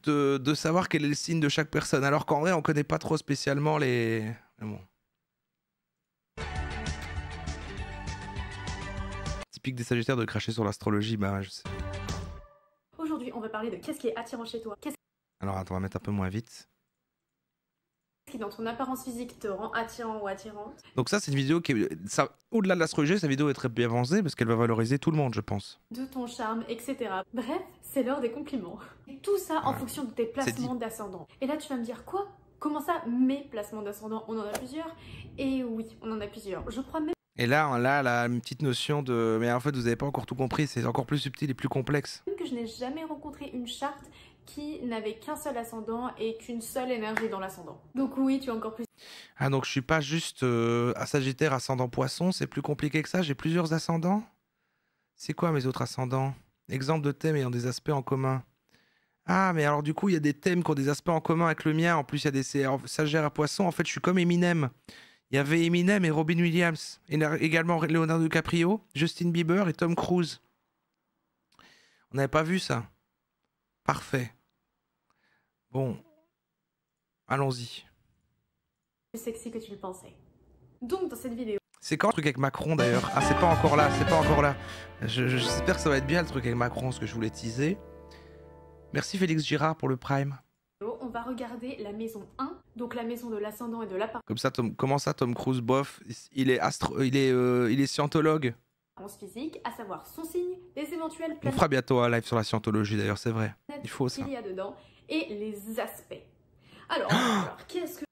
de, de, savoir quel est le signe de chaque personne. Alors qu'en vrai, on connaît pas trop spécialement les. bon. Typique des Sagittaires de cracher sur l'astrologie, bah je sais. Aujourd'hui, on va parler de qu'est-ce qui est attirant chez toi. Alors attends, on va mettre un peu moins vite qui dans ton apparence physique te rend attirant ou attirante. Donc ça, c'est une vidéo qui au-delà de la l'astrologie, cette vidéo est très bien avancée parce qu'elle va valoriser tout le monde, je pense. De ton charme, etc. Bref, c'est l'heure des compliments. Et tout ça en fonction de tes placements d'ascendant. Et là, tu vas me dire quoi Comment ça, mes placements d'ascendant On en a plusieurs. Et oui, on en a plusieurs. Je crois même... Et là, là, la petite notion de... Mais en fait, vous n'avez pas encore tout compris, c'est encore plus subtil et plus complexe. Que je n'ai jamais rencontré une charte qui n'avait qu'un seul ascendant et qu'une seule énergie dans l'ascendant. Donc oui, tu as encore plus... Ah donc je suis pas juste à euh, Sagittaire ascendant poisson, c'est plus compliqué que ça, j'ai plusieurs ascendants C'est quoi mes autres ascendants Exemple de thèmes ayant des aspects en commun. Ah mais alors du coup il y a des thèmes qui ont des aspects en commun avec le mien, en plus il y a des Sagittaire à poisson, en fait je suis comme Eminem. Il y avait Eminem et Robin Williams, et également Leonardo DiCaprio, Justin Bieber et Tom Cruise. On n'avait pas vu ça. Parfait. Bon, allons-y. Plus sexy que tu le pensais. Donc dans cette vidéo. C'est quand le truc avec Macron d'ailleurs Ah c'est pas encore là, c'est pas encore là. J'espère que ça va être bien le truc avec Macron, ce que je voulais teaser. Merci Félix Girard pour le prime. On va regarder la maison 1, donc la maison de l'ascendant et de l'appartement. Comme ça, Tom, comment ça Tom Cruise bof Il est astro, il est, euh, il est scientologue physique, à savoir son signe, les éventuelles On fera bientôt un live sur la scientologie d'ailleurs, c'est vrai. Il faut ça. qu'il y a dedans et les aspects. Alors, qu'est-ce que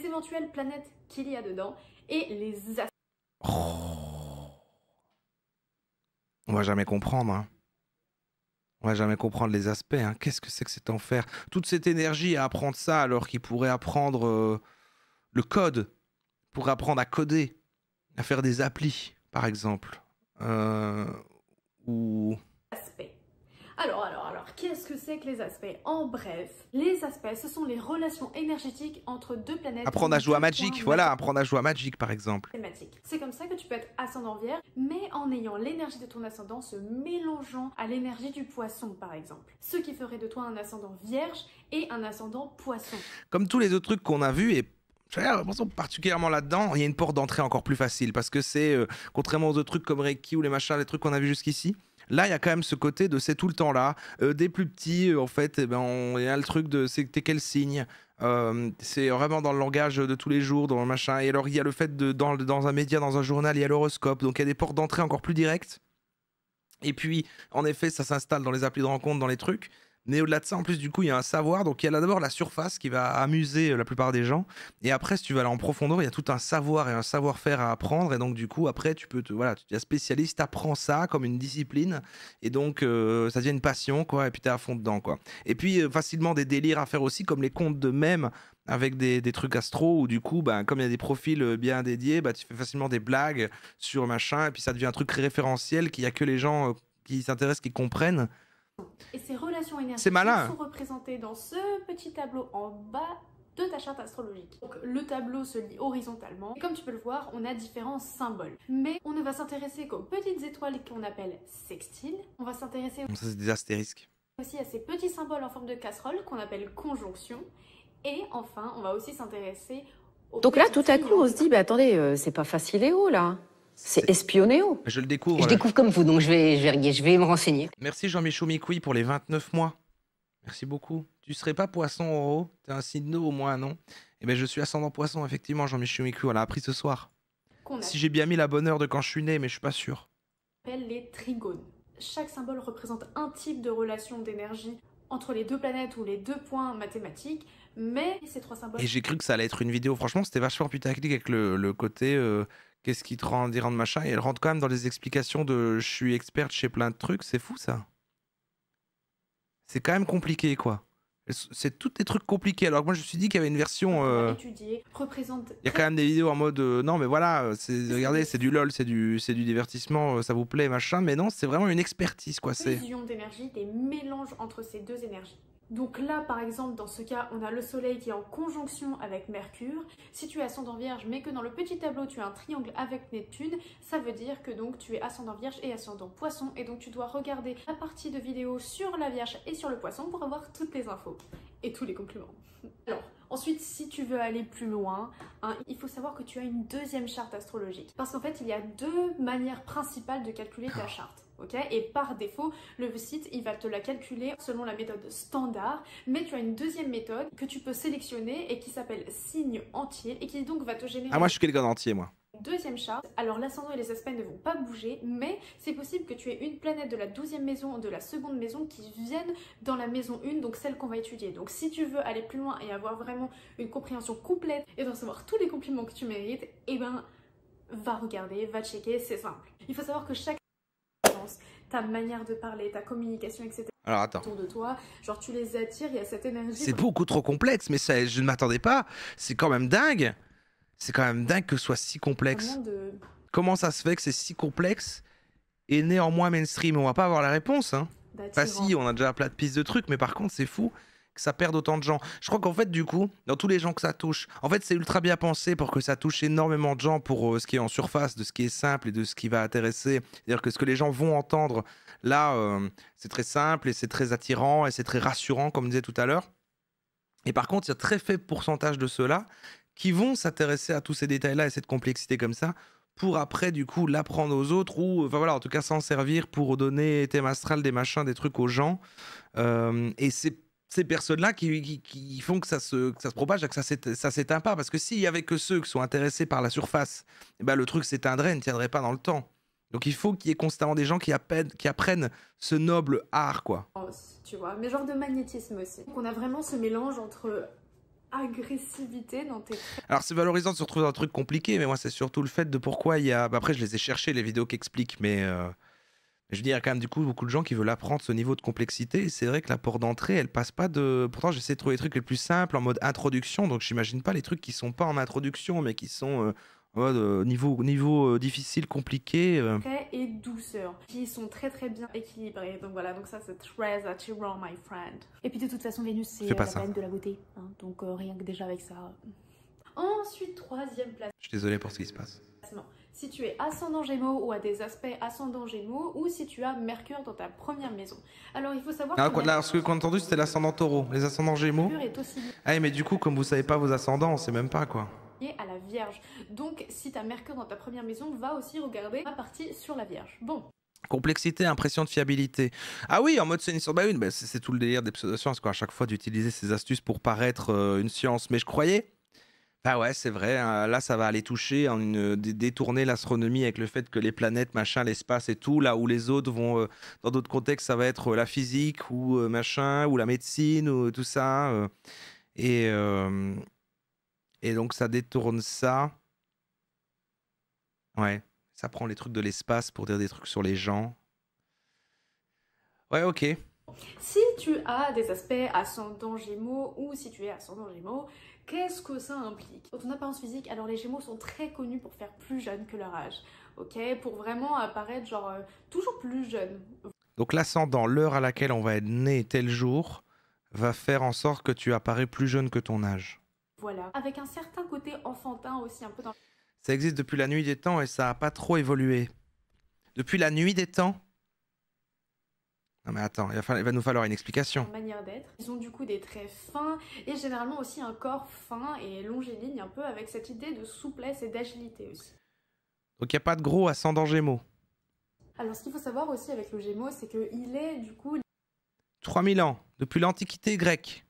les éventuelles planètes qu'il y a dedans et les aspects. Oh. On va jamais comprendre. Hein. On va jamais comprendre les aspects. Hein. Qu'est-ce que c'est que cet enfer Toute cette énergie à apprendre ça alors qu'il pourrait apprendre euh, le code, pour apprendre à coder, à faire des applis par exemple euh, ou... Aspect. Alors, alors, alors, qu'est-ce que c'est que les aspects En bref, les aspects, ce sont les relations énergétiques entre deux planètes. Apprendre à jouer à Magic, voilà, apprendre à jouer à Magic par exemple. C'est comme ça que tu peux être ascendant vierge, mais en ayant l'énergie de ton ascendant se mélangeant à l'énergie du poisson par exemple. Ce qui ferait de toi un ascendant vierge et un ascendant poisson. Comme tous les autres trucs qu'on a vus et particulièrement là-dedans, il y a une porte d'entrée encore plus facile parce que c'est, euh, contrairement aux autres trucs comme Reiki ou les machins, les trucs qu'on a vu jusqu'ici, là il y a quand même ce côté de c'est tout le temps là. Euh, des plus petits, euh, en fait, eh ben, il y a le truc de c'est quel signe C'est vraiment dans le langage de tous les jours, dans le machin. Et alors il y a le fait de, dans, dans un média, dans un journal, il y a l'horoscope, donc il y a des portes d'entrée encore plus directes. Et puis, en effet, ça s'installe dans les applis de rencontre, dans les trucs. Mais au-delà de ça, en plus, du coup, il y a un savoir. Donc, il y a d'abord la surface qui va amuser euh, la plupart des gens. Et après, si tu vas aller en profondeur, il y a tout un savoir et un savoir-faire à apprendre. Et donc, du coup, après, tu peux te. Voilà, tu deviens spécialiste, apprends ça comme une discipline. Et donc, euh, ça devient une passion, quoi. Et puis, tu es à fond dedans, quoi. Et puis, euh, facilement, des délires à faire aussi, comme les contes de même avec des, trucs astro Ou du coup, bah, comme il y a des profils bien dédiés, bah, tu fais facilement des blagues sur machin, et puis ça devient un truc référentiel qu'il n'y a que les gens qui s'intéressent, qui comprennent. Et ces relations énergétiques sont représentées dans ce petit tableau en bas de ta charte astrologique. Donc le tableau se lit horizontalement et comme tu peux le voir, on a différents symboles. Mais on ne va s'intéresser qu'aux petites étoiles qu'on appelle sextiles. On va s'intéresser aussi à ces petits symboles en forme de casserole qu'on appelle conjonction. Et enfin, on va aussi s'intéresser aux Donc là, tout à coup, on se dit, bah, attendez, euh, c'est pas facile et haut là. C'est espionnéo. Je le découvre. Je découvre comme vous, donc je vais, je vais, je vais me renseigner. Merci Jean-Michel Micoui pour les 29 mois. Merci beaucoup. Tu serais pas poisson, Tu T'es un signe au moins, non Eh bien, je suis ascendant poisson, effectivement, Jean-Michel Micoui. On l'a appris ce soir. Si j'ai bien mis la bonne heure de quand je suis né, mais je suis pas sûr. les trigones. Chaque symbole représente un type de relation d'énergie entre les deux planètes ou les deux points mathématiques, mais ces trois symboles. Et j'ai cru que ça allait être une vidéo. Franchement, c'était vachement putaclic avec le, côté. Euh, qu'est-ce qui te rend des machin Et elle rentre quand même dans les explications de je suis experte chez plein de trucs, c'est fou ça. C'est quand même compliqué quoi. C'est tous des trucs compliqués. Alors que moi, je me suis dit qu'il y avait une version. Euh, il y a quand même des vidéos en mode euh, non, mais voilà, euh, regardez, c'est du lol, c'est du, du divertissement, ça vous plaît, machin. Mais non, c'est vraiment une expertise, quoi. C'est. Fusion d'énergie, des mélanges entre ces deux énergies. Donc là, par exemple, dans ce cas, on a le Soleil qui est en conjonction avec Mercure. Si tu es ascendant Vierge, mais que dans le petit tableau, tu as un triangle avec Neptune, ça veut dire que donc tu es ascendant Vierge et ascendant Poisson, et donc tu dois regarder la partie de vidéo sur la Vierge et sur le Poisson pour avoir toutes les infos et tous les compléments Alors, Ensuite, si tu veux aller plus loin, hein, il faut savoir que tu as une deuxième charte astrologique. Parce qu'en fait, il y a deux manières principales de calculer ta ah. charte. Ok et par défaut, le site, il va te la calculer selon la méthode standard, mais tu as une deuxième méthode que tu peux sélectionner et qui s'appelle signe entier et qui donc va te générer... Ah moi je suis quelqu'un d'entier moi. Deuxième charte, alors l'ascendant et les aspects ne vont pas bouger, mais c'est possible que tu aies une planète de la douzième maison, de la seconde maison qui viennent dans la maison 1, donc celle qu'on va étudier. Donc si tu veux aller plus loin et avoir vraiment une compréhension complète et recevoir tous les compliments que tu mérites, et eh ben va regarder, va checker, c'est simple. Il faut savoir que chaque ta manière de parler, ta communication, etc. Alors attends. Autour de toi, genre tu les attires, il y a cette énergie. C'est beaucoup trop complexe, mais ça, je ne m'attendais pas. C'est quand même dingue. C'est quand même dingue que ce soit si complexe. Comment ça se fait que c'est si complexe et néanmoins mainstream On va pas avoir la réponse. Hein. Bah si, on a déjà plein de pistes de trucs, mais par contre, c'est fou que ça perde autant de gens. Je crois qu'en fait, du coup, dans tous les gens que ça touche, en fait, c'est ultra bien pensé pour que ça touche énormément de gens pour euh, ce qui est en surface, de ce qui est simple et de ce qui va intéresser. C'est-à-dire que ce que les gens vont entendre, là, euh, c'est très simple et c'est très attirant et c'est très rassurant, comme je disais tout à l'heure. Et par contre, il y a très faible pourcentage de ceux-là qui vont s'intéresser à tous ces détails-là et cette complexité comme ça pour après du coup l'apprendre aux autres ou euh, voilà en tout cas s'en servir pour donner thème astral des machins des trucs aux gens et c'est ces personnes-là qui, font que ça se, propage que ça s'éteint pas. Parce que s'il y avait que ceux qui sont intéressés par la surface, eh ben le truc s'éteindrait, ne tiendrait pas dans le temps. Donc il faut qu'il y ait constamment des gens qui, apprennent, ce noble art, quoi. Oh, tu vois, mais genre de magnétisme aussi. Donc on a vraiment ce mélange entre agressivité dans tes... Alors c'est valorisant de se retrouver dans un truc compliqué, mais moi c'est surtout le fait de pourquoi il y a... Bah, après je les ai cherchés, les vidéos qui expliquent, mais... Euh, je veux dire, il y a quand même du coup beaucoup de gens qui veulent apprendre ce niveau de complexité. Et c'est vrai que la porte d'entrée, elle passe pas de. Pourtant, j'essaie de trouver les trucs les plus simples en mode introduction. Donc, j'imagine pas les trucs qui sont pas en introduction, mais qui sont euh, euh, niveau, niveau euh, difficile, compliqué. et douceur, qui sont très très bien équilibrés. Donc voilà, donc ça c'est très attirant, my friend. Et puis de toute façon, Vénus, c'est la ça. de la beauté. Hein. donc rien que déjà avec ça. Ensuite, troisième place. Je suis désolé pour ce qui se passe si tu es ascendant Gémeaux ou à des aspects ascendant Gémeaux ou si tu as Mercure dans ta première maison. Alors il faut savoir. Ah, là, ce que a entendu, c'était l'ascendant Taureau, les ascendants Gémeaux. Est aussi... Ah, mais du coup, comme vous savez pas vos ascendants, on sait même pas quoi à la Vierge. Donc si tu as Mercure dans ta première maison, va aussi regarder ma partie sur la Vierge. Bon. Complexité, impression de fiabilité. Ah oui, en mode c'est une Bah c'est tout le délire des pseudosciences, quoi. À chaque fois d'utiliser ces astuces pour paraître euh, une science. Mais je croyais, ah ouais, c'est vrai. Hein. Là, ça va aller toucher, en une, euh, détourner l'astronomie avec le fait que les planètes, machin, l'espace et tout, là où les autres vont, euh, dans d'autres contextes, ça va être euh, la physique ou machin, ou la médecine, ou tout ça. et, et donc, ça détourne ça. Ouais, ça prend les trucs de l'espace pour dire des trucs sur les gens. Ouais, ok. Si tu as des aspects ascendants gémeaux ou si tu es ascendant gémeaux, Qu'est-ce que ça implique Dans ton apparence physique, alors les Gémeaux sont très connus pour faire plus jeune que leur âge, ok Pour vraiment apparaître genre euh, toujours plus jeune. Donc l'ascendant, l'heure à laquelle on va être né tel jour, va faire en sorte que tu apparais plus jeune que ton âge. Voilà, avec un certain côté enfantin aussi, un peu dans... Ça existe depuis la nuit des temps et ça n'a pas trop évolué. Depuis la nuit des temps, non mais attends, il va, nous falloir une explication. Ils ont du coup des traits fins et généralement aussi un corps fin et longiligne un peu avec cette idée de souplesse et d'agilité aussi. Donc il n'y a pas de gros ascendant gémeaux. Alors ce qu'il faut savoir aussi avec le gémeaux, c'est qu'il est du coup... 3000 ans, depuis l'Antiquité grecque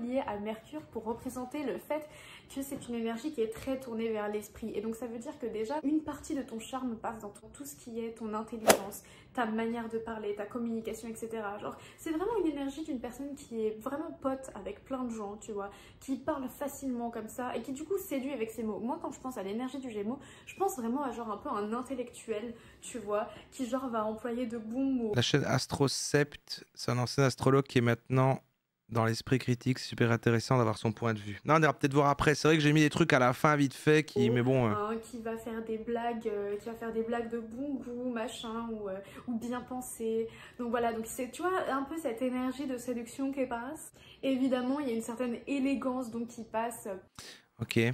lié à Mercure pour représenter le fait que c'est une énergie qui est très tournée vers l'esprit. Et donc ça veut dire que déjà, une partie de ton charme passe dans tout ce qui est ton intelligence, ta manière de parler, ta communication, etc. Genre, c'est vraiment une énergie d'une personne qui est vraiment pote avec plein de gens, tu vois, qui parle facilement comme ça et qui du coup séduit avec ses mots. Moi, quand je pense à l'énergie du Gémeaux, je pense vraiment à genre un peu un intellectuel, tu vois, qui genre va employer de bons mots. La chaîne AstroCept, c'est un ancien astrologue qui est maintenant dans l'esprit critique, c'est super intéressant d'avoir son point de vue. Non, on ira peut-être voir après. C'est vrai que j'ai mis des trucs à la fin vite fait qui, oh, mais bon. Euh. Qui va faire des blagues, euh, qui va faire des blagues de bon goût, machin, ou, euh, ou bien pensé. Donc voilà, donc c'est, tu vois, un peu cette énergie de séduction qui passe. évidemment, il y a une certaine élégance donc qui passe. Ok.